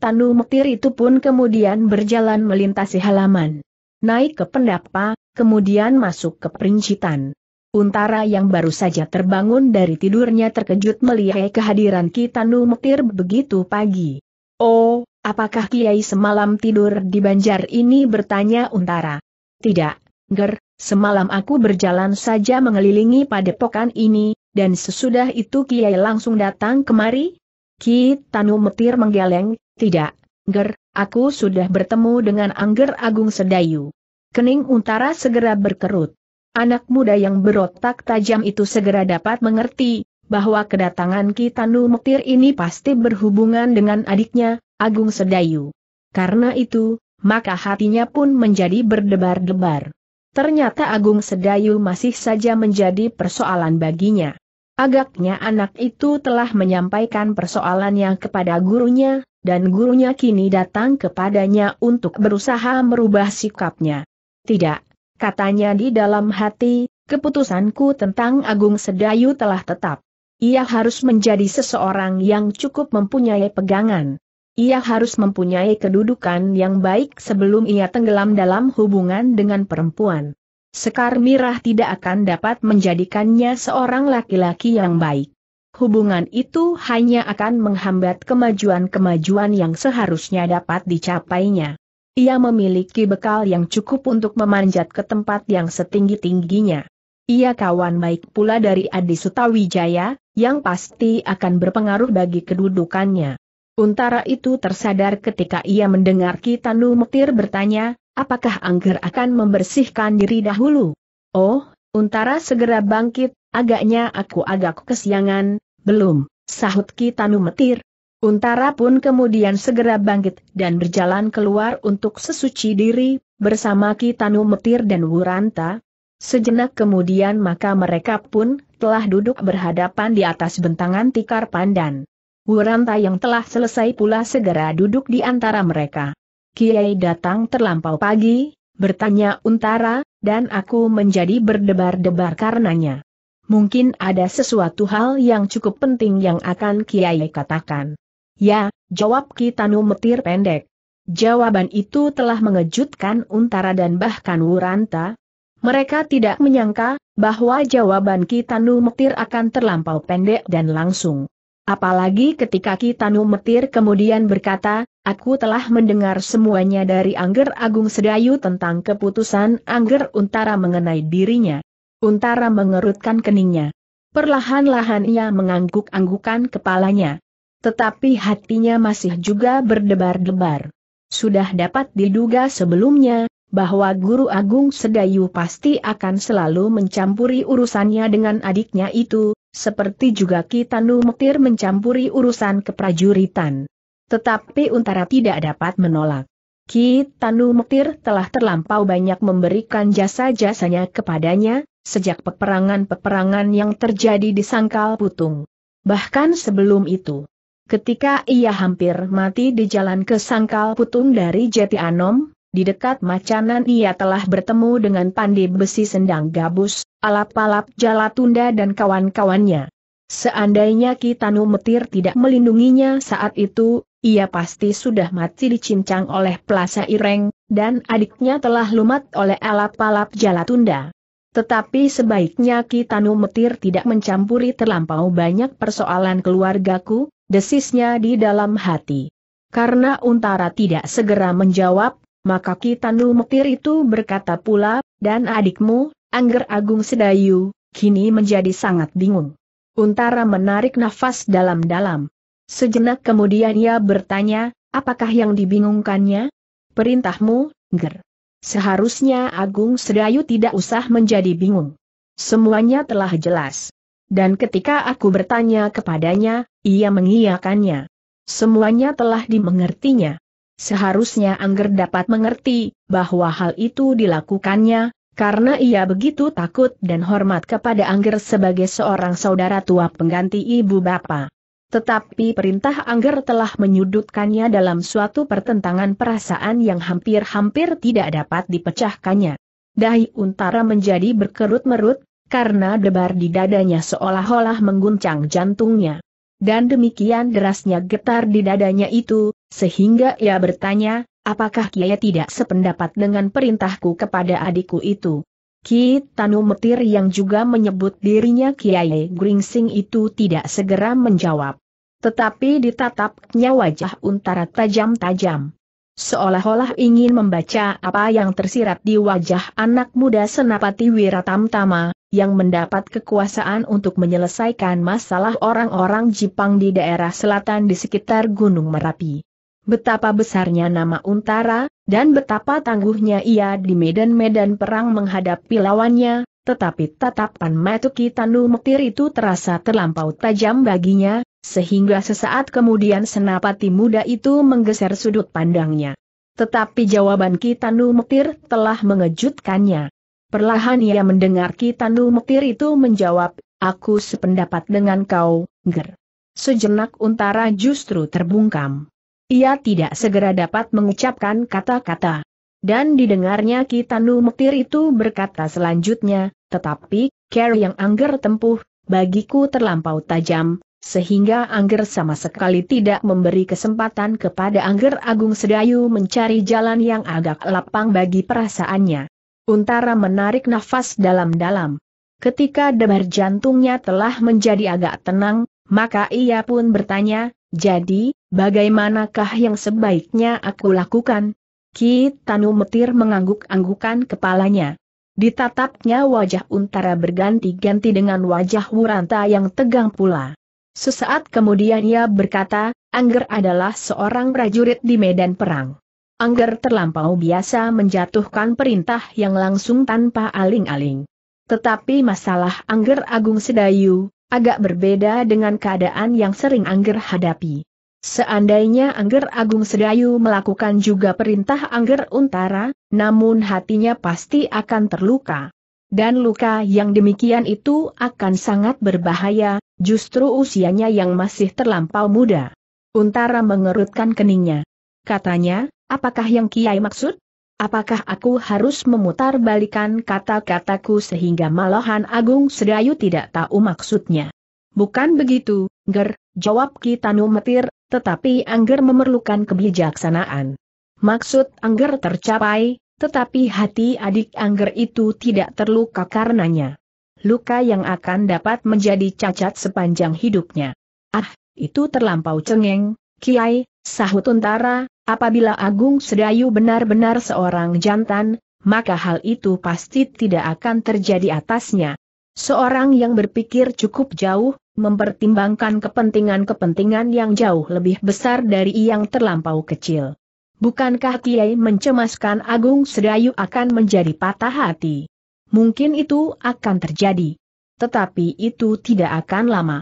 Tanu Metir itu pun kemudian berjalan melintasi halaman. Naik ke pendapa, kemudian masuk ke perincitan. Untara yang baru saja terbangun dari tidurnya terkejut melihat kehadiran Kitanu Mektir begitu pagi. Oh, apakah Kiai semalam tidur di banjar ini bertanya Untara. Tidak, Ger, semalam aku berjalan saja mengelilingi padepokan ini, dan sesudah itu Kiai langsung datang kemari? Kitanu Mektir menggeleng, tidak, Ger, aku sudah bertemu dengan Angger Agung Sedayu. Kening Untara segera berkerut. Anak muda yang berotak tajam itu segera dapat mengerti, bahwa kedatangan Kitanu Mukir ini pasti berhubungan dengan adiknya, Agung Sedayu. Karena itu, maka hatinya pun menjadi berdebar-debar. Ternyata Agung Sedayu masih saja menjadi persoalan baginya. Agaknya anak itu telah menyampaikan persoalannya kepada gurunya, dan gurunya kini datang kepadanya untuk berusaha merubah sikapnya. Tidak, katanya di dalam hati, keputusanku tentang Agung Sedayu telah tetap. Ia harus menjadi seseorang yang cukup mempunyai pegangan. Ia harus mempunyai kedudukan yang baik sebelum ia tenggelam dalam hubungan dengan perempuan. Sekar Mirah tidak akan dapat menjadikannya seorang laki-laki yang baik. Hubungan itu hanya akan menghambat kemajuan-kemajuan yang seharusnya dapat dicapainya. Ia memiliki bekal yang cukup untuk memanjat ke tempat yang setinggi-tingginya. Ia kawan baik pula dari Adi Sutawijaya, yang pasti akan berpengaruh bagi kedudukannya. Untara itu tersadar ketika ia mendengar Kitanu Mektir bertanya, apakah Angger akan membersihkan diri dahulu? Oh, Untara segera bangkit, agaknya aku agak kesiangan, belum, sahut Kitanu Metir, Untara pun kemudian segera bangkit dan berjalan keluar untuk sesuci diri, bersama Kitanu Metir dan Wuranta. Sejenak kemudian maka mereka pun telah duduk berhadapan di atas bentangan tikar pandan. Wuranta yang telah selesai pula segera duduk di antara mereka. Kiai datang terlampau pagi, bertanya Untara, dan aku menjadi berdebar-debar karenanya. Mungkin ada sesuatu hal yang cukup penting yang akan Kiai katakan. Ya, jawab Kitanu metir pendek. Jawaban itu telah mengejutkan Untara dan bahkan Wuranta. Mereka tidak menyangka bahwa jawaban Kitanu metir akan terlampau pendek dan langsung. Apalagi ketika Kitanu metir kemudian berkata, Aku telah mendengar semuanya dari Angger Agung Sedayu tentang keputusan Angger Untara mengenai dirinya. Untara mengerutkan keningnya. Perlahan-lahan ia mengangguk-anggukan kepalanya. Tetapi hatinya masih juga berdebar-debar. Sudah dapat diduga sebelumnya, bahwa Guru Agung Sedayu pasti akan selalu mencampuri urusannya dengan adiknya itu, seperti juga Kitanu Mektir mencampuri urusan keprajuritan. Tetapi Untara tidak dapat menolak. Ki Tanu Mektir telah terlampau banyak memberikan jasa-jasanya kepadanya, sejak peperangan-peperangan yang terjadi di Sangkal Putung. Bahkan sebelum itu, Ketika ia hampir mati di jalan ke Sangkal Putung dari Jeti Anom, di dekat Macanan ia telah bertemu dengan Pandi Besi Sendang Gabus, Alap-Alap Jalatunda dan kawan-kawannya. Seandainya Kitanu Metir tidak melindunginya saat itu, ia pasti sudah mati dicincang oleh Plaza Ireng, dan adiknya telah lumat oleh Alap-Alap Jalatunda. Tetapi sebaiknya Kitanu Metir tidak mencampuri terlampau banyak persoalan keluargaku, desisnya di dalam hati. Karena Untara tidak segera menjawab, maka Kitanu Mekir itu berkata pula, dan adikmu, Angger Agung Sedayu, kini menjadi sangat bingung. Untara menarik nafas dalam-dalam. Sejenak kemudian ia bertanya, apakah yang dibingungkannya? Perintahmu, Ger. Seharusnya Agung Sedayu tidak usah menjadi bingung. Semuanya telah jelas. Dan ketika aku bertanya kepadanya, ia mengiyakannya. Semuanya telah dimengertinya. Seharusnya Angger dapat mengerti bahwa hal itu dilakukannya, karena ia begitu takut dan hormat kepada Angger sebagai seorang saudara tua pengganti ibu bapa. Tetapi perintah Angger telah menyudutkannya dalam suatu pertentangan perasaan yang hampir-hampir tidak dapat dipecahkannya. Dahi Untara menjadi berkerut-merut, karena debar di dadanya seolah-olah mengguncang jantungnya dan demikian derasnya getar di dadanya itu, sehingga ia bertanya, apakah Kiai tidak sependapat dengan perintahku kepada adikku itu? Ki Tanu Metir yang juga menyebut dirinya Kiai Gringsing itu tidak segera menjawab. Tetapi ditatapnya wajah untara tajam-tajam seolah-olah ingin membaca apa yang tersirat di wajah anak muda Senapati Wiratamtama yang mendapat kekuasaan untuk menyelesaikan masalah orang-orang Jepang di daerah selatan di sekitar Gunung Merapi. Betapa besarnya nama Untara, dan betapa tangguhnya ia di medan-medan perang menghadapi lawannya, tetapi tatapan Matuki Tanu Mektir itu terasa terlampau tajam baginya, sehingga sesaat kemudian senapati muda itu menggeser sudut pandangnya. Tetapi jawaban Kitanu Mektir telah mengejutkannya. Perlahan ia mendengar Kitanu Mekir itu menjawab, aku sependapat dengan kau, Ger. Sejenak Untara justru terbungkam. Ia tidak segera dapat mengucapkan kata-kata. Dan didengarnya Kitanu Mekir itu berkata selanjutnya, tetapi, care yang angger tempuh, bagiku terlampau tajam, sehingga Angger sama sekali tidak memberi kesempatan kepada Angger Agung Sedayu mencari jalan yang agak lapang bagi perasaannya. Untara menarik nafas dalam-dalam. Ketika debar jantungnya telah menjadi agak tenang, maka ia pun bertanya, jadi, bagaimanakah yang sebaiknya aku lakukan? Ki Tanu Metir mengangguk-anggukan kepalanya. Ditatapnya wajah Untara berganti-ganti dengan wajah Wuranta yang tegang pula. Sesaat kemudian ia berkata, Angger adalah seorang prajurit di medan perang. Angger terlampau biasa menjatuhkan perintah yang langsung tanpa aling-aling. Tetapi masalah Angger Agung Sedayu, agak berbeda dengan keadaan yang sering Angger hadapi. Seandainya Angger Agung Sedayu melakukan juga perintah Angger Untara, namun hatinya pasti akan terluka. Dan luka yang demikian itu akan sangat berbahaya, justru usianya yang masih terlampau muda. Untara mengerutkan keningnya. Katanya, Apakah yang Kiai maksud? Apakah aku harus memutar balikan kata-kataku sehingga malahan Agung Sedayu tidak tahu maksudnya? Bukan begitu, Ger, jawab Kitanu Metir, tetapi Angger memerlukan kebijaksanaan. Maksud Angger tercapai, tetapi hati adik Angger itu tidak terluka karenanya. Luka yang akan dapat menjadi cacat sepanjang hidupnya. Ah, itu terlampau cengeng, Kiai, sahut Untara, Apabila Agung Sedayu benar-benar seorang jantan, maka hal itu pasti tidak akan terjadi atasnya. Seorang yang berpikir cukup jauh, mempertimbangkan kepentingan-kepentingan yang jauh lebih besar dari yang terlampau kecil. Bukankah Kiai mencemaskan Agung Sedayu akan menjadi patah hati? Mungkin itu akan terjadi. Tetapi itu tidak akan lama.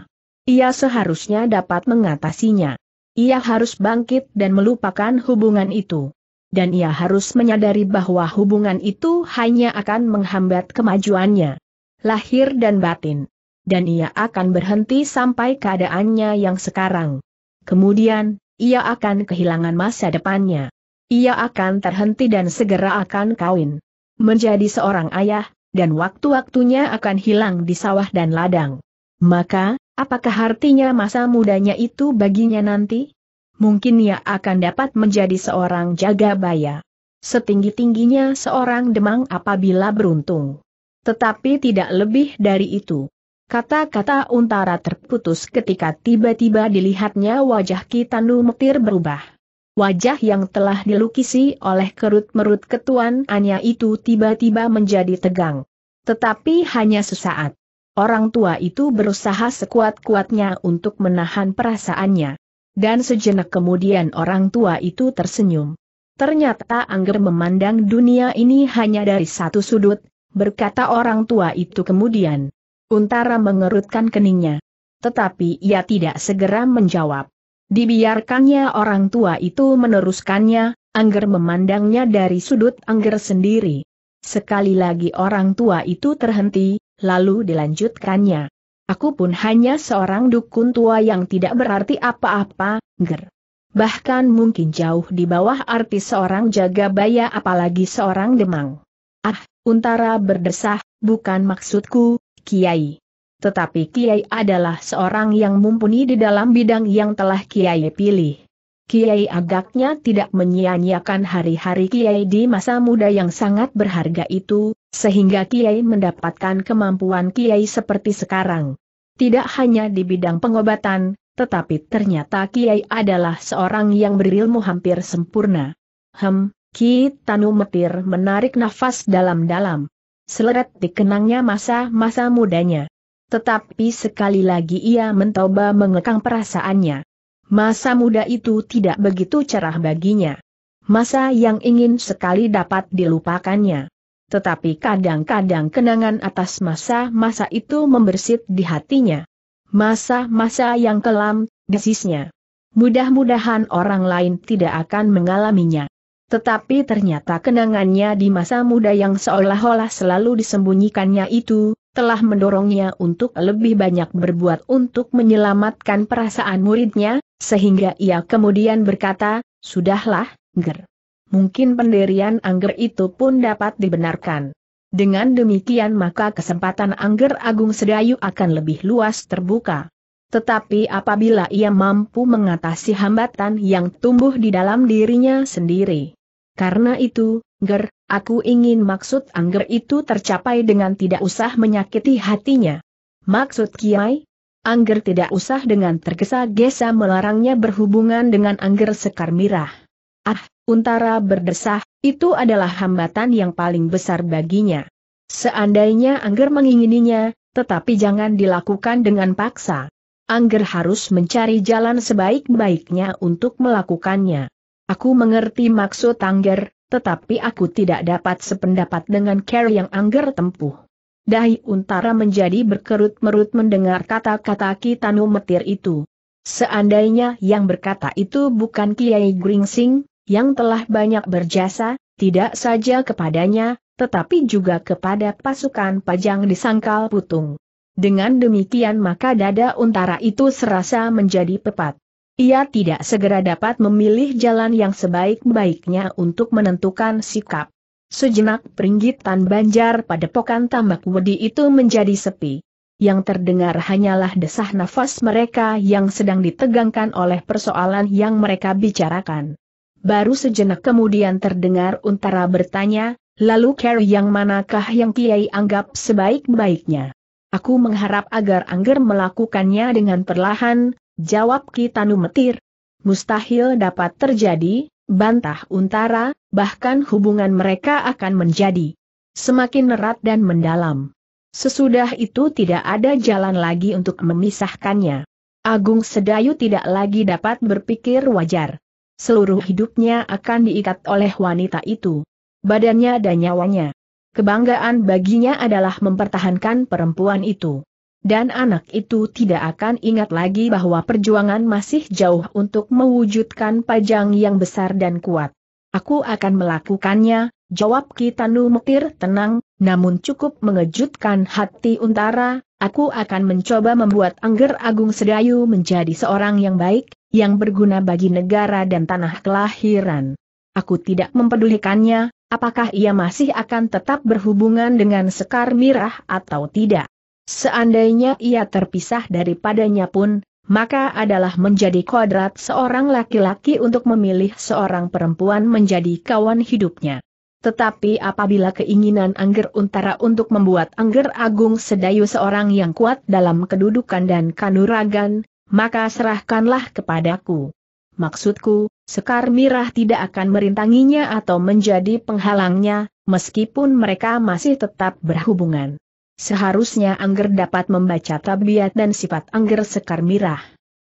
Ia seharusnya dapat mengatasinya ia harus bangkit dan melupakan hubungan itu. Dan ia harus menyadari bahwa hubungan itu hanya akan menghambat kemajuannya. Lahir dan batin. Dan ia akan berhenti sampai keadaannya yang sekarang. Kemudian, ia akan kehilangan masa depannya. Ia akan terhenti dan segera akan kawin. Menjadi seorang ayah, dan waktu-waktunya akan hilang di sawah dan ladang. Maka, Apakah artinya masa mudanya itu baginya nanti? Mungkin ia akan dapat menjadi seorang jaga baya. Setinggi-tingginya seorang demang apabila beruntung. Tetapi tidak lebih dari itu. Kata-kata untara terputus ketika tiba-tiba dilihatnya wajah Kitanu Mekir berubah. Wajah yang telah dilukisi oleh kerut-merut ketuanannya itu tiba-tiba menjadi tegang. Tetapi hanya sesaat. Orang tua itu berusaha sekuat-kuatnya untuk menahan perasaannya. Dan sejenak kemudian orang tua itu tersenyum. Ternyata Angger memandang dunia ini hanya dari satu sudut, berkata orang tua itu kemudian. Untara mengerutkan keningnya. Tetapi ia tidak segera menjawab. Dibiarkannya orang tua itu meneruskannya, Angger memandangnya dari sudut Angger sendiri. Sekali lagi orang tua itu terhenti, lalu dilanjutkannya. Aku pun hanya seorang dukun tua yang tidak berarti apa-apa, ger. Bahkan mungkin jauh di bawah arti seorang jaga baya apalagi seorang demang. Ah, Untara berdesah, bukan maksudku, Kiai. Tetapi Kiai adalah seorang yang mumpuni di dalam bidang yang telah Kiai pilih. Kiai agaknya tidak menyia-nyiakan hari-hari Kiai di masa muda yang sangat berharga itu, sehingga Kiai mendapatkan kemampuan Kiai seperti sekarang. Tidak hanya di bidang pengobatan, tetapi ternyata Kiai adalah seorang yang berilmu hampir sempurna. Hem, Ki Tanu Metir menarik nafas dalam-dalam. Seleret dikenangnya masa-masa mudanya. Tetapi sekali lagi ia mentoba mengekang perasaannya masa muda itu tidak begitu cerah baginya. Masa yang ingin sekali dapat dilupakannya. Tetapi kadang-kadang kenangan atas masa-masa itu membersit di hatinya. Masa-masa yang kelam, desisnya. Mudah-mudahan orang lain tidak akan mengalaminya. Tetapi ternyata kenangannya di masa muda yang seolah-olah selalu disembunyikannya itu, telah mendorongnya untuk lebih banyak berbuat untuk menyelamatkan perasaan muridnya, sehingga ia kemudian berkata, Sudahlah, Ger. Mungkin pendirian Angger itu pun dapat dibenarkan. Dengan demikian maka kesempatan Angger Agung Sedayu akan lebih luas terbuka. Tetapi apabila ia mampu mengatasi hambatan yang tumbuh di dalam dirinya sendiri. Karena itu, Ger, Aku ingin maksud angger itu tercapai dengan tidak usah menyakiti hatinya. Maksud Kiai? Angger tidak usah dengan tergesa-gesa melarangnya berhubungan dengan angger sekar mirah. Ah, untara berdesah, itu adalah hambatan yang paling besar baginya. Seandainya angger mengingininya, tetapi jangan dilakukan dengan paksa. Angger harus mencari jalan sebaik-baiknya untuk melakukannya. Aku mengerti maksud Angger, tetapi aku tidak dapat sependapat dengan Carrie yang angger tempuh. Dahi Untara menjadi berkerut-merut mendengar kata-kata Kitanu Metir itu. Seandainya yang berkata itu bukan Kiai Gringsing, yang telah banyak berjasa, tidak saja kepadanya, tetapi juga kepada pasukan pajang di Sangkal Putung. Dengan demikian maka dada Untara itu serasa menjadi pepat. Ia tidak segera dapat memilih jalan yang sebaik-baiknya untuk menentukan sikap. Sejenak peringgitan banjar pada pokan tambak wedi itu menjadi sepi. Yang terdengar hanyalah desah nafas mereka yang sedang ditegangkan oleh persoalan yang mereka bicarakan. Baru sejenak kemudian terdengar Untara bertanya, lalu care yang manakah yang Kiai anggap sebaik-baiknya? Aku mengharap agar Angger melakukannya dengan perlahan, Jawab Kitanu Metir. Mustahil dapat terjadi, bantah Untara, bahkan hubungan mereka akan menjadi semakin erat dan mendalam. Sesudah itu tidak ada jalan lagi untuk memisahkannya. Agung Sedayu tidak lagi dapat berpikir wajar. Seluruh hidupnya akan diikat oleh wanita itu. Badannya dan nyawanya. Kebanggaan baginya adalah mempertahankan perempuan itu dan anak itu tidak akan ingat lagi bahwa perjuangan masih jauh untuk mewujudkan pajang yang besar dan kuat. Aku akan melakukannya, jawab Kitanu Mekir tenang, namun cukup mengejutkan hati Untara, aku akan mencoba membuat Angger Agung Sedayu menjadi seorang yang baik, yang berguna bagi negara dan tanah kelahiran. Aku tidak mempedulikannya, apakah ia masih akan tetap berhubungan dengan Sekar Mirah atau tidak. Seandainya ia terpisah daripadanya pun, maka adalah menjadi kodrat seorang laki-laki untuk memilih seorang perempuan menjadi kawan hidupnya. Tetapi apabila keinginan Angger Untara untuk membuat Angger Agung Sedayu seorang yang kuat dalam kedudukan dan kanuragan, maka serahkanlah kepadaku. Maksudku, Sekar Mirah tidak akan merintanginya atau menjadi penghalangnya, meskipun mereka masih tetap berhubungan. Seharusnya Angger dapat membaca tabiat dan sifat Angger Sekar Mirah.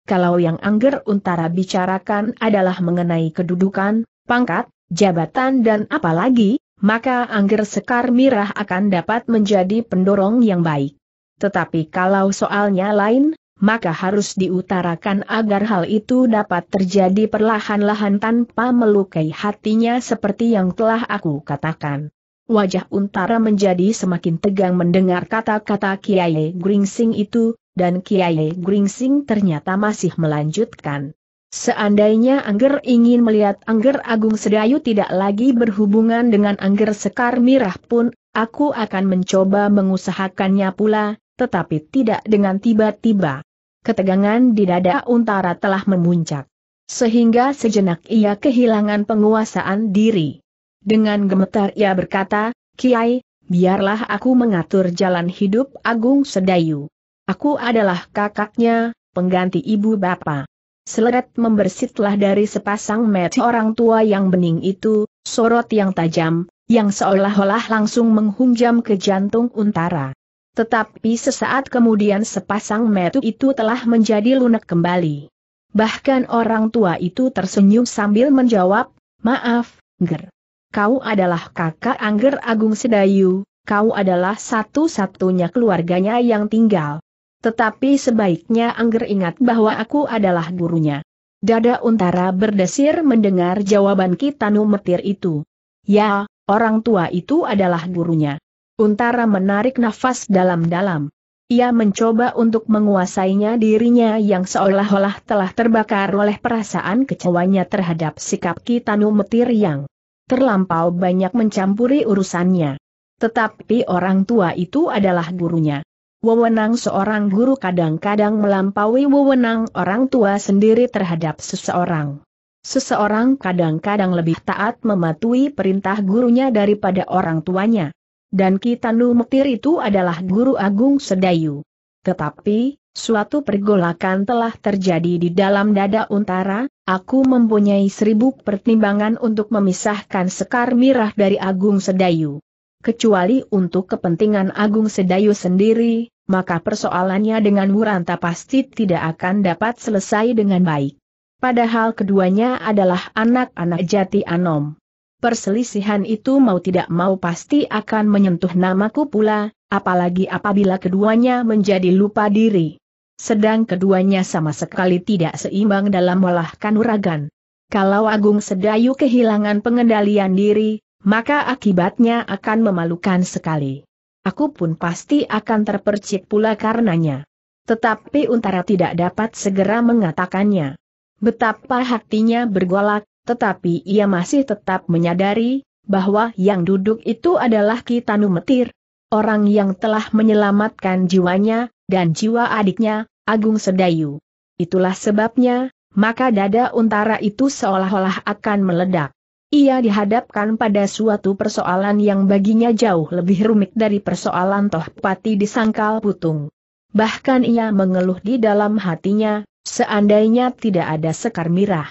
Kalau yang Angger Untara bicarakan adalah mengenai kedudukan, pangkat, jabatan dan apalagi, maka Angger Sekar Mirah akan dapat menjadi pendorong yang baik. Tetapi kalau soalnya lain, maka harus diutarakan agar hal itu dapat terjadi perlahan-lahan tanpa melukai hatinya seperti yang telah aku katakan. Wajah Untara menjadi semakin tegang mendengar kata-kata Kiai Gringsing itu, dan Kiai Gringsing ternyata masih melanjutkan. Seandainya Angger ingin melihat Angger Agung Sedayu tidak lagi berhubungan dengan Angger Sekar Mirah pun, aku akan mencoba mengusahakannya pula, tetapi tidak dengan tiba-tiba. Ketegangan di dada Untara telah memuncak. Sehingga sejenak ia kehilangan penguasaan diri. Dengan gemetar ia berkata, Kiai, biarlah aku mengatur jalan hidup Agung Sedayu. Aku adalah kakaknya, pengganti ibu bapa. Seleret membersitlah dari sepasang mata orang tua yang bening itu, sorot yang tajam, yang seolah-olah langsung menghunjam ke jantung untara. Tetapi sesaat kemudian sepasang mata itu telah menjadi lunak kembali. Bahkan orang tua itu tersenyum sambil menjawab, maaf, ger kau adalah kakak Angger Agung Sedayu, kau adalah satu-satunya keluarganya yang tinggal. Tetapi sebaiknya Angger ingat bahwa aku adalah gurunya. Dada Untara berdesir mendengar jawaban Kitanu Metir itu. Ya, orang tua itu adalah gurunya. Untara menarik nafas dalam-dalam. Ia mencoba untuk menguasainya dirinya yang seolah-olah telah terbakar oleh perasaan kecewanya terhadap sikap Kitanu Metir yang terlampau banyak mencampuri urusannya. Tetapi orang tua itu adalah gurunya. Wewenang seorang guru kadang-kadang melampaui wewenang orang tua sendiri terhadap seseorang. Seseorang kadang-kadang lebih taat mematuhi perintah gurunya daripada orang tuanya. Dan Kitanu Mektir itu adalah guru agung Sedayu. Tetapi, Suatu pergolakan telah terjadi di dalam dada untara, aku mempunyai seribu pertimbangan untuk memisahkan Sekar Mirah dari Agung Sedayu. Kecuali untuk kepentingan Agung Sedayu sendiri, maka persoalannya dengan Muranta pasti tidak akan dapat selesai dengan baik. Padahal keduanya adalah anak-anak jati Anom. Perselisihan itu mau tidak mau pasti akan menyentuh namaku pula, apalagi apabila keduanya menjadi lupa diri sedang keduanya sama sekali tidak seimbang dalam melahkan uragan. Kalau Agung Sedayu kehilangan pengendalian diri, maka akibatnya akan memalukan sekali. Aku pun pasti akan terpercik pula karenanya. Tetapi Untara tidak dapat segera mengatakannya. Betapa hatinya bergolak, tetapi ia masih tetap menyadari bahwa yang duduk itu adalah Kitanu Metir. Orang yang telah menyelamatkan jiwanya, dan jiwa adiknya, Agung Sedayu. Itulah sebabnya, maka dada untara itu seolah-olah akan meledak. Ia dihadapkan pada suatu persoalan yang baginya jauh lebih rumit dari persoalan Tohpati di Sangkal Putung. Bahkan ia mengeluh di dalam hatinya, seandainya tidak ada sekar mirah.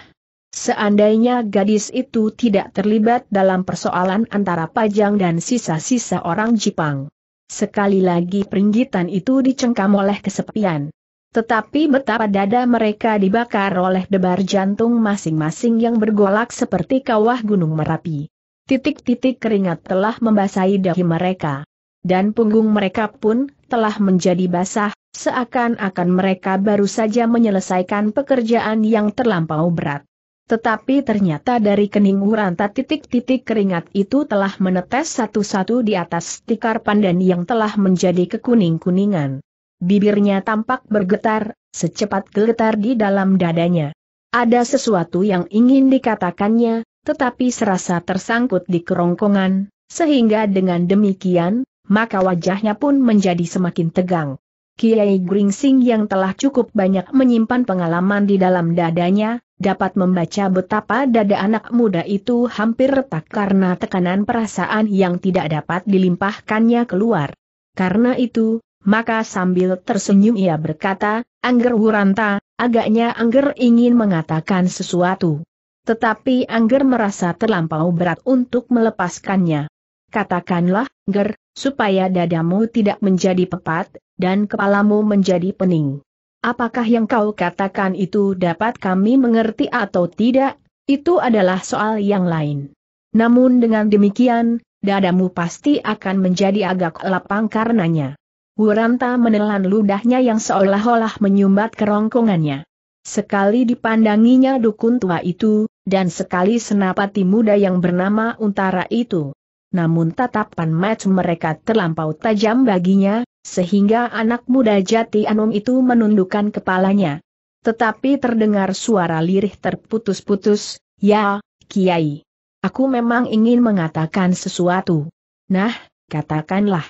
Seandainya gadis itu tidak terlibat dalam persoalan antara Pajang dan sisa-sisa orang Jepang. Sekali lagi peringgitan itu dicengkam oleh kesepian. Tetapi betapa dada mereka dibakar oleh debar jantung masing-masing yang bergolak seperti kawah gunung Merapi. Titik-titik keringat telah membasahi dahi mereka. Dan punggung mereka pun telah menjadi basah, seakan-akan mereka baru saja menyelesaikan pekerjaan yang terlampau berat. Tetapi ternyata dari kening uranta titik-titik keringat itu telah menetes satu-satu di atas tikar pandan yang telah menjadi kekuning-kuningan. Bibirnya tampak bergetar, secepat geletar di dalam dadanya. Ada sesuatu yang ingin dikatakannya, tetapi serasa tersangkut di kerongkongan, sehingga dengan demikian, maka wajahnya pun menjadi semakin tegang. Kiai Gringsing yang telah cukup banyak menyimpan pengalaman di dalam dadanya, dapat membaca betapa dada anak muda itu hampir retak karena tekanan perasaan yang tidak dapat dilimpahkannya keluar. Karena itu, maka sambil tersenyum ia berkata, Angger Wuranta, agaknya Angger ingin mengatakan sesuatu. Tetapi Angger merasa terlampau berat untuk melepaskannya. Katakanlah, Angger, supaya dadamu tidak menjadi pepat, dan kepalamu menjadi pening. Apakah yang kau katakan itu dapat kami mengerti atau tidak, itu adalah soal yang lain. Namun dengan demikian, dadamu pasti akan menjadi agak lapang karenanya. Wuranta menelan ludahnya yang seolah-olah menyumbat kerongkongannya. Sekali dipandanginya dukun tua itu, dan sekali senapati muda yang bernama Untara itu. Namun tatapan match mereka terlampau tajam baginya, sehingga anak muda jati Anum itu menundukkan kepalanya. Tetapi terdengar suara lirih terputus-putus, ya, Kiai. Aku memang ingin mengatakan sesuatu. Nah, katakanlah.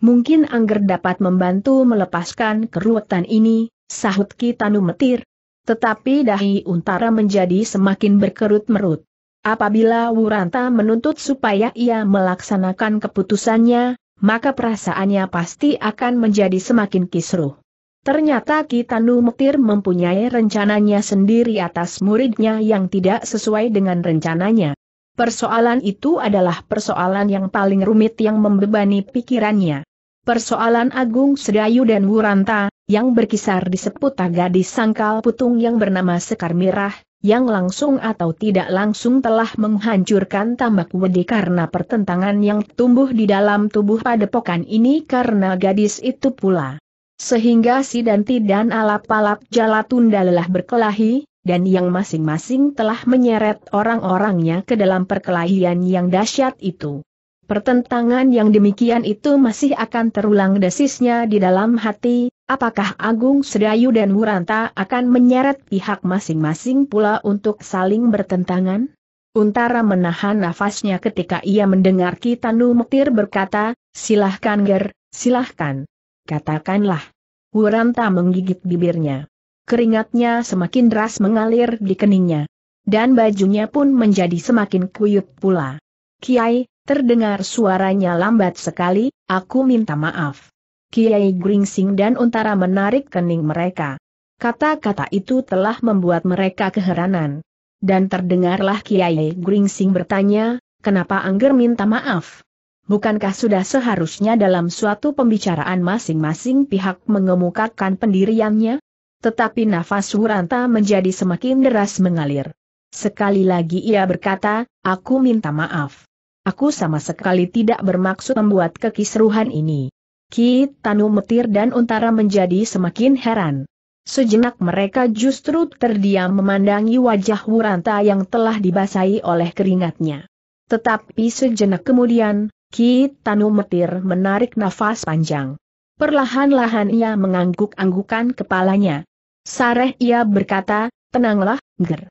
Mungkin Angger dapat membantu melepaskan keruwetan ini, sahut Tanu Metir. Tetapi dahi Untara menjadi semakin berkerut merut. Apabila Wuranta menuntut supaya ia melaksanakan keputusannya, maka perasaannya pasti akan menjadi semakin kisruh. Ternyata Tanu Metir mempunyai rencananya sendiri atas muridnya yang tidak sesuai dengan rencananya. Persoalan itu adalah persoalan yang paling rumit yang membebani pikirannya. Persoalan Agung Sedayu dan Wuranta, yang berkisar di seputar gadis sangkal putung yang bernama Sekar Mirah, yang langsung atau tidak langsung telah menghancurkan tambak wedi karena pertentangan yang tumbuh di dalam tubuh padepokan ini karena gadis itu pula. Sehingga Sidanti dan alap-alap tunda lelah berkelahi, dan yang masing-masing telah menyeret orang-orangnya ke dalam perkelahian yang dahsyat itu. Pertentangan yang demikian itu masih akan terulang desisnya di dalam hati, apakah Agung Sedayu dan Muranta akan menyeret pihak masing-masing pula untuk saling bertentangan? Untara menahan nafasnya ketika ia mendengar Kitanu Mektir berkata, silahkan Ger, silahkan. Katakanlah. Muranta menggigit bibirnya. Keringatnya semakin deras mengalir di keningnya. Dan bajunya pun menjadi semakin kuyup pula. Kiai, Terdengar suaranya lambat sekali, aku minta maaf. Kiai Gringsing dan Untara menarik kening mereka. Kata-kata itu telah membuat mereka keheranan. Dan terdengarlah Kiai Gringsing bertanya, kenapa Angger minta maaf? Bukankah sudah seharusnya dalam suatu pembicaraan masing-masing pihak mengemukakan pendiriannya? Tetapi nafas Wuranta menjadi semakin deras mengalir. Sekali lagi ia berkata, aku minta maaf. Aku sama sekali tidak bermaksud membuat kekisruhan ini. Ki Tanu Metir dan Untara menjadi semakin heran. Sejenak mereka justru terdiam memandangi wajah Wuranta yang telah dibasahi oleh keringatnya. Tetapi sejenak kemudian, Ki Tanu Metir menarik nafas panjang. Perlahan-lahan ia mengangguk-anggukan kepalanya. Sareh ia berkata, tenanglah, Ger.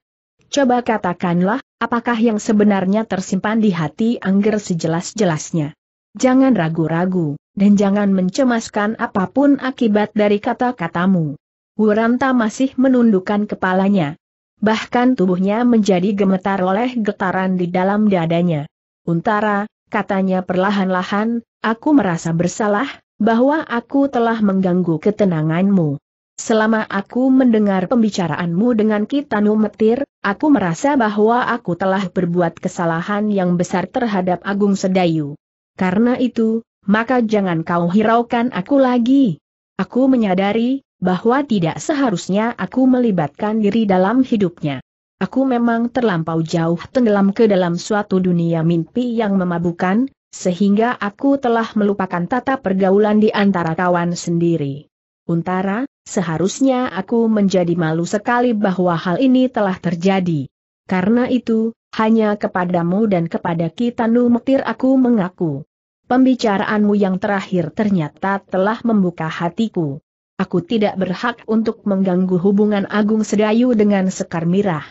Coba katakanlah, Apakah yang sebenarnya tersimpan di hati Angger sejelas-jelasnya? Jangan ragu-ragu, dan jangan mencemaskan apapun akibat dari kata-katamu. Wuranta masih menundukkan kepalanya. Bahkan tubuhnya menjadi gemetar oleh getaran di dalam dadanya. Untara, katanya perlahan-lahan, aku merasa bersalah, bahwa aku telah mengganggu ketenanganmu. Selama aku mendengar pembicaraanmu dengan Kitanu Metir, aku merasa bahwa aku telah berbuat kesalahan yang besar terhadap Agung Sedayu. Karena itu, maka jangan kau hiraukan aku lagi. Aku menyadari, bahwa tidak seharusnya aku melibatkan diri dalam hidupnya. Aku memang terlampau jauh tenggelam ke dalam suatu dunia mimpi yang memabukan, sehingga aku telah melupakan tata pergaulan di antara kawan sendiri. Untara, seharusnya aku menjadi malu sekali bahwa hal ini telah terjadi. Karena itu, hanya kepadamu dan kepada Kitanu Mektir aku mengaku. Pembicaraanmu yang terakhir ternyata telah membuka hatiku. Aku tidak berhak untuk mengganggu hubungan Agung Sedayu dengan Sekar Mirah.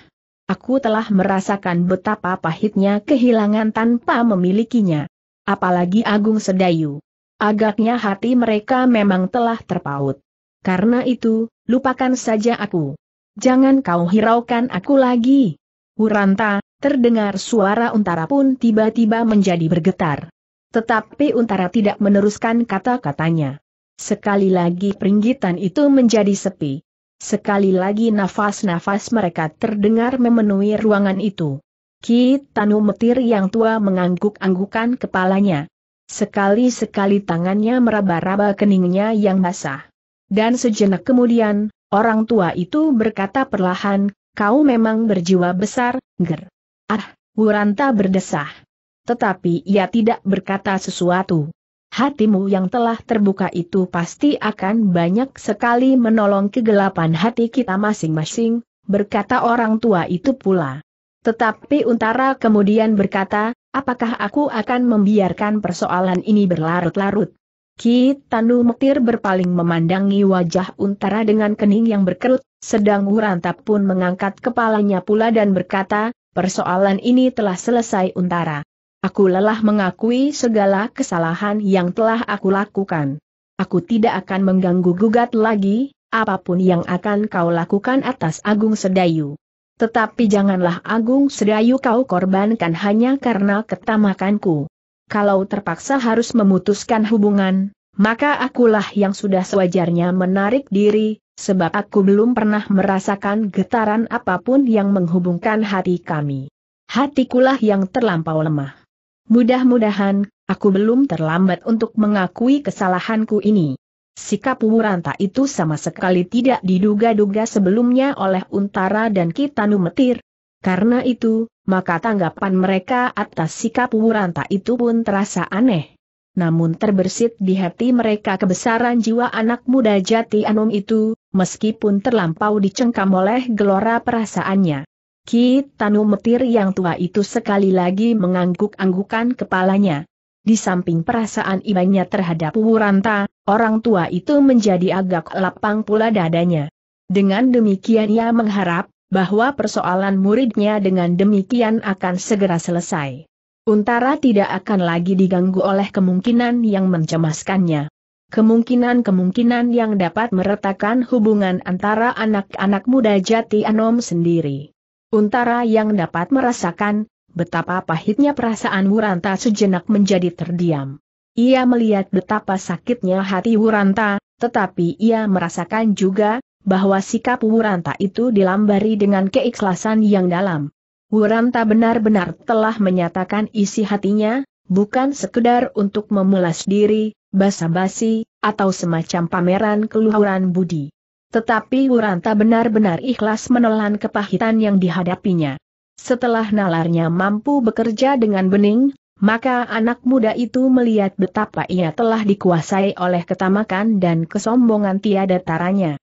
Aku telah merasakan betapa pahitnya kehilangan tanpa memilikinya. Apalagi Agung Sedayu. Agaknya hati mereka memang telah terpaut. Karena itu, lupakan saja aku. Jangan kau hiraukan aku lagi. Huranta, terdengar suara Untara pun tiba-tiba menjadi bergetar. Tetapi Untara tidak meneruskan kata-katanya. Sekali lagi peringgitan itu menjadi sepi. Sekali lagi nafas-nafas mereka terdengar memenuhi ruangan itu. Ki Tanu Metir yang tua mengangguk-anggukan kepalanya. Sekali-sekali tangannya meraba-raba keningnya yang basah. Dan sejenak kemudian, orang tua itu berkata perlahan, kau memang berjiwa besar, ger. Ah, Wuranta berdesah. Tetapi ia tidak berkata sesuatu. Hatimu yang telah terbuka itu pasti akan banyak sekali menolong kegelapan hati kita masing-masing, berkata orang tua itu pula. Tetapi Untara kemudian berkata, apakah aku akan membiarkan persoalan ini berlarut-larut? Ki Tanu Mektir berpaling memandangi wajah Untara dengan kening yang berkerut, sedang Hurantap pun mengangkat kepalanya pula dan berkata, persoalan ini telah selesai Untara. Aku lelah mengakui segala kesalahan yang telah aku lakukan. Aku tidak akan mengganggu-gugat lagi, apapun yang akan kau lakukan atas Agung Sedayu. Tetapi janganlah Agung Sedayu kau korbankan hanya karena ketamakanku kalau terpaksa harus memutuskan hubungan, maka akulah yang sudah sewajarnya menarik diri, sebab aku belum pernah merasakan getaran apapun yang menghubungkan hati kami. Hatikulah yang terlampau lemah. Mudah-mudahan, aku belum terlambat untuk mengakui kesalahanku ini. Sikap Wuranta itu sama sekali tidak diduga-duga sebelumnya oleh Untara dan Kitanu Metir, karena itu, maka tanggapan mereka atas sikap Wuranta itu pun terasa aneh. Namun terbersit di hati mereka kebesaran jiwa anak muda jati Anum itu, meskipun terlampau dicengkam oleh gelora perasaannya. Ki Tanu Metir yang tua itu sekali lagi mengangguk-anggukan kepalanya. Di samping perasaan ibanya terhadap Wuranta, orang tua itu menjadi agak lapang pula dadanya. Dengan demikian ia mengharap, bahwa persoalan muridnya dengan demikian akan segera selesai. Untara tidak akan lagi diganggu oleh kemungkinan yang mencemaskannya. Kemungkinan-kemungkinan yang dapat meretakan hubungan antara anak-anak muda jati Anom sendiri. Untara yang dapat merasakan betapa pahitnya perasaan Wuranta sejenak menjadi terdiam. Ia melihat betapa sakitnya hati Wuranta, tetapi ia merasakan juga bahwa sikap Wuranta itu dilambari dengan keikhlasan yang dalam. Wuranta benar-benar telah menyatakan isi hatinya, bukan sekedar untuk memulas diri, basa-basi, atau semacam pameran keluhuran budi. Tetapi Wuranta benar-benar ikhlas menelan kepahitan yang dihadapinya. Setelah nalarnya mampu bekerja dengan bening, maka anak muda itu melihat betapa ia telah dikuasai oleh ketamakan dan kesombongan tiada taranya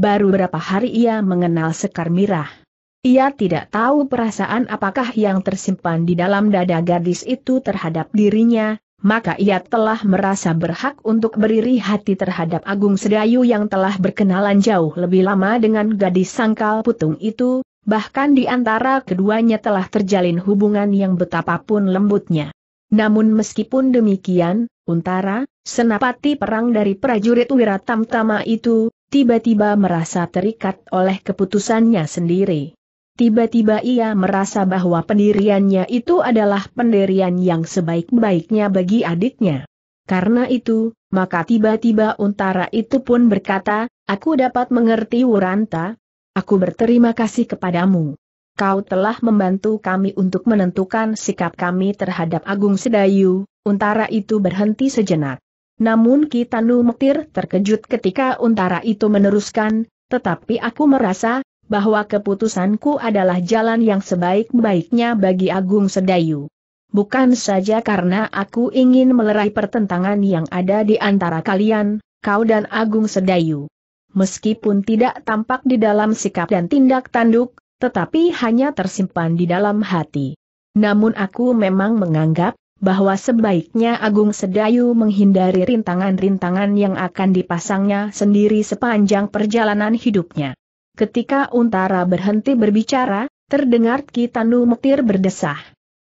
baru berapa hari ia mengenal Sekar Mirah. Ia tidak tahu perasaan apakah yang tersimpan di dalam dada gadis itu terhadap dirinya, maka ia telah merasa berhak untuk beriri hati terhadap Agung Sedayu yang telah berkenalan jauh lebih lama dengan gadis sangkal putung itu, bahkan di antara keduanya telah terjalin hubungan yang betapapun lembutnya. Namun meskipun demikian, Untara, senapati perang dari prajurit Wiratamtama itu, tiba-tiba merasa terikat oleh keputusannya sendiri. Tiba-tiba ia merasa bahwa pendiriannya itu adalah pendirian yang sebaik-baiknya bagi adiknya. Karena itu, maka tiba-tiba Untara itu pun berkata, Aku dapat mengerti Wuranta, aku berterima kasih kepadamu. Kau telah membantu kami untuk menentukan sikap kami terhadap Agung Sedayu, Untara itu berhenti sejenak. Namun Kitanu Mektir terkejut ketika untara itu meneruskan, tetapi aku merasa, bahwa keputusanku adalah jalan yang sebaik-baiknya bagi Agung Sedayu. Bukan saja karena aku ingin melerai pertentangan yang ada di antara kalian, kau dan Agung Sedayu. Meskipun tidak tampak di dalam sikap dan tindak tanduk, tetapi hanya tersimpan di dalam hati. Namun aku memang menganggap, bahwa sebaiknya Agung Sedayu menghindari rintangan-rintangan yang akan dipasangnya sendiri sepanjang perjalanan hidupnya. Ketika Untara berhenti berbicara, terdengar Kitanu Mektir berdesah.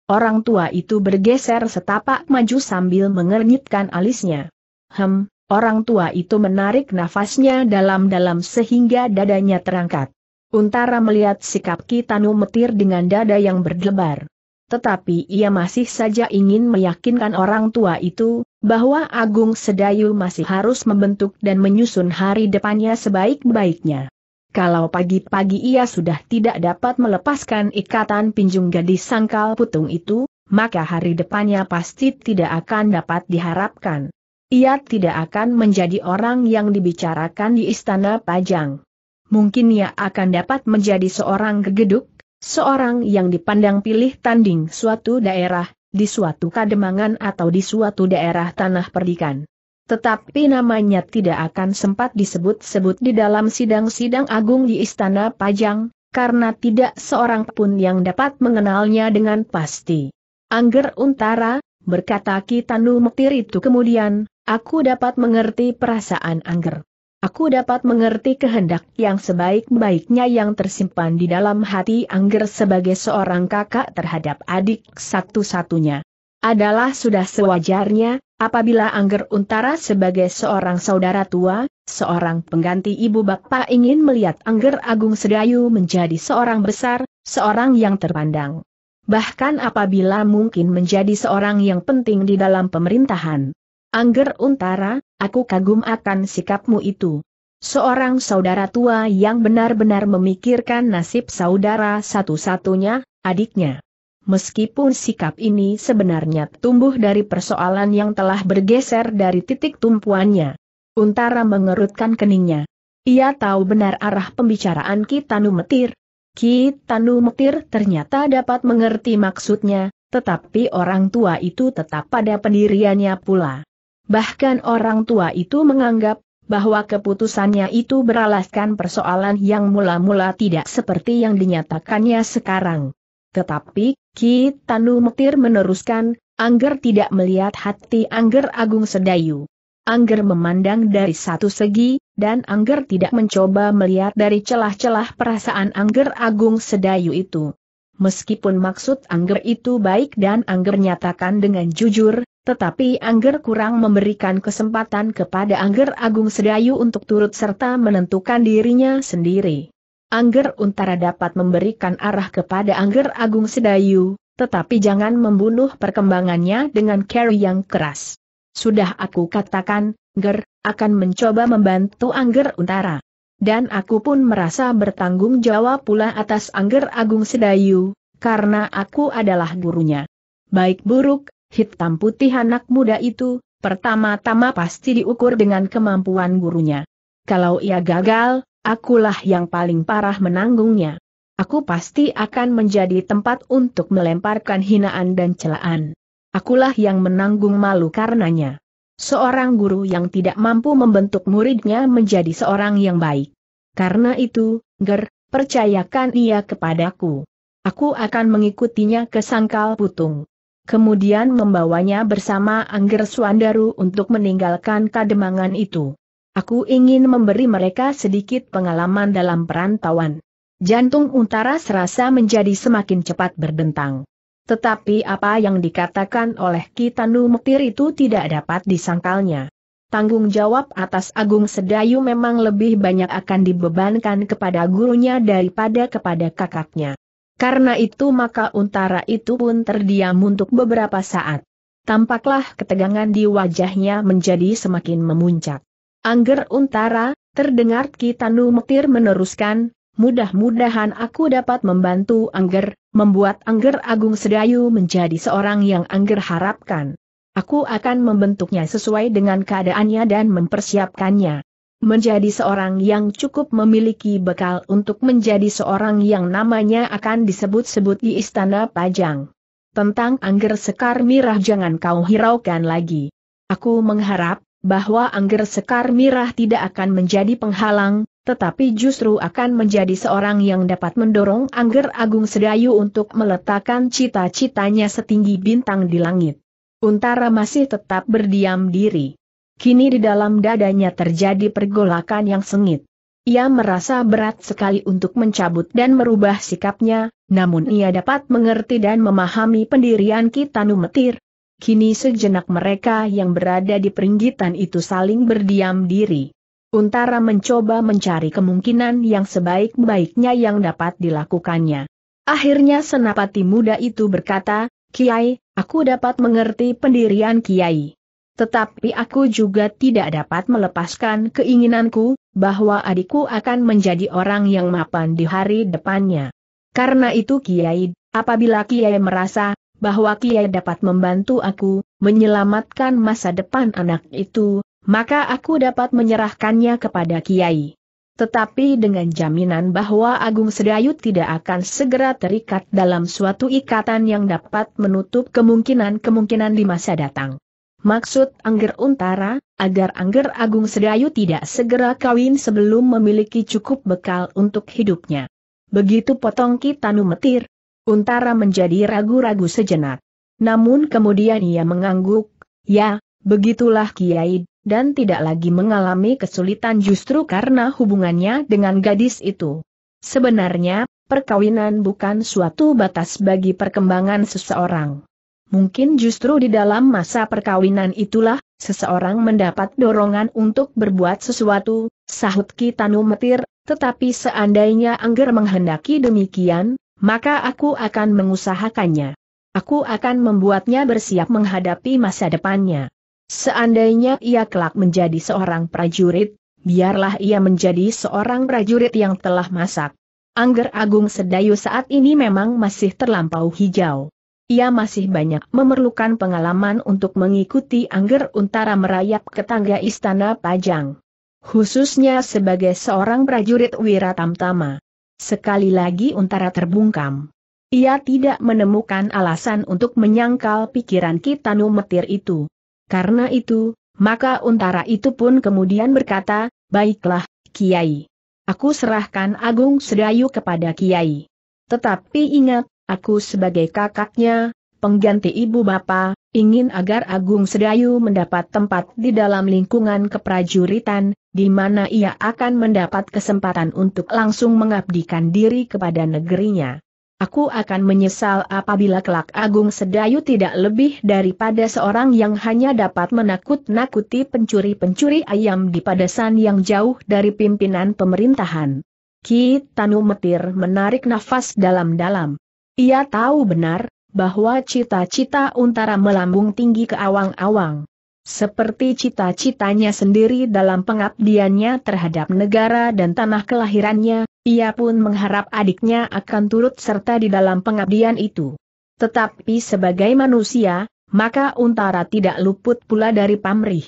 Orang tua itu bergeser setapak maju sambil mengernyitkan alisnya. Hem, orang tua itu menarik nafasnya dalam-dalam sehingga dadanya terangkat. Untara melihat sikap Kitanu Metir dengan dada yang berdebar tetapi ia masih saja ingin meyakinkan orang tua itu, bahwa Agung Sedayu masih harus membentuk dan menyusun hari depannya sebaik-baiknya. Kalau pagi-pagi ia sudah tidak dapat melepaskan ikatan pinjung gadis sangkal putung itu, maka hari depannya pasti tidak akan dapat diharapkan. Ia tidak akan menjadi orang yang dibicarakan di istana Pajang. Mungkin ia akan dapat menjadi seorang gegeduk, Seorang yang dipandang pilih tanding suatu daerah, di suatu kademangan atau di suatu daerah tanah perdikan. Tetapi namanya tidak akan sempat disebut-sebut di dalam sidang-sidang agung di Istana Pajang, karena tidak seorang pun yang dapat mengenalnya dengan pasti. Angger Untara, berkata Kitanu Mektir itu kemudian, aku dapat mengerti perasaan Angger. Aku dapat mengerti kehendak yang sebaik-baiknya yang tersimpan di dalam hati Angger sebagai seorang kakak terhadap adik satu-satunya. Adalah sudah sewajarnya, apabila Angger Untara sebagai seorang saudara tua, seorang pengganti ibu bapak ingin melihat Angger Agung Sedayu menjadi seorang besar, seorang yang terpandang. Bahkan apabila mungkin menjadi seorang yang penting di dalam pemerintahan. Angger Untara, aku kagum akan sikapmu itu. Seorang saudara tua yang benar-benar memikirkan nasib saudara satu-satunya, adiknya. Meskipun sikap ini sebenarnya tumbuh dari persoalan yang telah bergeser dari titik tumpuannya. Untara mengerutkan keningnya. Ia tahu benar arah pembicaraan Ki Tanu Metir. Ki Tanu Metir ternyata dapat mengerti maksudnya, tetapi orang tua itu tetap pada pendiriannya pula. Bahkan orang tua itu menganggap bahwa keputusannya itu beralaskan persoalan yang mula-mula tidak seperti yang dinyatakannya sekarang. Tetapi, Ki Tanu Metir meneruskan, Angger tidak melihat hati Angger Agung Sedayu. Angger memandang dari satu segi, dan Angger tidak mencoba melihat dari celah-celah perasaan Angger Agung Sedayu itu. Meskipun maksud Angger itu baik dan Angger nyatakan dengan jujur, tetapi Angger kurang memberikan kesempatan kepada Angger Agung Sedayu untuk turut serta menentukan dirinya sendiri. Angger Untara dapat memberikan arah kepada Angger Agung Sedayu, tetapi jangan membunuh perkembangannya dengan care yang keras. Sudah aku katakan, Ger, akan mencoba membantu Angger Untara dan aku pun merasa bertanggung jawab pula atas Angger Agung Sedayu, karena aku adalah gurunya. Baik buruk, hitam putih anak muda itu, pertama-tama pasti diukur dengan kemampuan gurunya. Kalau ia gagal, akulah yang paling parah menanggungnya. Aku pasti akan menjadi tempat untuk melemparkan hinaan dan celaan. Akulah yang menanggung malu karenanya. Seorang guru yang tidak mampu membentuk muridnya menjadi seorang yang baik. Karena itu, Ger, percayakan ia kepadaku. Aku akan mengikutinya ke Sangkal Putung. Kemudian membawanya bersama Angger Suandaru untuk meninggalkan kademangan itu. Aku ingin memberi mereka sedikit pengalaman dalam perantauan. Jantung Untara serasa menjadi semakin cepat berdentang. Tetapi apa yang dikatakan oleh Kitanu Mektir itu tidak dapat disangkalnya tanggung jawab atas Agung Sedayu memang lebih banyak akan dibebankan kepada gurunya daripada kepada kakaknya. Karena itu maka untara itu pun terdiam untuk beberapa saat. Tampaklah ketegangan di wajahnya menjadi semakin memuncak. Angger untara, terdengar Kitanu Mektir meneruskan, mudah-mudahan aku dapat membantu Angger, membuat Angger Agung Sedayu menjadi seorang yang Angger harapkan. Aku akan membentuknya sesuai dengan keadaannya dan mempersiapkannya. Menjadi seorang yang cukup memiliki bekal untuk menjadi seorang yang namanya akan disebut-sebut di istana pajang. Tentang Angger Sekar Mirah jangan kau hiraukan lagi. Aku mengharap, bahwa Angger Sekar Mirah tidak akan menjadi penghalang, tetapi justru akan menjadi seorang yang dapat mendorong Angger Agung Sedayu untuk meletakkan cita-citanya setinggi bintang di langit. Untara masih tetap berdiam diri. Kini di dalam dadanya terjadi pergolakan yang sengit. Ia merasa berat sekali untuk mencabut dan merubah sikapnya, namun ia dapat mengerti dan memahami pendirian Kitanu Metir. Kini sejenak mereka yang berada di peringgitan itu saling berdiam diri. Untara mencoba mencari kemungkinan yang sebaik-baiknya yang dapat dilakukannya. Akhirnya senapati muda itu berkata, Kiai, Aku dapat mengerti pendirian Kiai. Tetapi aku juga tidak dapat melepaskan keinginanku, bahwa adikku akan menjadi orang yang mapan di hari depannya. Karena itu Kiai, apabila Kiai merasa bahwa Kiai dapat membantu aku menyelamatkan masa depan anak itu, maka aku dapat menyerahkannya kepada Kiai. Tetapi dengan jaminan bahwa Agung Sedayu tidak akan segera terikat dalam suatu ikatan yang dapat menutup kemungkinan-kemungkinan di masa datang. Maksud Angger Untara, agar Angger Agung Sedayu tidak segera kawin sebelum memiliki cukup bekal untuk hidupnya. Begitu potong Kitanu metir, Untara menjadi ragu-ragu sejenak. Namun kemudian ia mengangguk, ya, begitulah Kiai dan tidak lagi mengalami kesulitan justru karena hubungannya dengan gadis itu. Sebenarnya, perkawinan bukan suatu batas bagi perkembangan seseorang. Mungkin justru di dalam masa perkawinan itulah, seseorang mendapat dorongan untuk berbuat sesuatu, sahut Ki Tanu Metir, tetapi seandainya Angger menghendaki demikian, maka aku akan mengusahakannya. Aku akan membuatnya bersiap menghadapi masa depannya. Seandainya ia kelak menjadi seorang prajurit, biarlah ia menjadi seorang prajurit yang telah masak. Angger Agung Sedayu saat ini memang masih terlampau hijau. Ia masih banyak memerlukan pengalaman untuk mengikuti Angger Untara merayap ke tangga Istana Pajang. Khususnya sebagai seorang prajurit Wira Tamtama. Sekali lagi Untara terbungkam. Ia tidak menemukan alasan untuk menyangkal pikiran Kitanu Metir itu. Karena itu, maka untara itu pun kemudian berkata, baiklah, Kiai. Aku serahkan Agung Sedayu kepada Kiai. Tetapi ingat, aku sebagai kakaknya, pengganti ibu bapa, ingin agar Agung Sedayu mendapat tempat di dalam lingkungan keprajuritan, di mana ia akan mendapat kesempatan untuk langsung mengabdikan diri kepada negerinya. Aku akan menyesal apabila kelak Agung Sedayu tidak lebih daripada seorang yang hanya dapat menakut-nakuti pencuri-pencuri ayam di padasan yang jauh dari pimpinan pemerintahan. Ki Tanu Metir menarik nafas dalam-dalam. Ia tahu benar, bahwa cita-cita Untara melambung tinggi ke awang-awang. Seperti cita-citanya sendiri dalam pengabdiannya terhadap negara dan tanah kelahirannya, ia pun mengharap adiknya akan turut serta di dalam pengabdian itu. Tetapi sebagai manusia, maka Untara tidak luput pula dari pamrih.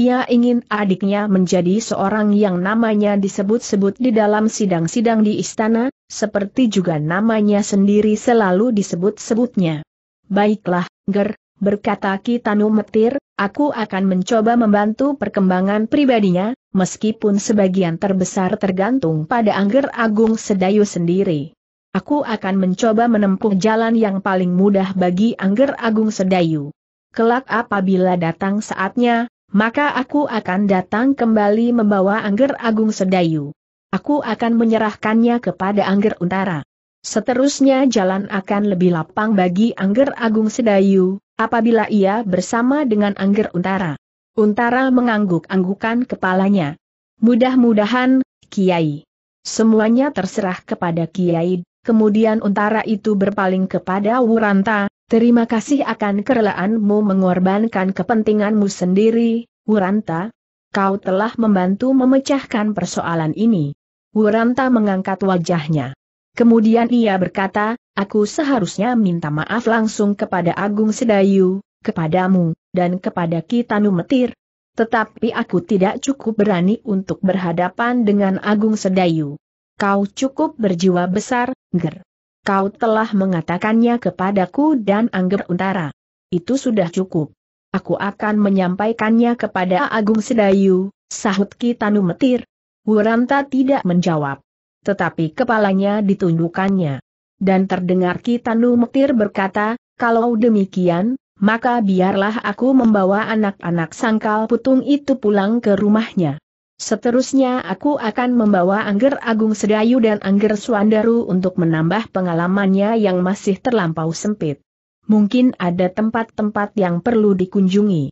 Ia ingin adiknya menjadi seorang yang namanya disebut-sebut di dalam sidang-sidang di istana, seperti juga namanya sendiri selalu disebut-sebutnya. Baiklah, Ger, berkata Kitanu Metir, aku akan mencoba membantu perkembangan pribadinya, meskipun sebagian terbesar tergantung pada Angger Agung Sedayu sendiri. Aku akan mencoba menempuh jalan yang paling mudah bagi Angger Agung Sedayu. Kelak apabila datang saatnya, maka aku akan datang kembali membawa Angger Agung Sedayu. Aku akan menyerahkannya kepada Angger Utara. Seterusnya jalan akan lebih lapang bagi Angger Agung Sedayu, apabila ia bersama dengan Angger Untara. Untara mengangguk-anggukan kepalanya. Mudah-mudahan, Kiai. Semuanya terserah kepada Kiai, kemudian Untara itu berpaling kepada Wuranta, terima kasih akan kerelaanmu mengorbankan kepentinganmu sendiri, Wuranta. Kau telah membantu memecahkan persoalan ini. Wuranta mengangkat wajahnya. Kemudian ia berkata, aku seharusnya minta maaf langsung kepada Agung Sedayu, kepadamu, dan kepada Kitanu Metir. Tetapi aku tidak cukup berani untuk berhadapan dengan Agung Sedayu. Kau cukup berjiwa besar, Ger. Kau telah mengatakannya kepadaku dan Angger Untara. Itu sudah cukup. Aku akan menyampaikannya kepada Agung Sedayu, sahut Kitanu Metir. Wuranta tidak menjawab tetapi kepalanya ditundukkannya. Dan terdengar Kitanu Mektir berkata, kalau demikian, maka biarlah aku membawa anak-anak sangkal putung itu pulang ke rumahnya. Seterusnya aku akan membawa Angger Agung Sedayu dan Angger Suandaru untuk menambah pengalamannya yang masih terlampau sempit. Mungkin ada tempat-tempat yang perlu dikunjungi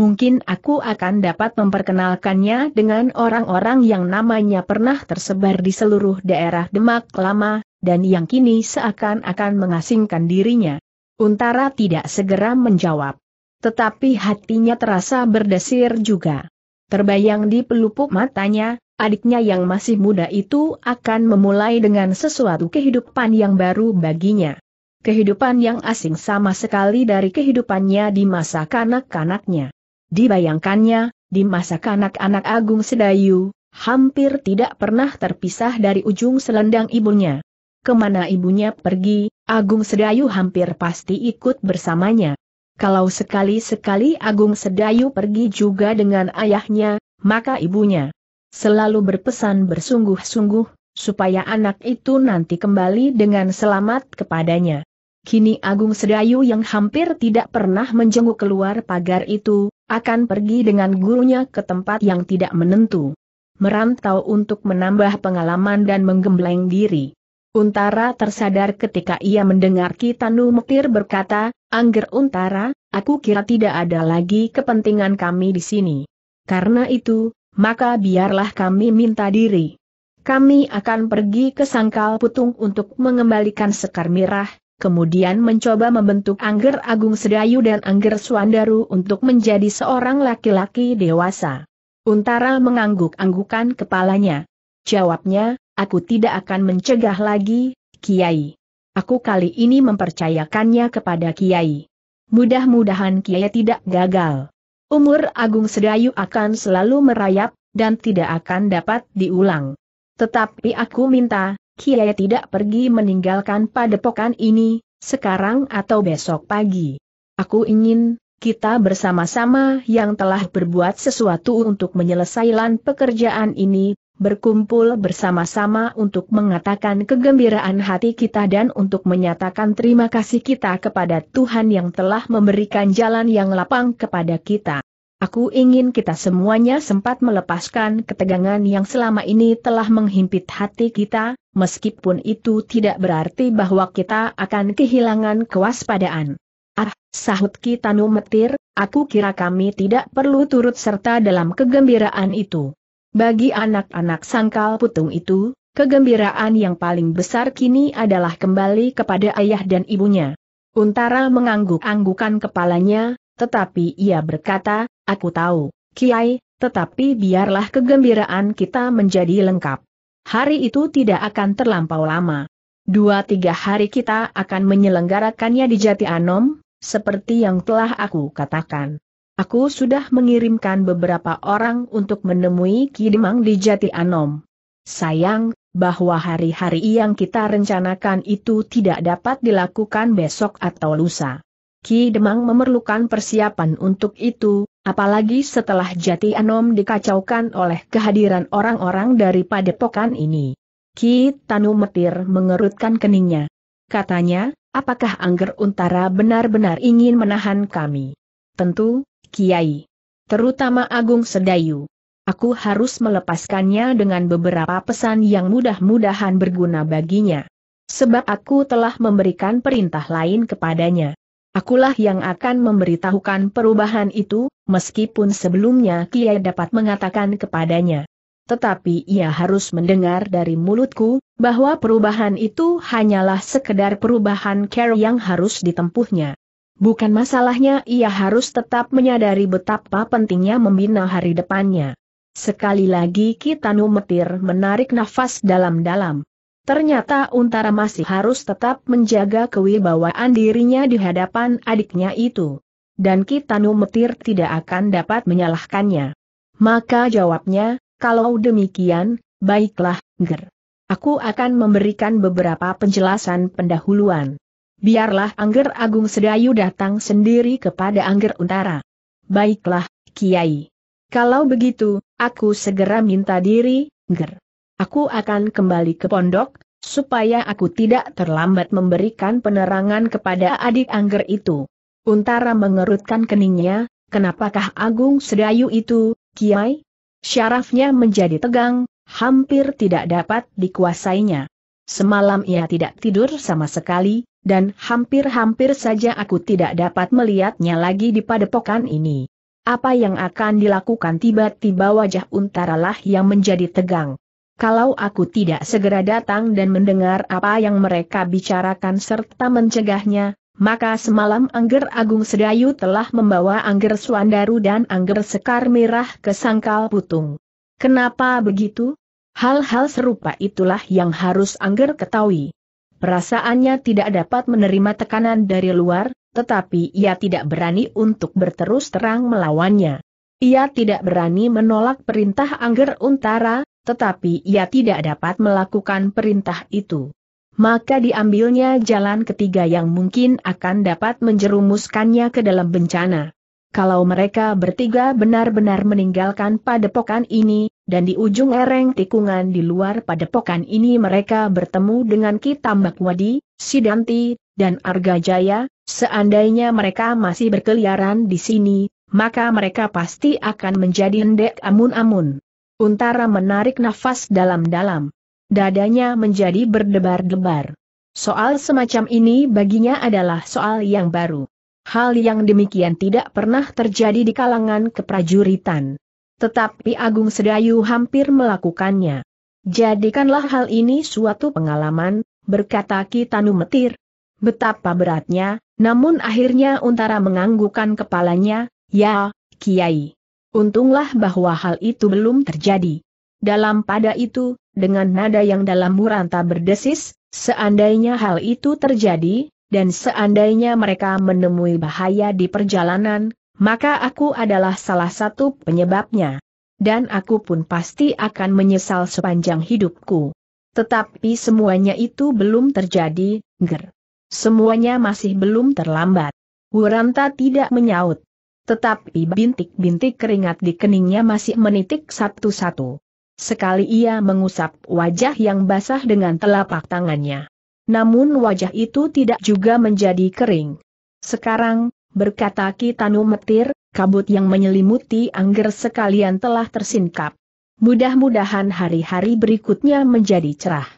mungkin aku akan dapat memperkenalkannya dengan orang-orang yang namanya pernah tersebar di seluruh daerah Demak lama, dan yang kini seakan-akan mengasingkan dirinya. Untara tidak segera menjawab. Tetapi hatinya terasa berdesir juga. Terbayang di pelupuk matanya, adiknya yang masih muda itu akan memulai dengan sesuatu kehidupan yang baru baginya. Kehidupan yang asing sama sekali dari kehidupannya di masa kanak-kanaknya. Dibayangkannya, di masa kanak-anak Agung Sedayu, hampir tidak pernah terpisah dari ujung selendang ibunya. Kemana ibunya pergi, Agung Sedayu hampir pasti ikut bersamanya. Kalau sekali-sekali Agung Sedayu pergi juga dengan ayahnya, maka ibunya selalu berpesan bersungguh-sungguh, supaya anak itu nanti kembali dengan selamat kepadanya. Kini Agung Sedayu yang hampir tidak pernah menjenguk keluar pagar itu, akan pergi dengan gurunya ke tempat yang tidak menentu. Merantau untuk menambah pengalaman dan menggembleng diri. Untara tersadar ketika ia mendengar Kitanu Metir berkata, Angger Untara, aku kira tidak ada lagi kepentingan kami di sini. Karena itu, maka biarlah kami minta diri. Kami akan pergi ke Sangkal Putung untuk mengembalikan Sekar Mirah, kemudian mencoba membentuk Angger Agung Sedayu dan Angger Suandaru untuk menjadi seorang laki-laki dewasa. Untara mengangguk-anggukan kepalanya. Jawabnya, aku tidak akan mencegah lagi, Kiai. Aku kali ini mempercayakannya kepada Kiai. Mudah-mudahan Kiai tidak gagal. Umur Agung Sedayu akan selalu merayap, dan tidak akan dapat diulang. Tetapi aku minta, Kiai tidak pergi meninggalkan padepokan ini, sekarang atau besok pagi. Aku ingin, kita bersama-sama yang telah berbuat sesuatu untuk menyelesaikan pekerjaan ini, berkumpul bersama-sama untuk mengatakan kegembiraan hati kita dan untuk menyatakan terima kasih kita kepada Tuhan yang telah memberikan jalan yang lapang kepada kita. Aku ingin kita semuanya sempat melepaskan ketegangan yang selama ini telah menghimpit hati kita, meskipun itu tidak berarti bahwa kita akan kehilangan kewaspadaan. Ah, sahut Kitanu Metir, aku kira kami tidak perlu turut serta dalam kegembiraan itu. Bagi anak-anak sangkal putung itu, kegembiraan yang paling besar kini adalah kembali kepada ayah dan ibunya. Untara mengangguk-anggukan kepalanya, tetapi ia berkata, aku tahu, Kiai, tetapi biarlah kegembiraan kita menjadi lengkap. Hari itu tidak akan terlampau lama. Dua tiga hari kita akan menyelenggarakannya di Jati Anom, seperti yang telah aku katakan. Aku sudah mengirimkan beberapa orang untuk menemui Kidemang di Jati Anom. Sayang, bahwa hari-hari yang kita rencanakan itu tidak dapat dilakukan besok atau lusa. Ki Demang memerlukan persiapan untuk itu, apalagi setelah Jati Anom dikacaukan oleh kehadiran orang-orang dari padepokan ini. Ki Tanu Metir mengerutkan keningnya. Katanya, apakah Angger Untara benar-benar ingin menahan kami? Tentu, Kiai. Terutama Agung Sedayu. Aku harus melepaskannya dengan beberapa pesan yang mudah-mudahan berguna baginya. Sebab aku telah memberikan perintah lain kepadanya. Akulah yang akan memberitahukan perubahan itu, meskipun sebelumnya Kiai dapat mengatakan kepadanya. Tetapi ia harus mendengar dari mulutku, bahwa perubahan itu hanyalah sekedar perubahan care yang harus ditempuhnya. Bukan masalahnya ia harus tetap menyadari betapa pentingnya membina hari depannya. Sekali lagi kita Metir menarik nafas dalam-dalam. Ternyata Untara masih harus tetap menjaga kewibawaan dirinya di hadapan adiknya itu. Dan Kitanu Metir tidak akan dapat menyalahkannya. Maka jawabnya, kalau demikian, baiklah, Ger. Aku akan memberikan beberapa penjelasan pendahuluan. Biarlah Angger Agung Sedayu datang sendiri kepada Angger Untara. Baiklah, Kiai. Kalau begitu, aku segera minta diri, Ger. Aku akan kembali ke pondok, supaya aku tidak terlambat memberikan penerangan kepada adik Angger itu. Untara mengerutkan keningnya, kenapakah Agung Sedayu itu, Kiai? Syarafnya menjadi tegang, hampir tidak dapat dikuasainya. Semalam ia tidak tidur sama sekali, dan hampir-hampir saja aku tidak dapat melihatnya lagi di padepokan ini. Apa yang akan dilakukan tiba-tiba wajah untaralah yang menjadi tegang. Kalau aku tidak segera datang dan mendengar apa yang mereka bicarakan serta mencegahnya, maka semalam Angger Agung Sedayu telah membawa Angger Suandaru dan Angger Sekar Merah ke Sangkal Putung. Kenapa begitu? Hal-hal serupa itulah yang harus Angger ketahui. Perasaannya tidak dapat menerima tekanan dari luar, tetapi ia tidak berani untuk berterus terang melawannya. Ia tidak berani menolak perintah Angger Untara, tetapi ia tidak dapat melakukan perintah itu. Maka diambilnya jalan ketiga yang mungkin akan dapat menjerumuskannya ke dalam bencana. Kalau mereka bertiga benar-benar meninggalkan padepokan ini, dan di ujung ereng tikungan di luar padepokan ini mereka bertemu dengan Kitambak Wadi, Sidanti, dan Arga Jaya. seandainya mereka masih berkeliaran di sini, maka mereka pasti akan menjadi hendek amun-amun. Untara menarik nafas dalam-dalam. Dadanya menjadi berdebar-debar. Soal semacam ini baginya adalah soal yang baru. Hal yang demikian tidak pernah terjadi di kalangan keprajuritan. Tetapi Agung Sedayu hampir melakukannya. Jadikanlah hal ini suatu pengalaman, berkata Kitanu Metir. Betapa beratnya, namun akhirnya Untara menganggukkan kepalanya, ya, Kiai. Untunglah bahwa hal itu belum terjadi. Dalam pada itu, dengan nada yang dalam muranta berdesis, seandainya hal itu terjadi, dan seandainya mereka menemui bahaya di perjalanan, maka aku adalah salah satu penyebabnya. Dan aku pun pasti akan menyesal sepanjang hidupku. Tetapi semuanya itu belum terjadi, ger. Semuanya masih belum terlambat. Wuranta tidak menyaut. Tetapi bintik-bintik keringat di keningnya masih menitik satu-satu. Sekali ia mengusap wajah yang basah dengan telapak tangannya. Namun wajah itu tidak juga menjadi kering. Sekarang, berkata Kitanu Metir, kabut yang menyelimuti angger sekalian telah tersingkap. Mudah-mudahan hari-hari berikutnya menjadi cerah.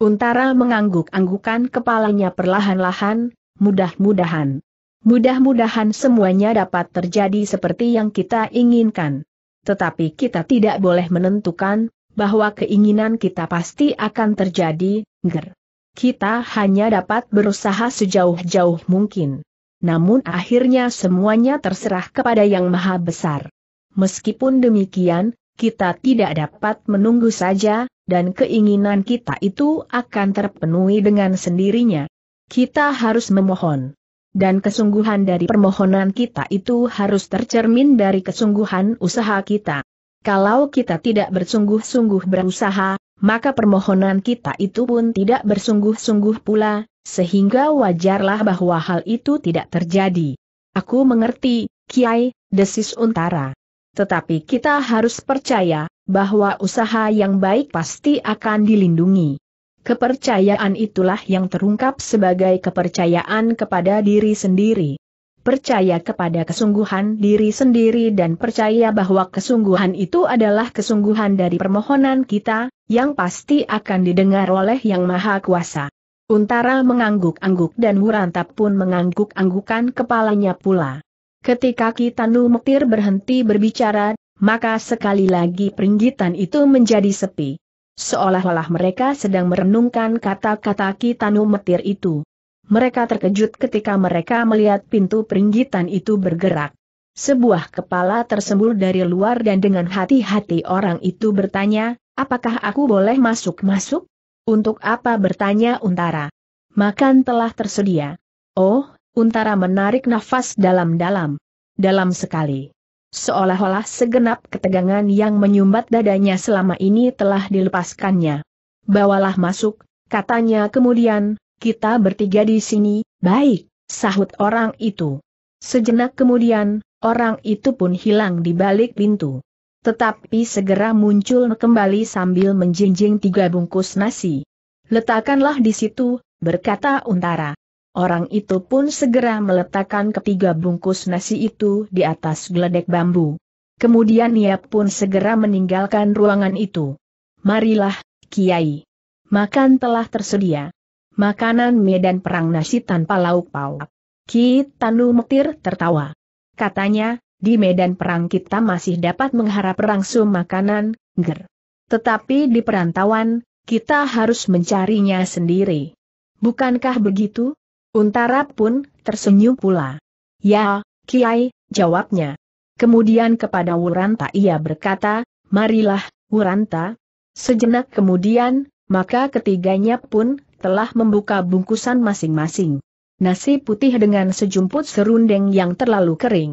Untara mengangguk-anggukan kepalanya perlahan-lahan, mudah-mudahan. Mudah-mudahan semuanya dapat terjadi seperti yang kita inginkan. Tetapi kita tidak boleh menentukan bahwa keinginan kita pasti akan terjadi, ger. Kita hanya dapat berusaha sejauh-jauh mungkin. Namun akhirnya semuanya terserah kepada Yang Maha Besar. Meskipun demikian, kita tidak dapat menunggu saja, dan keinginan kita itu akan terpenuhi dengan sendirinya. Kita harus memohon. Dan kesungguhan dari permohonan kita itu harus tercermin dari kesungguhan usaha kita. Kalau kita tidak bersungguh-sungguh berusaha, maka permohonan kita itu pun tidak bersungguh-sungguh pula, sehingga wajarlah bahwa hal itu tidak terjadi. Aku mengerti, Kiai, desis Untara. Tetapi kita harus percaya, bahwa usaha yang baik pasti akan dilindungi. Kepercayaan itulah yang terungkap sebagai kepercayaan kepada diri sendiri. Percaya kepada kesungguhan diri sendiri dan percaya bahwa kesungguhan itu adalah kesungguhan dari permohonan kita, yang pasti akan didengar oleh Yang Maha Kuasa. Untara mengangguk-angguk dan Murantap pun mengangguk-anggukan kepalanya pula. Ketika Kitanu Mektir berhenti berbicara, maka sekali lagi peringgitan itu menjadi sepi seolah-olah mereka sedang merenungkan kata-kata Kitanu Metir itu. Mereka terkejut ketika mereka melihat pintu peringgitan itu bergerak. Sebuah kepala tersembul dari luar dan dengan hati-hati orang itu bertanya, apakah aku boleh masuk-masuk? Untuk apa bertanya Untara? Makan telah tersedia. Oh, Untara menarik nafas dalam-dalam. Dalam sekali. Seolah-olah segenap ketegangan yang menyumbat dadanya selama ini telah dilepaskannya. Bawalah masuk, katanya kemudian, kita bertiga di sini, baik, sahut orang itu. Sejenak kemudian, orang itu pun hilang di balik pintu. Tetapi segera muncul kembali sambil menjinjing tiga bungkus nasi. Letakkanlah di situ, berkata Untara. Orang itu pun segera meletakkan ketiga bungkus nasi itu di atas geledek bambu. Kemudian ia pun segera meninggalkan ruangan itu. Marilah, Kiai. Makan telah tersedia. Makanan medan perang nasi tanpa lauk pauk. Ki Tanu Mektir tertawa. Katanya, di medan perang kita masih dapat mengharap langsung makanan, ger. Tetapi di perantauan, kita harus mencarinya sendiri. Bukankah begitu? Untara pun tersenyum pula. Ya, Kiai, jawabnya. Kemudian kepada Wuranta ia berkata, marilah, Wuranta. Sejenak kemudian, maka ketiganya pun telah membuka bungkusan masing-masing. Nasi putih dengan sejumput serundeng yang terlalu kering.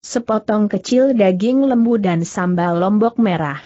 Sepotong kecil daging lembu dan sambal lombok merah.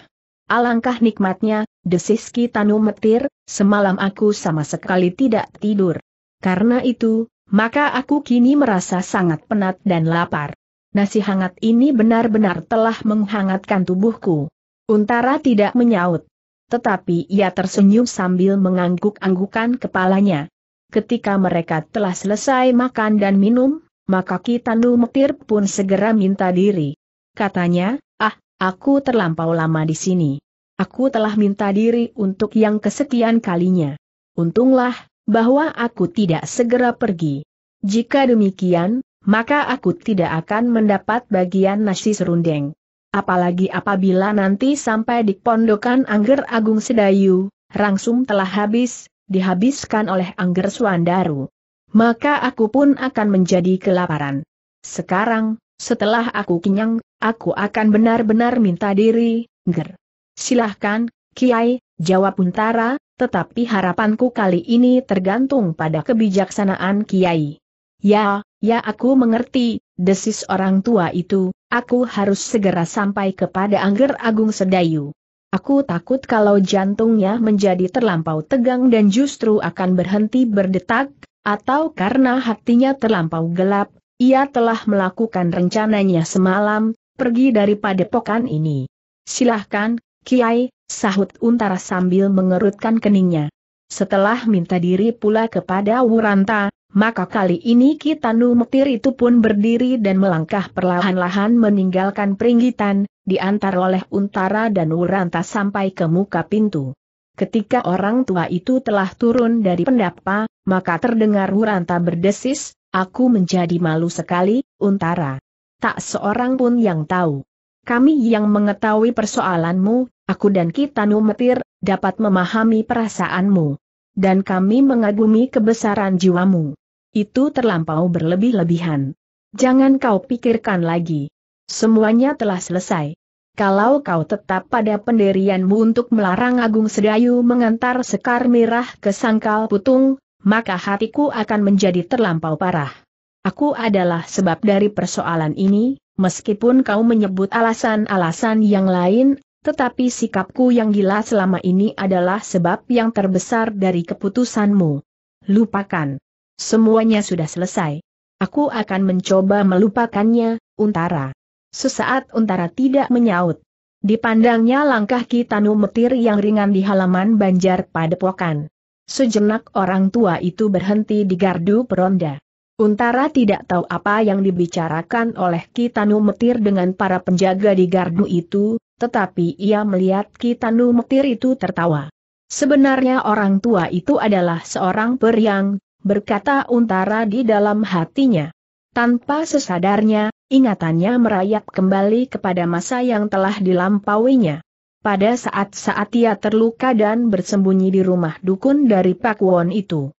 Alangkah nikmatnya, desiski tanu Metir, semalam aku sama sekali tidak tidur. Karena itu, maka aku kini merasa sangat penat dan lapar. Nasi hangat ini benar-benar telah menghangatkan tubuhku. Untara tidak menyaut. Tetapi ia tersenyum sambil mengangguk-anggukan kepalanya. Ketika mereka telah selesai makan dan minum, maka Kitanu Metir pun segera minta diri. Katanya, ah, aku terlampau lama di sini. Aku telah minta diri untuk yang kesekian kalinya. Untunglah, bahwa aku tidak segera pergi. Jika demikian, maka aku tidak akan mendapat bagian nasi serundeng. Apalagi apabila nanti sampai di pondokan Angger Agung Sedayu, Rangsum telah habis, dihabiskan oleh Angger Suandaru. Maka aku pun akan menjadi kelaparan. Sekarang, setelah aku kenyang, aku akan benar-benar minta diri, Ger. Silahkan, Kiai, jawab Untara, tetapi harapanku kali ini tergantung pada kebijaksanaan Kiai. Ya, ya aku mengerti, desis orang tua itu, aku harus segera sampai kepada Angger Agung Sedayu. Aku takut kalau jantungnya menjadi terlampau tegang dan justru akan berhenti berdetak, atau karena hatinya terlampau gelap, ia telah melakukan rencananya semalam, pergi dari padepokan ini. Silahkan, Kiai, sahut Untara sambil mengerutkan keningnya. Setelah minta diri pula kepada Wuranta, maka kali ini Kitanu Metir itu pun berdiri dan melangkah perlahan-lahan meninggalkan peringgitan, diantar oleh Untara dan Wuranta sampai ke muka pintu. Ketika orang tua itu telah turun dari pendapa, maka terdengar Wuranta berdesis, aku menjadi malu sekali, Untara. Tak seorang pun yang tahu. Kami yang mengetahui persoalanmu, Aku dan Kitanu Metir, dapat memahami perasaanmu. Dan kami mengagumi kebesaran jiwamu. Itu terlampau berlebih-lebihan. Jangan kau pikirkan lagi. Semuanya telah selesai. Kalau kau tetap pada pendirianmu untuk melarang Agung Sedayu mengantar Sekar Merah ke Sangkal Putung, maka hatiku akan menjadi terlampau parah. Aku adalah sebab dari persoalan ini, meskipun kau menyebut alasan-alasan yang lain, tetapi sikapku yang gila selama ini adalah sebab yang terbesar dari keputusanmu. Lupakan. Semuanya sudah selesai. Aku akan mencoba melupakannya, Untara. Sesaat Untara tidak menyaut. Dipandangnya langkah Kitanu Metir yang ringan di halaman Banjar Padepokan. Sejenak orang tua itu berhenti di gardu peronda. Untara tidak tahu apa yang dibicarakan oleh Kitanu Metir dengan para penjaga di gardu itu, tetapi ia melihat Kitanu Metir itu tertawa. Sebenarnya orang tua itu adalah seorang periang, berkata Untara di dalam hatinya. Tanpa sesadarnya, ingatannya merayap kembali kepada masa yang telah dilampauinya. Pada saat-saat ia terluka dan bersembunyi di rumah dukun dari Pak Won itu.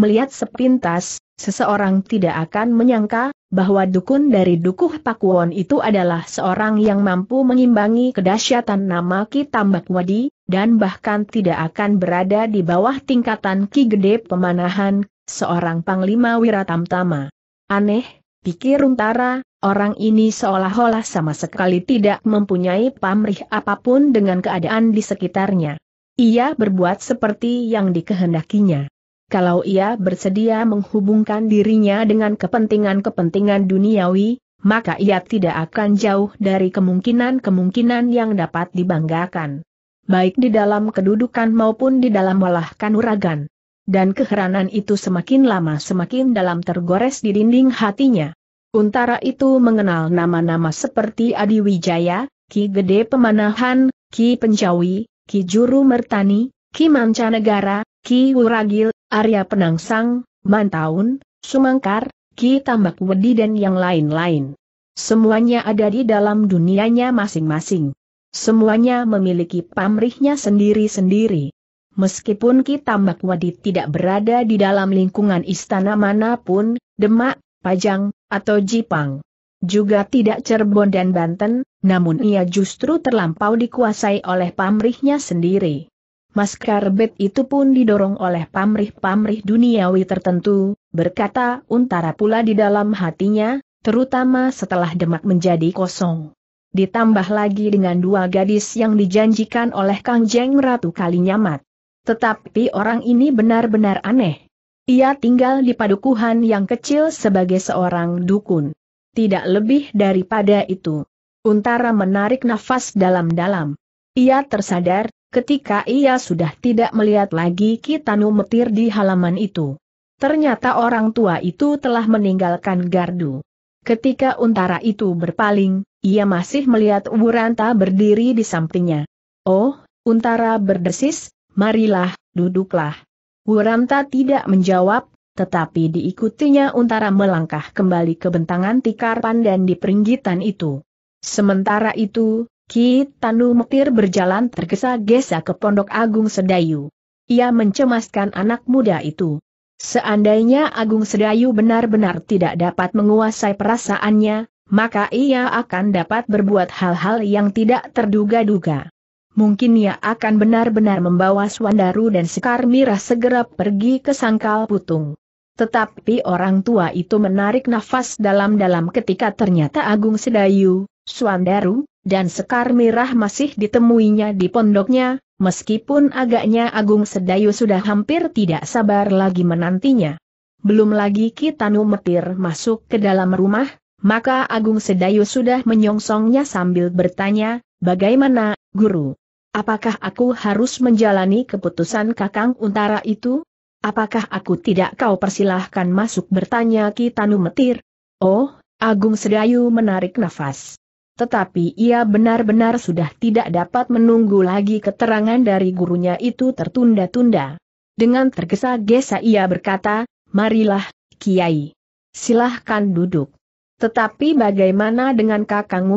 Melihat sepintas, seseorang tidak akan menyangka, bahwa dukun dari Dukuh Pakuwon itu adalah seorang yang mampu mengimbangi kedahsyatan nama Ki Tambak Wadi, dan bahkan tidak akan berada di bawah tingkatan Ki Gede Pemanahan, seorang Panglima Wiratamtama. Aneh, pikir Untara, orang ini seolah-olah sama sekali tidak mempunyai pamrih apapun dengan keadaan di sekitarnya. Ia berbuat seperti yang dikehendakinya kalau ia bersedia menghubungkan dirinya dengan kepentingan-kepentingan duniawi, maka ia tidak akan jauh dari kemungkinan-kemungkinan yang dapat dibanggakan. Baik di dalam kedudukan maupun di dalam olah kanuragan. Dan keheranan itu semakin lama semakin dalam tergores di dinding hatinya. Untara itu mengenal nama-nama seperti Adi Wijaya, Ki Gede Pemanahan, Ki Penjawi, Ki Juru Mertani, Ki Mancanegara, Ki Wuragil, Arya Penangsang, Mantaun, Sumangkar, Ki Tambak Wedi dan yang lain-lain. Semuanya ada di dalam dunianya masing-masing. Semuanya memiliki pamrihnya sendiri-sendiri. Meskipun Ki Tambak Wedi tidak berada di dalam lingkungan istana manapun, Demak, Pajang, atau Jipang. Juga tidak Cirebon dan Banten, namun ia justru terlampau dikuasai oleh pamrihnya sendiri. Mas Karbet itu pun didorong oleh pamrih-pamrih duniawi tertentu, berkata untara pula di dalam hatinya, terutama setelah demak menjadi kosong. Ditambah lagi dengan dua gadis yang dijanjikan oleh Kang Jeng Ratu Kalinyamat. Tetapi orang ini benar-benar aneh. Ia tinggal di padukuhan yang kecil sebagai seorang dukun. Tidak lebih daripada itu. Untara menarik nafas dalam-dalam. Ia tersadar ketika ia sudah tidak melihat lagi Kitanu Metir di halaman itu. Ternyata orang tua itu telah meninggalkan gardu. Ketika untara itu berpaling, ia masih melihat Wuranta berdiri di sampingnya. Oh, untara berdesis, marilah, duduklah. Wuranta tidak menjawab, tetapi diikutinya untara melangkah kembali ke bentangan tikar pandan di peringgitan itu. Sementara itu, Ki Tanu Mektir berjalan tergesa-gesa ke Pondok Agung Sedayu. Ia mencemaskan anak muda itu. Seandainya Agung Sedayu benar-benar tidak dapat menguasai perasaannya, maka ia akan dapat berbuat hal-hal yang tidak terduga-duga. Mungkin ia akan benar-benar membawa Swandaru dan Sekar Mirah segera pergi ke Sangkal Putung. Tetapi orang tua itu menarik nafas dalam-dalam ketika ternyata Agung Sedayu, Suandaru, dan Sekar Mirah masih ditemuinya di pondoknya, meskipun agaknya Agung Sedayu sudah hampir tidak sabar lagi menantinya. Belum lagi Kitanu Metir masuk ke dalam rumah, maka Agung Sedayu sudah menyongsongnya sambil bertanya, bagaimana, guru? Apakah aku harus menjalani keputusan kakang untara itu? Apakah aku tidak kau persilahkan masuk bertanya Kitanu Metir? Oh, Agung Sedayu menarik nafas. Tetapi ia benar-benar sudah tidak dapat menunggu lagi keterangan dari gurunya itu tertunda-tunda. Dengan tergesa-gesa ia berkata, marilah, Kiai. Silahkan duduk. Tetapi bagaimana dengan kakang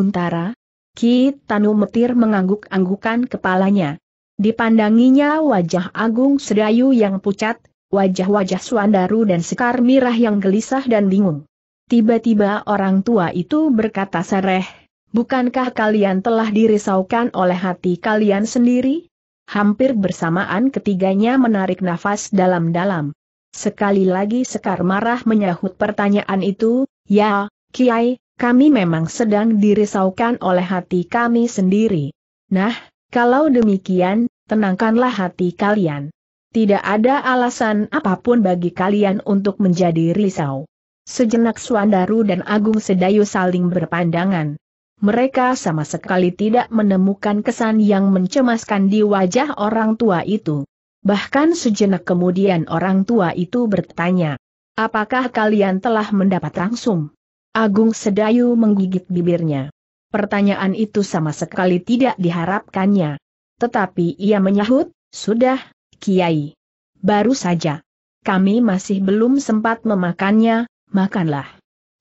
Ki Tanu Metir mengangguk-anggukan kepalanya. Dipandanginya wajah Agung Sedayu yang pucat, wajah-wajah Suandaru dan Sekar Mirah yang gelisah dan bingung. Tiba-tiba orang tua itu berkata sereh, bukankah kalian telah dirisaukan oleh hati kalian sendiri? Hampir bersamaan ketiganya menarik nafas dalam-dalam. Sekali lagi Sekar marah menyahut pertanyaan itu, ya, Kiai, kami memang sedang dirisaukan oleh hati kami sendiri. Nah, kalau demikian, tenangkanlah hati kalian. Tidak ada alasan apapun bagi kalian untuk menjadi risau. Sejenak Suandaru dan Agung Sedayu saling berpandangan. Mereka sama sekali tidak menemukan kesan yang mencemaskan di wajah orang tua itu. Bahkan sejenak kemudian orang tua itu bertanya, Apakah kalian telah mendapat langsung? Agung Sedayu menggigit bibirnya. Pertanyaan itu sama sekali tidak diharapkannya. Tetapi ia menyahut, sudah, Kiai. Baru saja. Kami masih belum sempat memakannya, makanlah.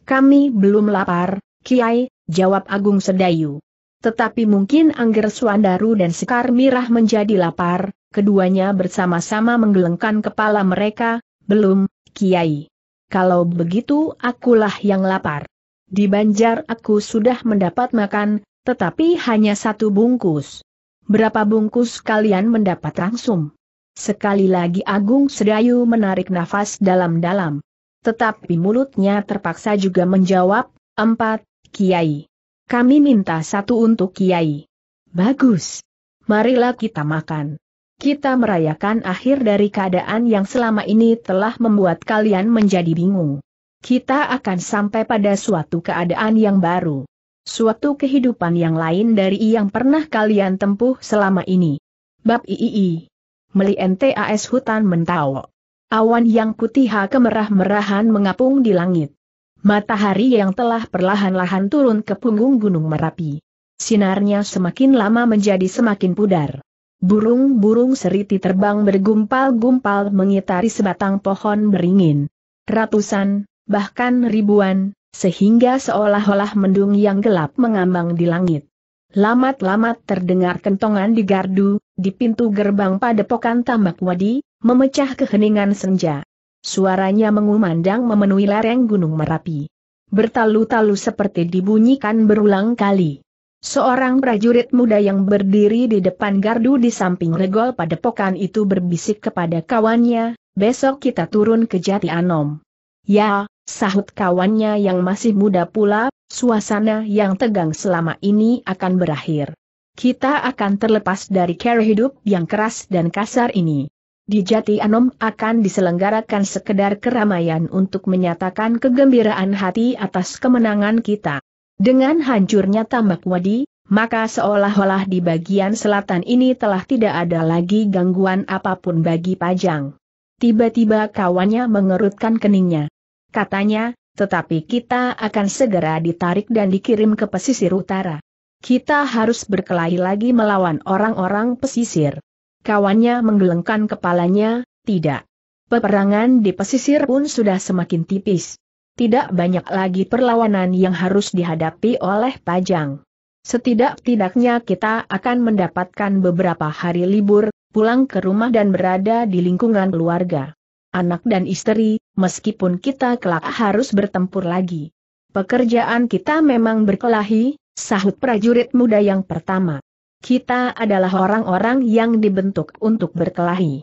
Kami belum lapar, Kiai, jawab Agung Sedayu. Tetapi mungkin Angger Suandaru dan Sekar Mirah menjadi lapar, keduanya bersama-sama menggelengkan kepala mereka, belum, Kiai. Kalau begitu akulah yang lapar. Di Banjar aku sudah mendapat makan, tetapi hanya satu bungkus. Berapa bungkus kalian mendapat langsung? Sekali lagi Agung Sedayu menarik nafas dalam-dalam. Tetapi mulutnya terpaksa juga menjawab, empat, Kiai. Kami minta satu untuk Kiai. Bagus. Marilah kita makan. Kita merayakan akhir dari keadaan yang selama ini telah membuat kalian menjadi bingung. Kita akan sampai pada suatu keadaan yang baru. Suatu kehidupan yang lain dari yang pernah kalian tempuh selama ini. Bab II Meli NTAS hutan mentau. Awan yang putih kemerah-merahan mengapung di langit. Matahari yang telah perlahan-lahan turun ke punggung Gunung Merapi. Sinarnya semakin lama menjadi semakin pudar. Burung-burung seriti terbang bergumpal-gumpal mengitari sebatang pohon beringin. Ratusan, bahkan ribuan, sehingga seolah-olah mendung yang gelap mengambang di langit. Lamat-lamat terdengar kentongan di gardu, di pintu gerbang padepokan tambak wadi, memecah keheningan senja. Suaranya mengumandang memenuhi lereng Gunung Merapi. Bertalu-talu seperti dibunyikan berulang kali. Seorang prajurit muda yang berdiri di depan gardu di samping regol padepokan itu berbisik kepada kawannya, besok kita turun ke Jati Anom. Ya, sahut kawannya yang masih muda pula, suasana yang tegang selama ini akan berakhir kita akan terlepas dari cara hidup yang keras dan kasar ini. Di Jati Anom akan diselenggarakan sekedar keramaian untuk menyatakan kegembiraan hati atas kemenangan kita. Dengan hancurnya tambak wadi, maka seolah-olah di bagian selatan ini telah tidak ada lagi gangguan apapun bagi Pajang. Tiba-tiba kawannya mengerutkan keningnya. Katanya, tetapi kita akan segera ditarik dan dikirim ke pesisir utara. Kita harus berkelahi lagi melawan orang-orang pesisir. Kawannya menggelengkan kepalanya, tidak. Peperangan di pesisir pun sudah semakin tipis. Tidak banyak lagi perlawanan yang harus dihadapi oleh Pajang. Setidak-tidaknya kita akan mendapatkan beberapa hari libur, pulang ke rumah dan berada di lingkungan keluarga. Anak dan istri, meskipun kita kelak harus bertempur lagi. Pekerjaan kita memang berkelahi, Sahut prajurit muda yang pertama. Kita adalah orang-orang yang dibentuk untuk berkelahi.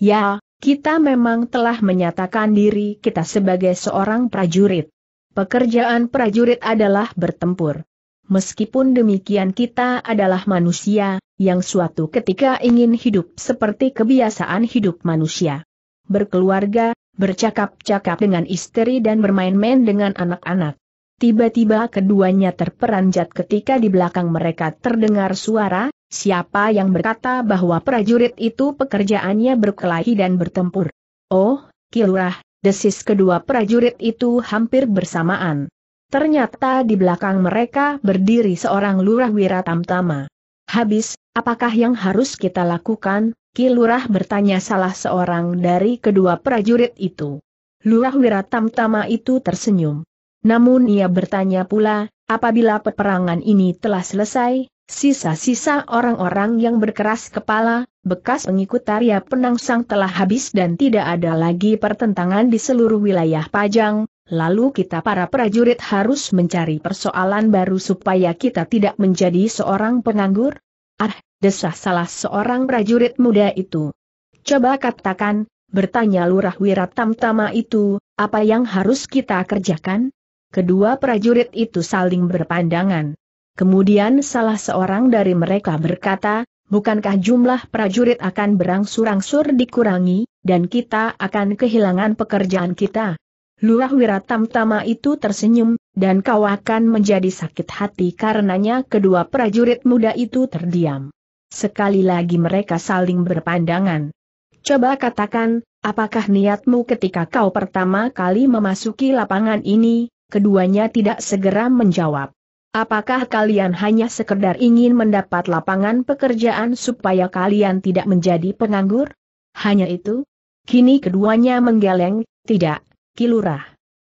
Ya, kita memang telah menyatakan diri kita sebagai seorang prajurit. Pekerjaan prajurit adalah bertempur. Meskipun demikian kita adalah manusia, yang suatu ketika ingin hidup seperti kebiasaan hidup manusia. Berkeluarga, bercakap-cakap dengan istri dan bermain-main dengan anak-anak. Tiba-tiba keduanya terperanjat ketika di belakang mereka terdengar suara, siapa yang berkata bahwa prajurit itu pekerjaannya berkelahi dan bertempur. Oh, Kilurah, desis kedua prajurit itu hampir bersamaan. Ternyata di belakang mereka berdiri seorang lurah Wiratamtama. Habis, apakah yang harus kita lakukan? Kilurah bertanya salah seorang dari kedua prajurit itu. Lurah Wiratamtama itu tersenyum. Namun ia bertanya pula, apabila peperangan ini telah selesai, sisa-sisa orang-orang yang berkeras kepala, bekas pengikut Arya Penangsang telah habis dan tidak ada lagi pertentangan di seluruh wilayah Pajang, lalu kita para prajurit harus mencari persoalan baru supaya kita tidak menjadi seorang penganggur? Ah, desah salah seorang prajurit muda itu. Coba katakan, bertanya Lurah Wirat tam-tama itu, apa yang harus kita kerjakan? Kedua prajurit itu saling berpandangan. Kemudian salah seorang dari mereka berkata, bukankah jumlah prajurit akan berangsur-angsur dikurangi, dan kita akan kehilangan pekerjaan kita? Lurah Wiratamtama itu tersenyum, dan kau akan menjadi sakit hati karenanya kedua prajurit muda itu terdiam. Sekali lagi mereka saling berpandangan. Coba katakan, apakah niatmu ketika kau pertama kali memasuki lapangan ini, keduanya tidak segera menjawab. Apakah kalian hanya sekedar ingin mendapat lapangan pekerjaan supaya kalian tidak menjadi penganggur? Hanya itu? Kini keduanya menggeleng, tidak, Kilurah.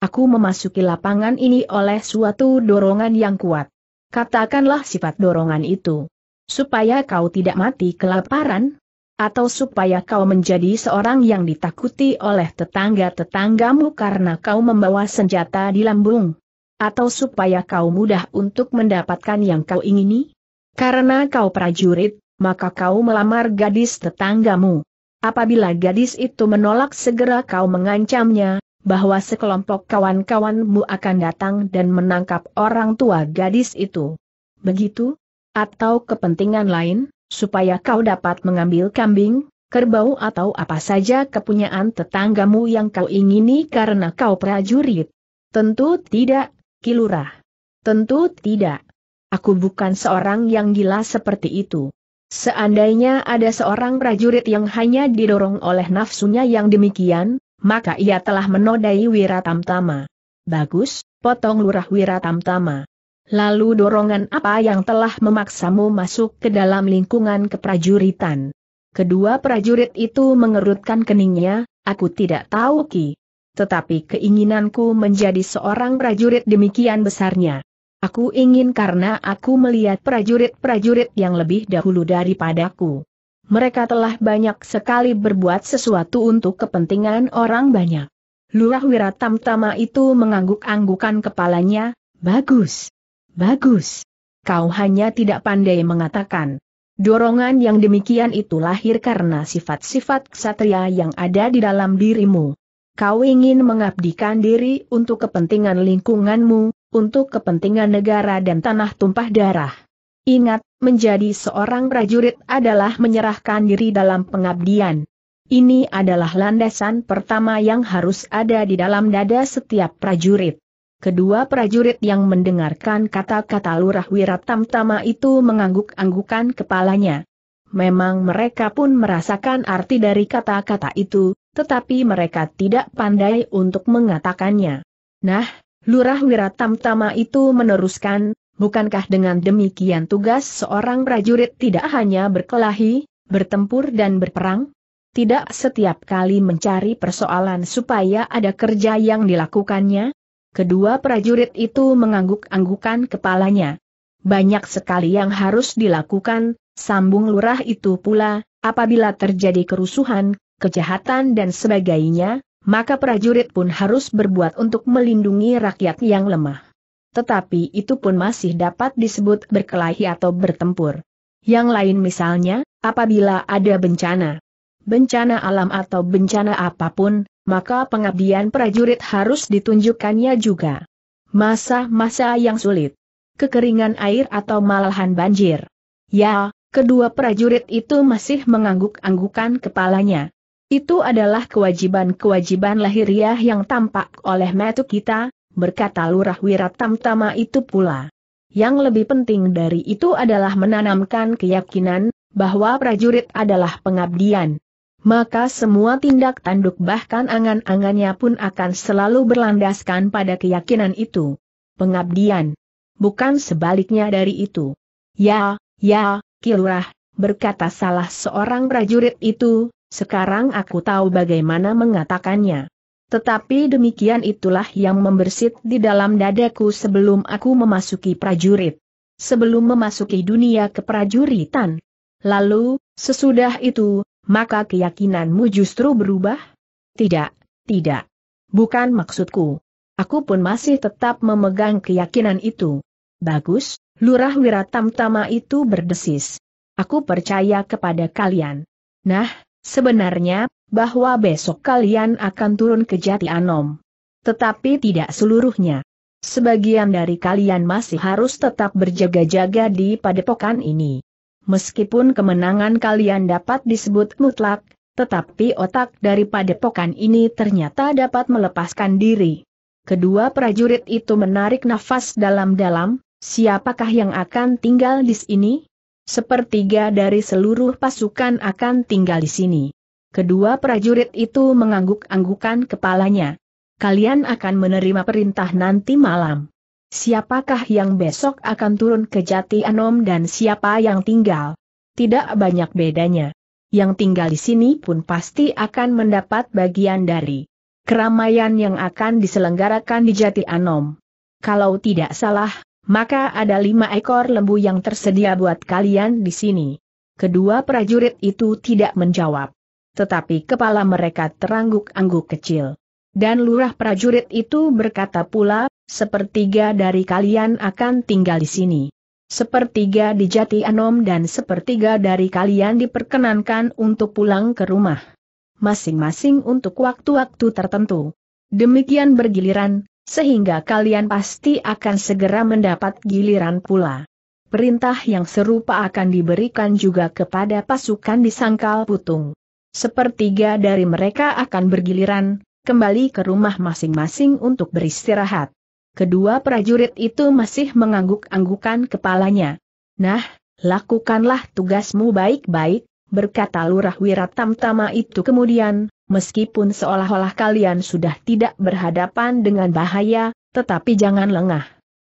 Aku memasuki lapangan ini oleh suatu dorongan yang kuat. Katakanlah sifat dorongan itu. Supaya kau tidak mati kelaparan, atau supaya kau menjadi seorang yang ditakuti oleh tetangga-tetanggamu karena kau membawa senjata di lambung, atau supaya kau mudah untuk mendapatkan yang kau ingini? Karena kau prajurit, maka kau melamar gadis tetanggamu. Apabila gadis itu menolak segera kau mengancamnya, bahwa sekelompok kawan-kawanmu akan datang dan menangkap orang tua gadis itu. Begitu? Atau kepentingan lain? supaya kau dapat mengambil kambing, kerbau atau apa saja kepunyaan tetanggamu yang kau ingini karena kau prajurit. Tentu tidak, Kilurah. Tentu tidak. Aku bukan seorang yang gila seperti itu. Seandainya ada seorang prajurit yang hanya didorong oleh nafsunya yang demikian, maka ia telah menodai Wiratamtama. Bagus, potong lurah Wiratamtama. Lalu dorongan apa yang telah memaksamu masuk ke dalam lingkungan keprajuritan? Kedua prajurit itu mengerutkan keningnya, aku tidak tahu Ki. Tetapi keinginanku menjadi seorang prajurit demikian besarnya. Aku ingin karena aku melihat prajurit-prajurit yang lebih dahulu daripadaku. Mereka telah banyak sekali berbuat sesuatu untuk kepentingan orang banyak. Lurah Tama itu mengangguk-anggukan kepalanya, bagus. Bagus. Kau hanya tidak pandai mengatakan. Dorongan yang demikian itu lahir karena sifat-sifat ksatria yang ada di dalam dirimu. Kau ingin mengabdikan diri untuk kepentingan lingkunganmu, untuk kepentingan negara dan tanah tumpah darah. Ingat, menjadi seorang prajurit adalah menyerahkan diri dalam pengabdian. Ini adalah landasan pertama yang harus ada di dalam dada setiap prajurit. Kedua prajurit yang mendengarkan kata-kata Lurah Wiratamtama itu mengangguk-anggukan kepalanya. Memang mereka pun merasakan arti dari kata-kata itu, tetapi mereka tidak pandai untuk mengatakannya. Nah, Lurah Wiratamtama itu meneruskan, bukankah dengan demikian tugas seorang prajurit tidak hanya berkelahi, bertempur dan berperang? Tidak setiap kali mencari persoalan supaya ada kerja yang dilakukannya? Kedua prajurit itu mengangguk-anggukan kepalanya. Banyak sekali yang harus dilakukan, sambung lurah itu pula, apabila terjadi kerusuhan, kejahatan dan sebagainya, maka prajurit pun harus berbuat untuk melindungi rakyat yang lemah. Tetapi itu pun masih dapat disebut berkelahi atau bertempur. Yang lain misalnya, apabila ada bencana. Bencana alam atau bencana apapun, maka pengabdian prajurit harus ditunjukkannya juga. Masa-masa yang sulit. Kekeringan air atau malahan banjir. Ya, kedua prajurit itu masih mengangguk-anggukan kepalanya. Itu adalah kewajiban-kewajiban lahiriah yang tampak oleh metu kita, berkata Lurah Wiratam Tama itu pula. Yang lebih penting dari itu adalah menanamkan keyakinan, bahwa prajurit adalah pengabdian maka semua tindak tanduk bahkan angan-angannya pun akan selalu berlandaskan pada keyakinan itu. Pengabdian. Bukan sebaliknya dari itu. Ya, ya, Kilurah, berkata salah seorang prajurit itu, sekarang aku tahu bagaimana mengatakannya. Tetapi demikian itulah yang membersit di dalam dadaku sebelum aku memasuki prajurit. Sebelum memasuki dunia keprajuritan. Lalu, sesudah itu, maka keyakinanmu justru berubah? Tidak, tidak. Bukan maksudku. Aku pun masih tetap memegang keyakinan itu. Bagus, Lurah Wiratamtama itu berdesis. Aku percaya kepada kalian. Nah, sebenarnya, bahwa besok kalian akan turun ke Jati Anom. Tetapi tidak seluruhnya. Sebagian dari kalian masih harus tetap berjaga-jaga di padepokan ini meskipun kemenangan kalian dapat disebut mutlak, tetapi otak dari padepokan ini ternyata dapat melepaskan diri. Kedua prajurit itu menarik nafas dalam-dalam, siapakah yang akan tinggal di sini? Sepertiga dari seluruh pasukan akan tinggal di sini. Kedua prajurit itu mengangguk-anggukan kepalanya. Kalian akan menerima perintah nanti malam. Siapakah yang besok akan turun ke Jati Anom dan siapa yang tinggal? Tidak banyak bedanya. Yang tinggal di sini pun pasti akan mendapat bagian dari keramaian yang akan diselenggarakan di Jati Anom. Kalau tidak salah, maka ada lima ekor lembu yang tersedia buat kalian di sini. Kedua prajurit itu tidak menjawab. Tetapi kepala mereka terangguk-angguk kecil. Dan lurah prajurit itu berkata pula, sepertiga dari kalian akan tinggal di sini. Sepertiga di Jati Anom dan sepertiga dari kalian diperkenankan untuk pulang ke rumah. Masing-masing untuk waktu-waktu tertentu. Demikian bergiliran, sehingga kalian pasti akan segera mendapat giliran pula. Perintah yang serupa akan diberikan juga kepada pasukan di Sangkal Putung. Sepertiga dari mereka akan bergiliran, kembali ke rumah masing-masing untuk beristirahat. Kedua prajurit itu masih mengangguk-anggukan kepalanya. Nah, lakukanlah tugasmu baik-baik, berkata Lurah Wiratam Tama itu kemudian, meskipun seolah-olah kalian sudah tidak berhadapan dengan bahaya, tetapi jangan lengah.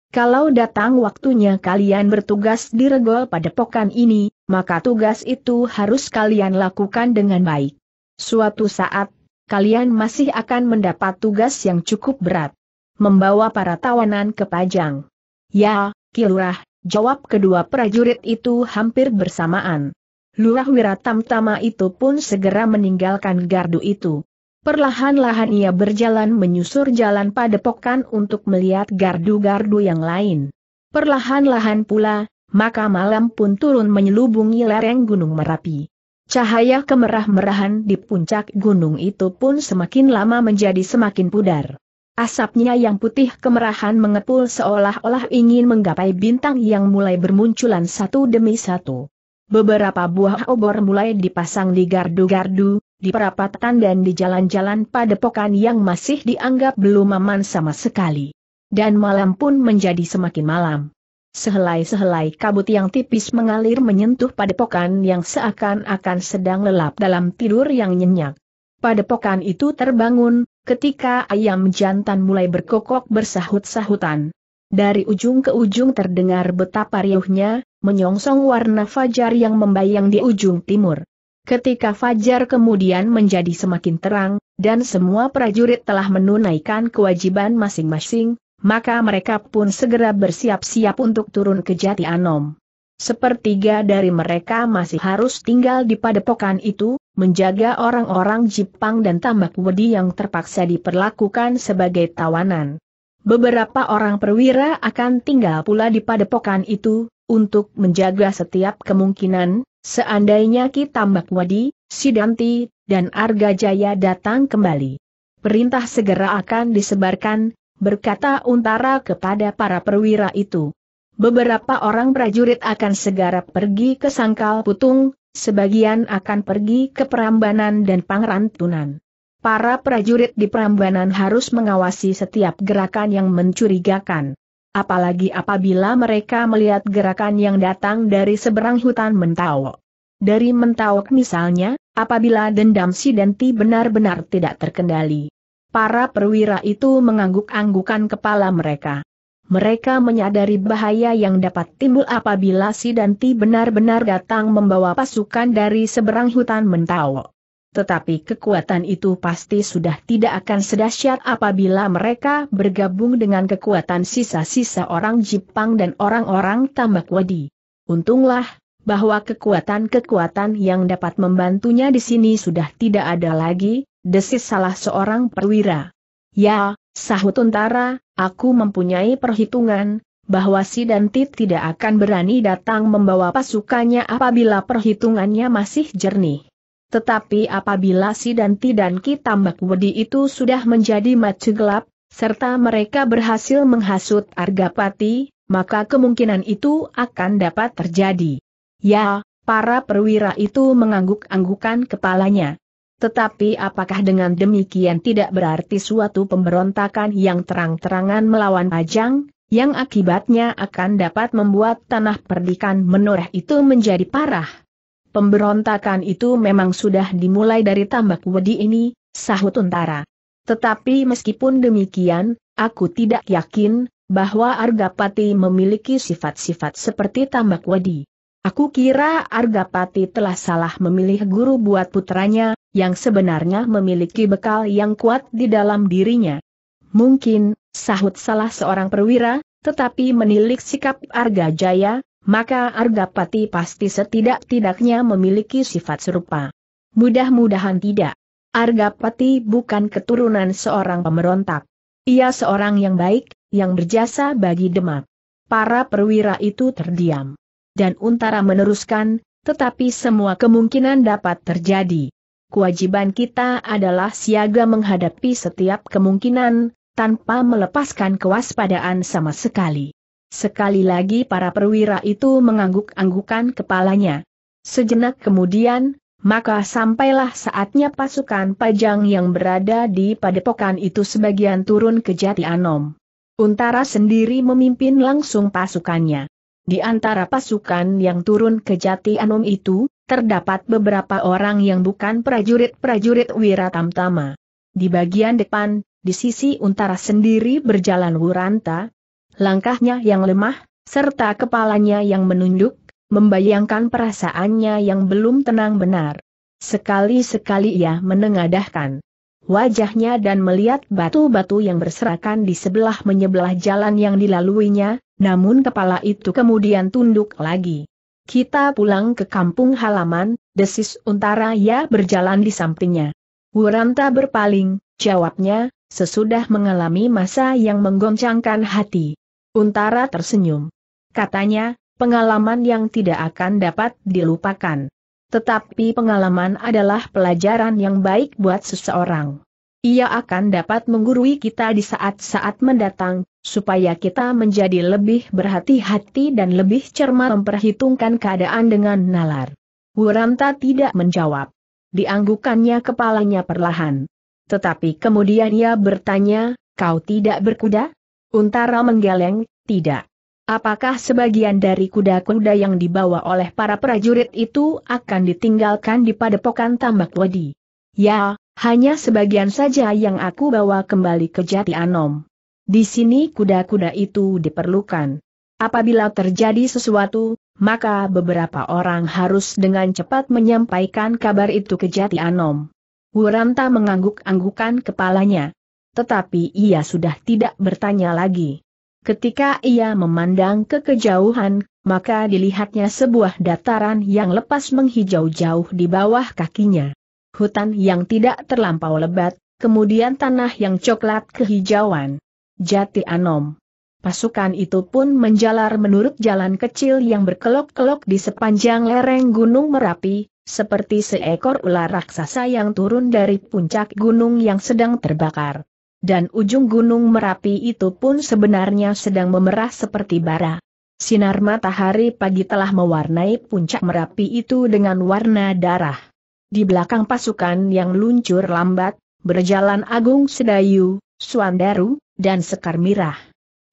Kalau datang waktunya kalian bertugas di regol padepokan ini, maka tugas itu harus kalian lakukan dengan baik. Suatu saat, kalian masih akan mendapat tugas yang cukup berat membawa para tawanan ke Pajang. Ya, Kilurah, jawab kedua prajurit itu hampir bersamaan. Lurah Wiratamtama itu pun segera meninggalkan gardu itu. Perlahan-lahan ia berjalan menyusur jalan padepokan untuk melihat gardu-gardu yang lain. Perlahan-lahan pula, maka malam pun turun menyelubungi lereng Gunung Merapi. Cahaya kemerah-merahan di puncak gunung itu pun semakin lama menjadi semakin pudar. Asapnya yang putih kemerahan mengepul seolah-olah ingin menggapai bintang yang mulai bermunculan satu demi satu. Beberapa buah obor mulai dipasang di gardu-gardu, di perapatan dan di jalan-jalan pada padepokan yang masih dianggap belum aman sama sekali. Dan malam pun menjadi semakin malam. Sehelai-sehelai kabut yang tipis mengalir menyentuh pada padepokan yang seakan-akan sedang lelap dalam tidur yang nyenyak. Pada Padepokan itu terbangun, ketika ayam jantan mulai berkokok bersahut-sahutan. Dari ujung ke ujung terdengar betapa riuhnya, menyongsong warna fajar yang membayang di ujung timur. Ketika fajar kemudian menjadi semakin terang, dan semua prajurit telah menunaikan kewajiban masing-masing, maka mereka pun segera bersiap-siap untuk turun ke Jati Anom. Sepertiga dari mereka masih harus tinggal di padepokan itu, menjaga orang-orang Jepang dan tambak wedi yang terpaksa diperlakukan sebagai tawanan. Beberapa orang perwira akan tinggal pula di padepokan itu, untuk menjaga setiap kemungkinan, seandainya Ki Tambak Wadi, Sidanti, dan Arga Jaya datang kembali. Perintah segera akan disebarkan, berkata Untara kepada para perwira itu. Beberapa orang prajurit akan segera pergi ke Sangkal Putung, sebagian akan pergi ke Prambanan dan Pangrantunan. Para prajurit di Prambanan harus mengawasi setiap gerakan yang mencurigakan. Apalagi apabila mereka melihat gerakan yang datang dari seberang hutan Mentawok. Dari Mentawok misalnya, apabila dendam si Denti benar-benar tidak terkendali. Para perwira itu mengangguk-anggukan kepala mereka. Mereka menyadari bahaya yang dapat timbul apabila si Danti benar-benar datang membawa pasukan dari seberang hutan Mentau. Tetapi kekuatan itu pasti sudah tidak akan sedahsyat apabila mereka bergabung dengan kekuatan sisa-sisa orang Jepang dan orang-orang tambak wadi. Untunglah, bahwa kekuatan-kekuatan yang dapat membantunya di sini sudah tidak ada lagi, desis salah seorang perwira. Ya, Sahut Untara, aku mempunyai perhitungan, bahwa si Dantit tidak akan berani datang membawa pasukannya apabila perhitungannya masih jernih. Tetapi apabila si Danti dan Ki Tambak Wedi itu sudah menjadi macu gelap, serta mereka berhasil menghasut Argapati, maka kemungkinan itu akan dapat terjadi. Ya, para perwira itu mengangguk-anggukan kepalanya. Tetapi apakah dengan demikian tidak berarti suatu pemberontakan yang terang-terangan melawan Pajang, yang akibatnya akan dapat membuat tanah perdikan menoreh itu menjadi parah? Pemberontakan itu memang sudah dimulai dari tambak wedi ini, sahut Untara. Tetapi meskipun demikian, aku tidak yakin, bahwa Argapati memiliki sifat-sifat seperti tambak wedi. Aku kira Argapati telah salah memilih guru buat putranya, yang sebenarnya memiliki bekal yang kuat di dalam dirinya. Mungkin, sahut salah seorang perwira, tetapi menilik sikap Arga Jaya, maka Arga Pati pasti setidak-tidaknya memiliki sifat serupa. Mudah-mudahan tidak. Arga Pati bukan keturunan seorang pemberontak. Ia seorang yang baik, yang berjasa bagi Demak. Para perwira itu terdiam. Dan Untara meneruskan, tetapi semua kemungkinan dapat terjadi kewajiban kita adalah siaga menghadapi setiap kemungkinan, tanpa melepaskan kewaspadaan sama sekali. Sekali lagi para perwira itu mengangguk-anggukan kepalanya. Sejenak kemudian, maka sampailah saatnya pasukan pajang yang berada di padepokan itu sebagian turun ke Jati Anom. Untara sendiri memimpin langsung pasukannya. Di antara pasukan yang turun ke Jati Anom itu, terdapat beberapa orang yang bukan prajurit-prajurit Wiratamtama. Di bagian depan, di sisi untara sendiri berjalan Wuranta, langkahnya yang lemah, serta kepalanya yang menunduk, membayangkan perasaannya yang belum tenang benar. Sekali-sekali ia menengadahkan wajahnya dan melihat batu-batu yang berserakan di sebelah menyebelah jalan yang dilaluinya, namun kepala itu kemudian tunduk lagi. Kita pulang ke kampung halaman, desis Untara ya berjalan di sampingnya. Wuranta berpaling, jawabnya, sesudah mengalami masa yang menggoncangkan hati. Untara tersenyum. Katanya, pengalaman yang tidak akan dapat dilupakan. Tetapi pengalaman adalah pelajaran yang baik buat seseorang. Ia akan dapat menggurui kita di saat-saat mendatang, supaya kita menjadi lebih berhati-hati dan lebih cermat memperhitungkan keadaan dengan nalar. Wuranta tidak menjawab. Dianggukannya kepalanya perlahan. Tetapi kemudian ia bertanya, kau tidak berkuda? Untara menggeleng, tidak. Apakah sebagian dari kuda-kuda yang dibawa oleh para prajurit itu akan ditinggalkan di padepokan tambak wadi? Ya, hanya sebagian saja yang aku bawa kembali ke Jati Anom. Di sini kuda-kuda itu diperlukan. Apabila terjadi sesuatu, maka beberapa orang harus dengan cepat menyampaikan kabar itu ke Jati Anom. Wuranta mengangguk-anggukan kepalanya. Tetapi ia sudah tidak bertanya lagi. Ketika ia memandang ke kejauhan, maka dilihatnya sebuah dataran yang lepas menghijau jauh di bawah kakinya hutan yang tidak terlampau lebat, kemudian tanah yang coklat kehijauan. Jati Anom. Pasukan itu pun menjalar menurut jalan kecil yang berkelok-kelok di sepanjang lereng Gunung Merapi, seperti seekor ular raksasa yang turun dari puncak gunung yang sedang terbakar. Dan ujung Gunung Merapi itu pun sebenarnya sedang memerah seperti bara. Sinar matahari pagi telah mewarnai puncak Merapi itu dengan warna darah. Di belakang pasukan yang luncur lambat, berjalan Agung Sedayu, Suandaru, dan Sekar Mirah.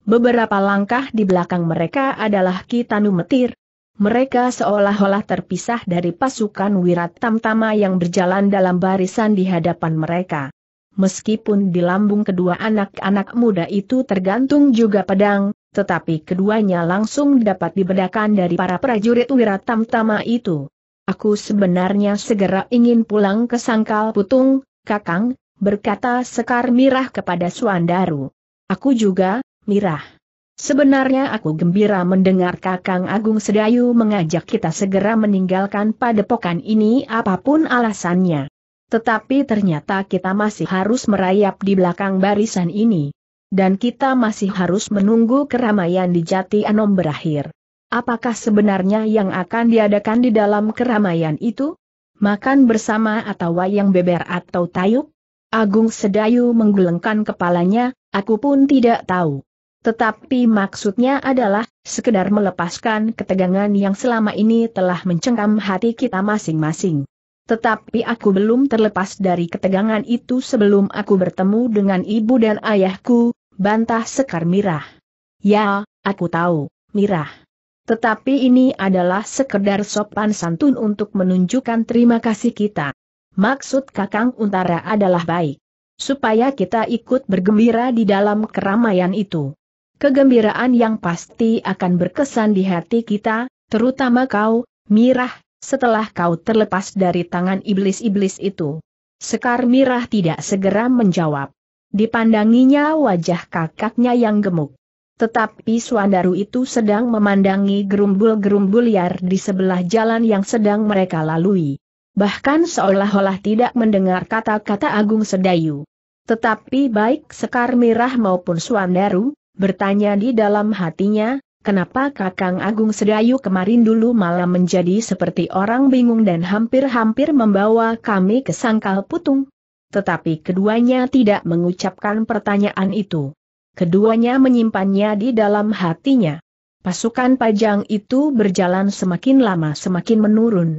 Beberapa langkah di belakang mereka adalah Kitanu Metir. Mereka seolah-olah terpisah dari pasukan Wirat Tamtama yang berjalan dalam barisan di hadapan mereka. Meskipun di lambung kedua anak-anak muda itu tergantung juga pedang, tetapi keduanya langsung dapat dibedakan dari para prajurit Wirat Tamtama itu. Aku sebenarnya segera ingin pulang ke Sangkal Putung, Kakang, berkata Sekar Mirah kepada Suandaru. Aku juga, Mirah. Sebenarnya aku gembira mendengar Kakang Agung Sedayu mengajak kita segera meninggalkan padepokan ini apapun alasannya. Tetapi ternyata kita masih harus merayap di belakang barisan ini. Dan kita masih harus menunggu keramaian di Jati Anom berakhir. Apakah sebenarnya yang akan diadakan di dalam keramaian itu? Makan bersama atau wayang beber atau tayub? Agung Sedayu menggelengkan kepalanya, aku pun tidak tahu. Tetapi maksudnya adalah, sekedar melepaskan ketegangan yang selama ini telah mencengkam hati kita masing-masing. Tetapi aku belum terlepas dari ketegangan itu sebelum aku bertemu dengan ibu dan ayahku, bantah Sekar Mirah. Ya, aku tahu, Mirah. Tetapi ini adalah sekedar sopan santun untuk menunjukkan terima kasih kita. Maksud Kakang Untara adalah baik. Supaya kita ikut bergembira di dalam keramaian itu. Kegembiraan yang pasti akan berkesan di hati kita, terutama kau, Mirah, setelah kau terlepas dari tangan iblis-iblis itu. Sekar Mirah tidak segera menjawab. Dipandanginya wajah kakaknya yang gemuk. Tetapi Swandaru itu sedang memandangi gerumbul-gerumbul liar di sebelah jalan yang sedang mereka lalui. Bahkan seolah-olah tidak mendengar kata-kata Agung Sedayu. Tetapi baik Sekar Mirah maupun Swandaru bertanya di dalam hatinya, kenapa Kakang Agung Sedayu kemarin dulu malah menjadi seperti orang bingung dan hampir-hampir membawa kami ke sangkal putung. Tetapi keduanya tidak mengucapkan pertanyaan itu keduanya menyimpannya di dalam hatinya. Pasukan pajang itu berjalan semakin lama semakin menurun.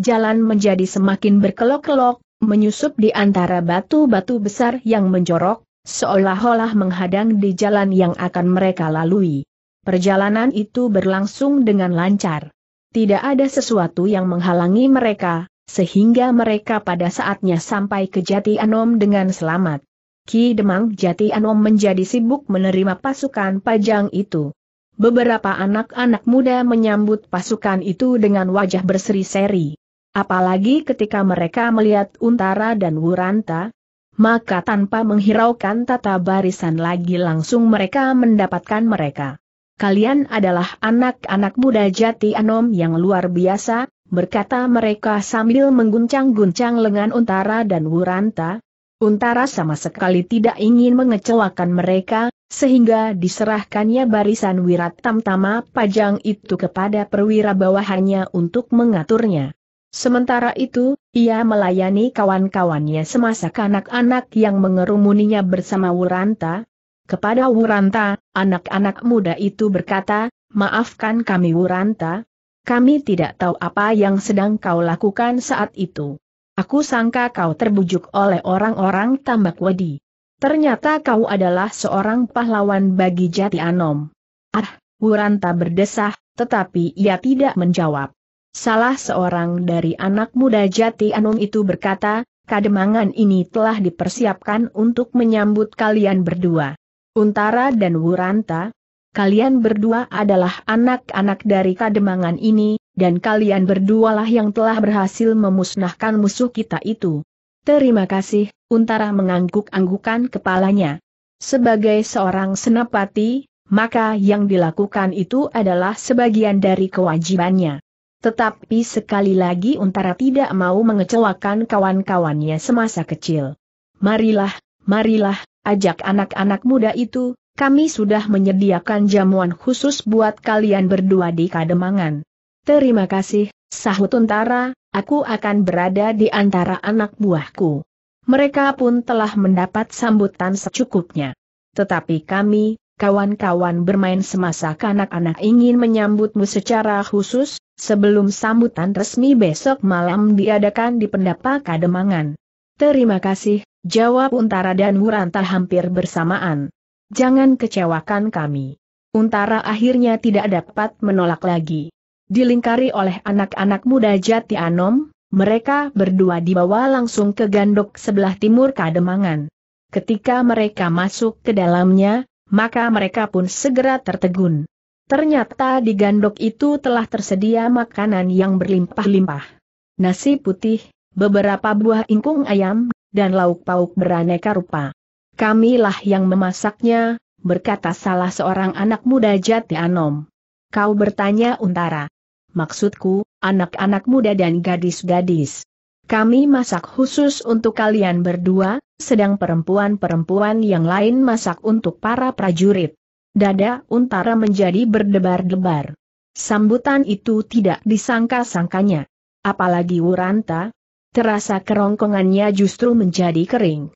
Jalan menjadi semakin berkelok-kelok, menyusup di antara batu-batu besar yang menjorok, seolah-olah menghadang di jalan yang akan mereka lalui. Perjalanan itu berlangsung dengan lancar. Tidak ada sesuatu yang menghalangi mereka, sehingga mereka pada saatnya sampai ke Jati Anom dengan selamat. Ki Demang Jati Anom menjadi sibuk menerima pasukan pajang itu. Beberapa anak-anak muda menyambut pasukan itu dengan wajah berseri-seri. Apalagi ketika mereka melihat Untara dan Wuranta, maka tanpa menghiraukan tata barisan lagi langsung mereka mendapatkan mereka. Kalian adalah anak-anak muda jati anom yang luar biasa, berkata mereka sambil mengguncang-guncang lengan Untara dan Wuranta, Untara sama sekali tidak ingin mengecewakan mereka, sehingga diserahkannya barisan wirat tamtama Pajang itu kepada perwira bawahannya untuk mengaturnya. Sementara itu, ia melayani kawan-kawannya semasa kanak-anak yang mengerumuninya bersama Wuranta. Kepada Wuranta, anak-anak muda itu berkata, Maafkan kami Wuranta, kami tidak tahu apa yang sedang kau lakukan saat itu. Aku sangka kau terbujuk oleh orang-orang tambak wedi. Ternyata kau adalah seorang pahlawan bagi jati anom. Ah, Wuranta berdesah, tetapi ia tidak menjawab. Salah seorang dari anak muda jati anom itu berkata, kademangan ini telah dipersiapkan untuk menyambut kalian berdua. Untara dan Wuranta, kalian berdua adalah anak-anak dari kademangan ini, dan kalian berdualah yang telah berhasil memusnahkan musuh kita itu. Terima kasih, Untara mengangguk-anggukan kepalanya. Sebagai seorang senapati, maka yang dilakukan itu adalah sebagian dari kewajibannya. Tetapi sekali lagi Untara tidak mau mengecewakan kawan-kawannya semasa kecil. Marilah, marilah, ajak anak-anak muda itu, kami sudah menyediakan jamuan khusus buat kalian berdua di Kademangan. Terima kasih, sahut Untara. aku akan berada di antara anak buahku. Mereka pun telah mendapat sambutan secukupnya. Tetapi kami, kawan-kawan bermain semasa kanak anak ingin menyambutmu secara khusus, sebelum sambutan resmi besok malam diadakan di pendapa Kademangan. Terima kasih, jawab Untara dan Wuranta hampir bersamaan. Jangan kecewakan kami. Untara akhirnya tidak dapat menolak lagi dilingkari oleh anak-anak muda Jati Anom, mereka berdua dibawa langsung ke gandok sebelah timur Kademangan. Ketika mereka masuk ke dalamnya, maka mereka pun segera tertegun. Ternyata di gandok itu telah tersedia makanan yang berlimpah-limpah. Nasi putih, beberapa buah ingkung ayam, dan lauk pauk beraneka rupa. Kamilah yang memasaknya, berkata salah seorang anak muda Jati Anom. Kau bertanya Untara maksudku, anak-anak muda dan gadis-gadis. Kami masak khusus untuk kalian berdua, sedang perempuan-perempuan yang lain masak untuk para prajurit. Dada untara menjadi berdebar-debar. Sambutan itu tidak disangka-sangkanya. Apalagi Wuranta, terasa kerongkongannya justru menjadi kering.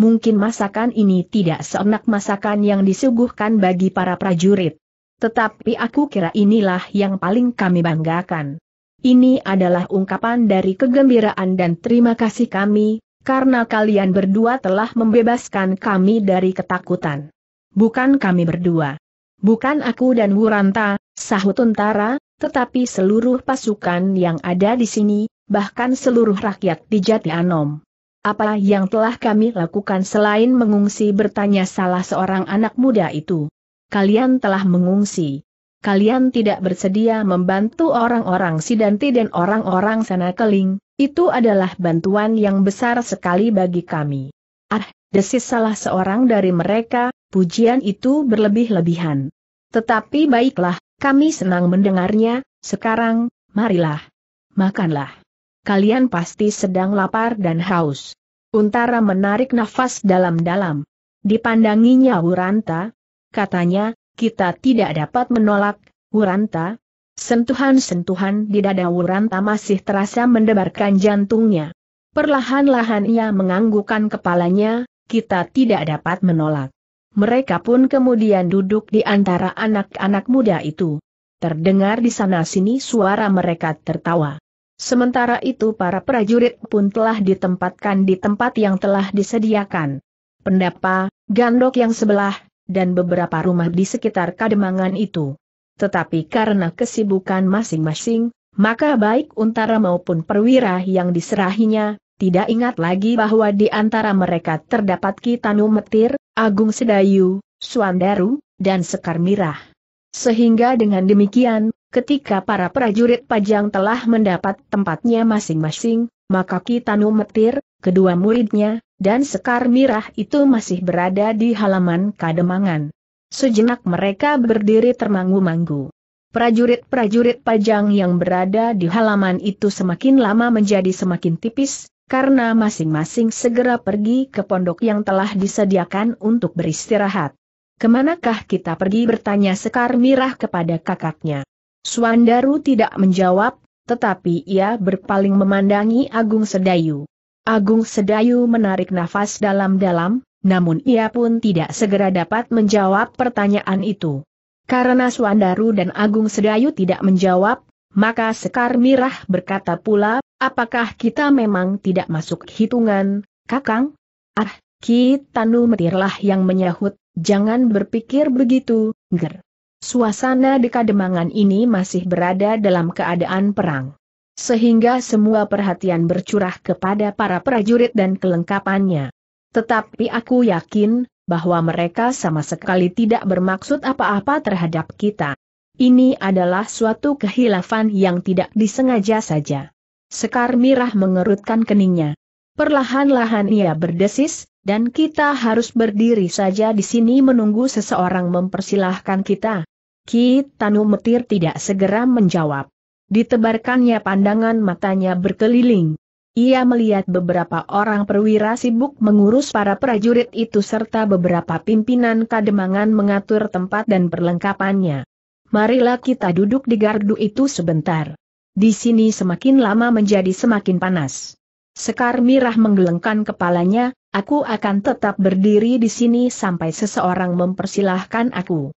Mungkin masakan ini tidak seenak masakan yang disuguhkan bagi para prajurit. Tetapi aku kira inilah yang paling kami banggakan. Ini adalah ungkapan dari kegembiraan dan terima kasih kami, karena kalian berdua telah membebaskan kami dari ketakutan. Bukan kami berdua. Bukan aku dan Wuranta, sahut Untara, tetapi seluruh pasukan yang ada di sini, bahkan seluruh rakyat di Jati Apa yang telah kami lakukan selain mengungsi bertanya salah seorang anak muda itu kalian telah mengungsi. Kalian tidak bersedia membantu orang-orang Sidanti dan orang-orang Sanakeling, itu adalah bantuan yang besar sekali bagi kami. Ah, desis salah seorang dari mereka, pujian itu berlebih-lebihan. Tetapi baiklah, kami senang mendengarnya, sekarang, marilah. Makanlah. Kalian pasti sedang lapar dan haus. Untara menarik nafas dalam-dalam. Dipandanginya Wuranta, katanya, kita tidak dapat menolak, Wuranta. Sentuhan-sentuhan di dada Wuranta masih terasa mendebarkan jantungnya. Perlahan-lahan ia menganggukkan kepalanya, kita tidak dapat menolak. Mereka pun kemudian duduk di antara anak-anak muda itu. Terdengar di sana-sini suara mereka tertawa. Sementara itu para prajurit pun telah ditempatkan di tempat yang telah disediakan. Pendapa, gandok yang sebelah, dan beberapa rumah di sekitar kademangan itu. Tetapi karena kesibukan masing-masing, maka baik untara maupun perwira yang diserahinya, tidak ingat lagi bahwa di antara mereka terdapat Kitanu Metir, Agung Sedayu, Suandaru, dan Sekar Mirah. Sehingga dengan demikian, ketika para prajurit pajang telah mendapat tempatnya masing-masing, maka Kitanu Metir, kedua muridnya, dan sekar mirah itu masih berada di halaman kademangan. Sejenak mereka berdiri termangu-mangu. Prajurit-prajurit pajang yang berada di halaman itu semakin lama menjadi semakin tipis, karena masing-masing segera pergi ke pondok yang telah disediakan untuk beristirahat. Kemanakah kita pergi bertanya Sekar Mirah kepada kakaknya. Suandaru tidak menjawab, tetapi ia berpaling memandangi Agung Sedayu. Agung Sedayu menarik nafas dalam-dalam, namun ia pun tidak segera dapat menjawab pertanyaan itu. Karena Suandaru dan Agung Sedayu tidak menjawab, maka Sekar Mirah berkata pula, apakah kita memang tidak masuk hitungan, kakang? Ah, Kitanu Metirlah yang menyahut, jangan berpikir begitu, ger. Suasana di Kademangan ini masih berada dalam keadaan perang sehingga semua perhatian bercurah kepada para prajurit dan kelengkapannya. Tetapi aku yakin, bahwa mereka sama sekali tidak bermaksud apa-apa terhadap kita. Ini adalah suatu kehilafan yang tidak disengaja saja. Sekar Mirah mengerutkan keningnya. Perlahan-lahan ia berdesis, dan kita harus berdiri saja di sini menunggu seseorang mempersilahkan kita. Ki Tanu Metir tidak segera menjawab. Ditebarkannya pandangan matanya berkeliling. Ia melihat beberapa orang perwira sibuk mengurus para prajurit itu serta beberapa pimpinan kademangan mengatur tempat dan perlengkapannya. Marilah kita duduk di gardu itu sebentar. Di sini semakin lama menjadi semakin panas. Sekar Mirah menggelengkan kepalanya, aku akan tetap berdiri di sini sampai seseorang mempersilahkan aku.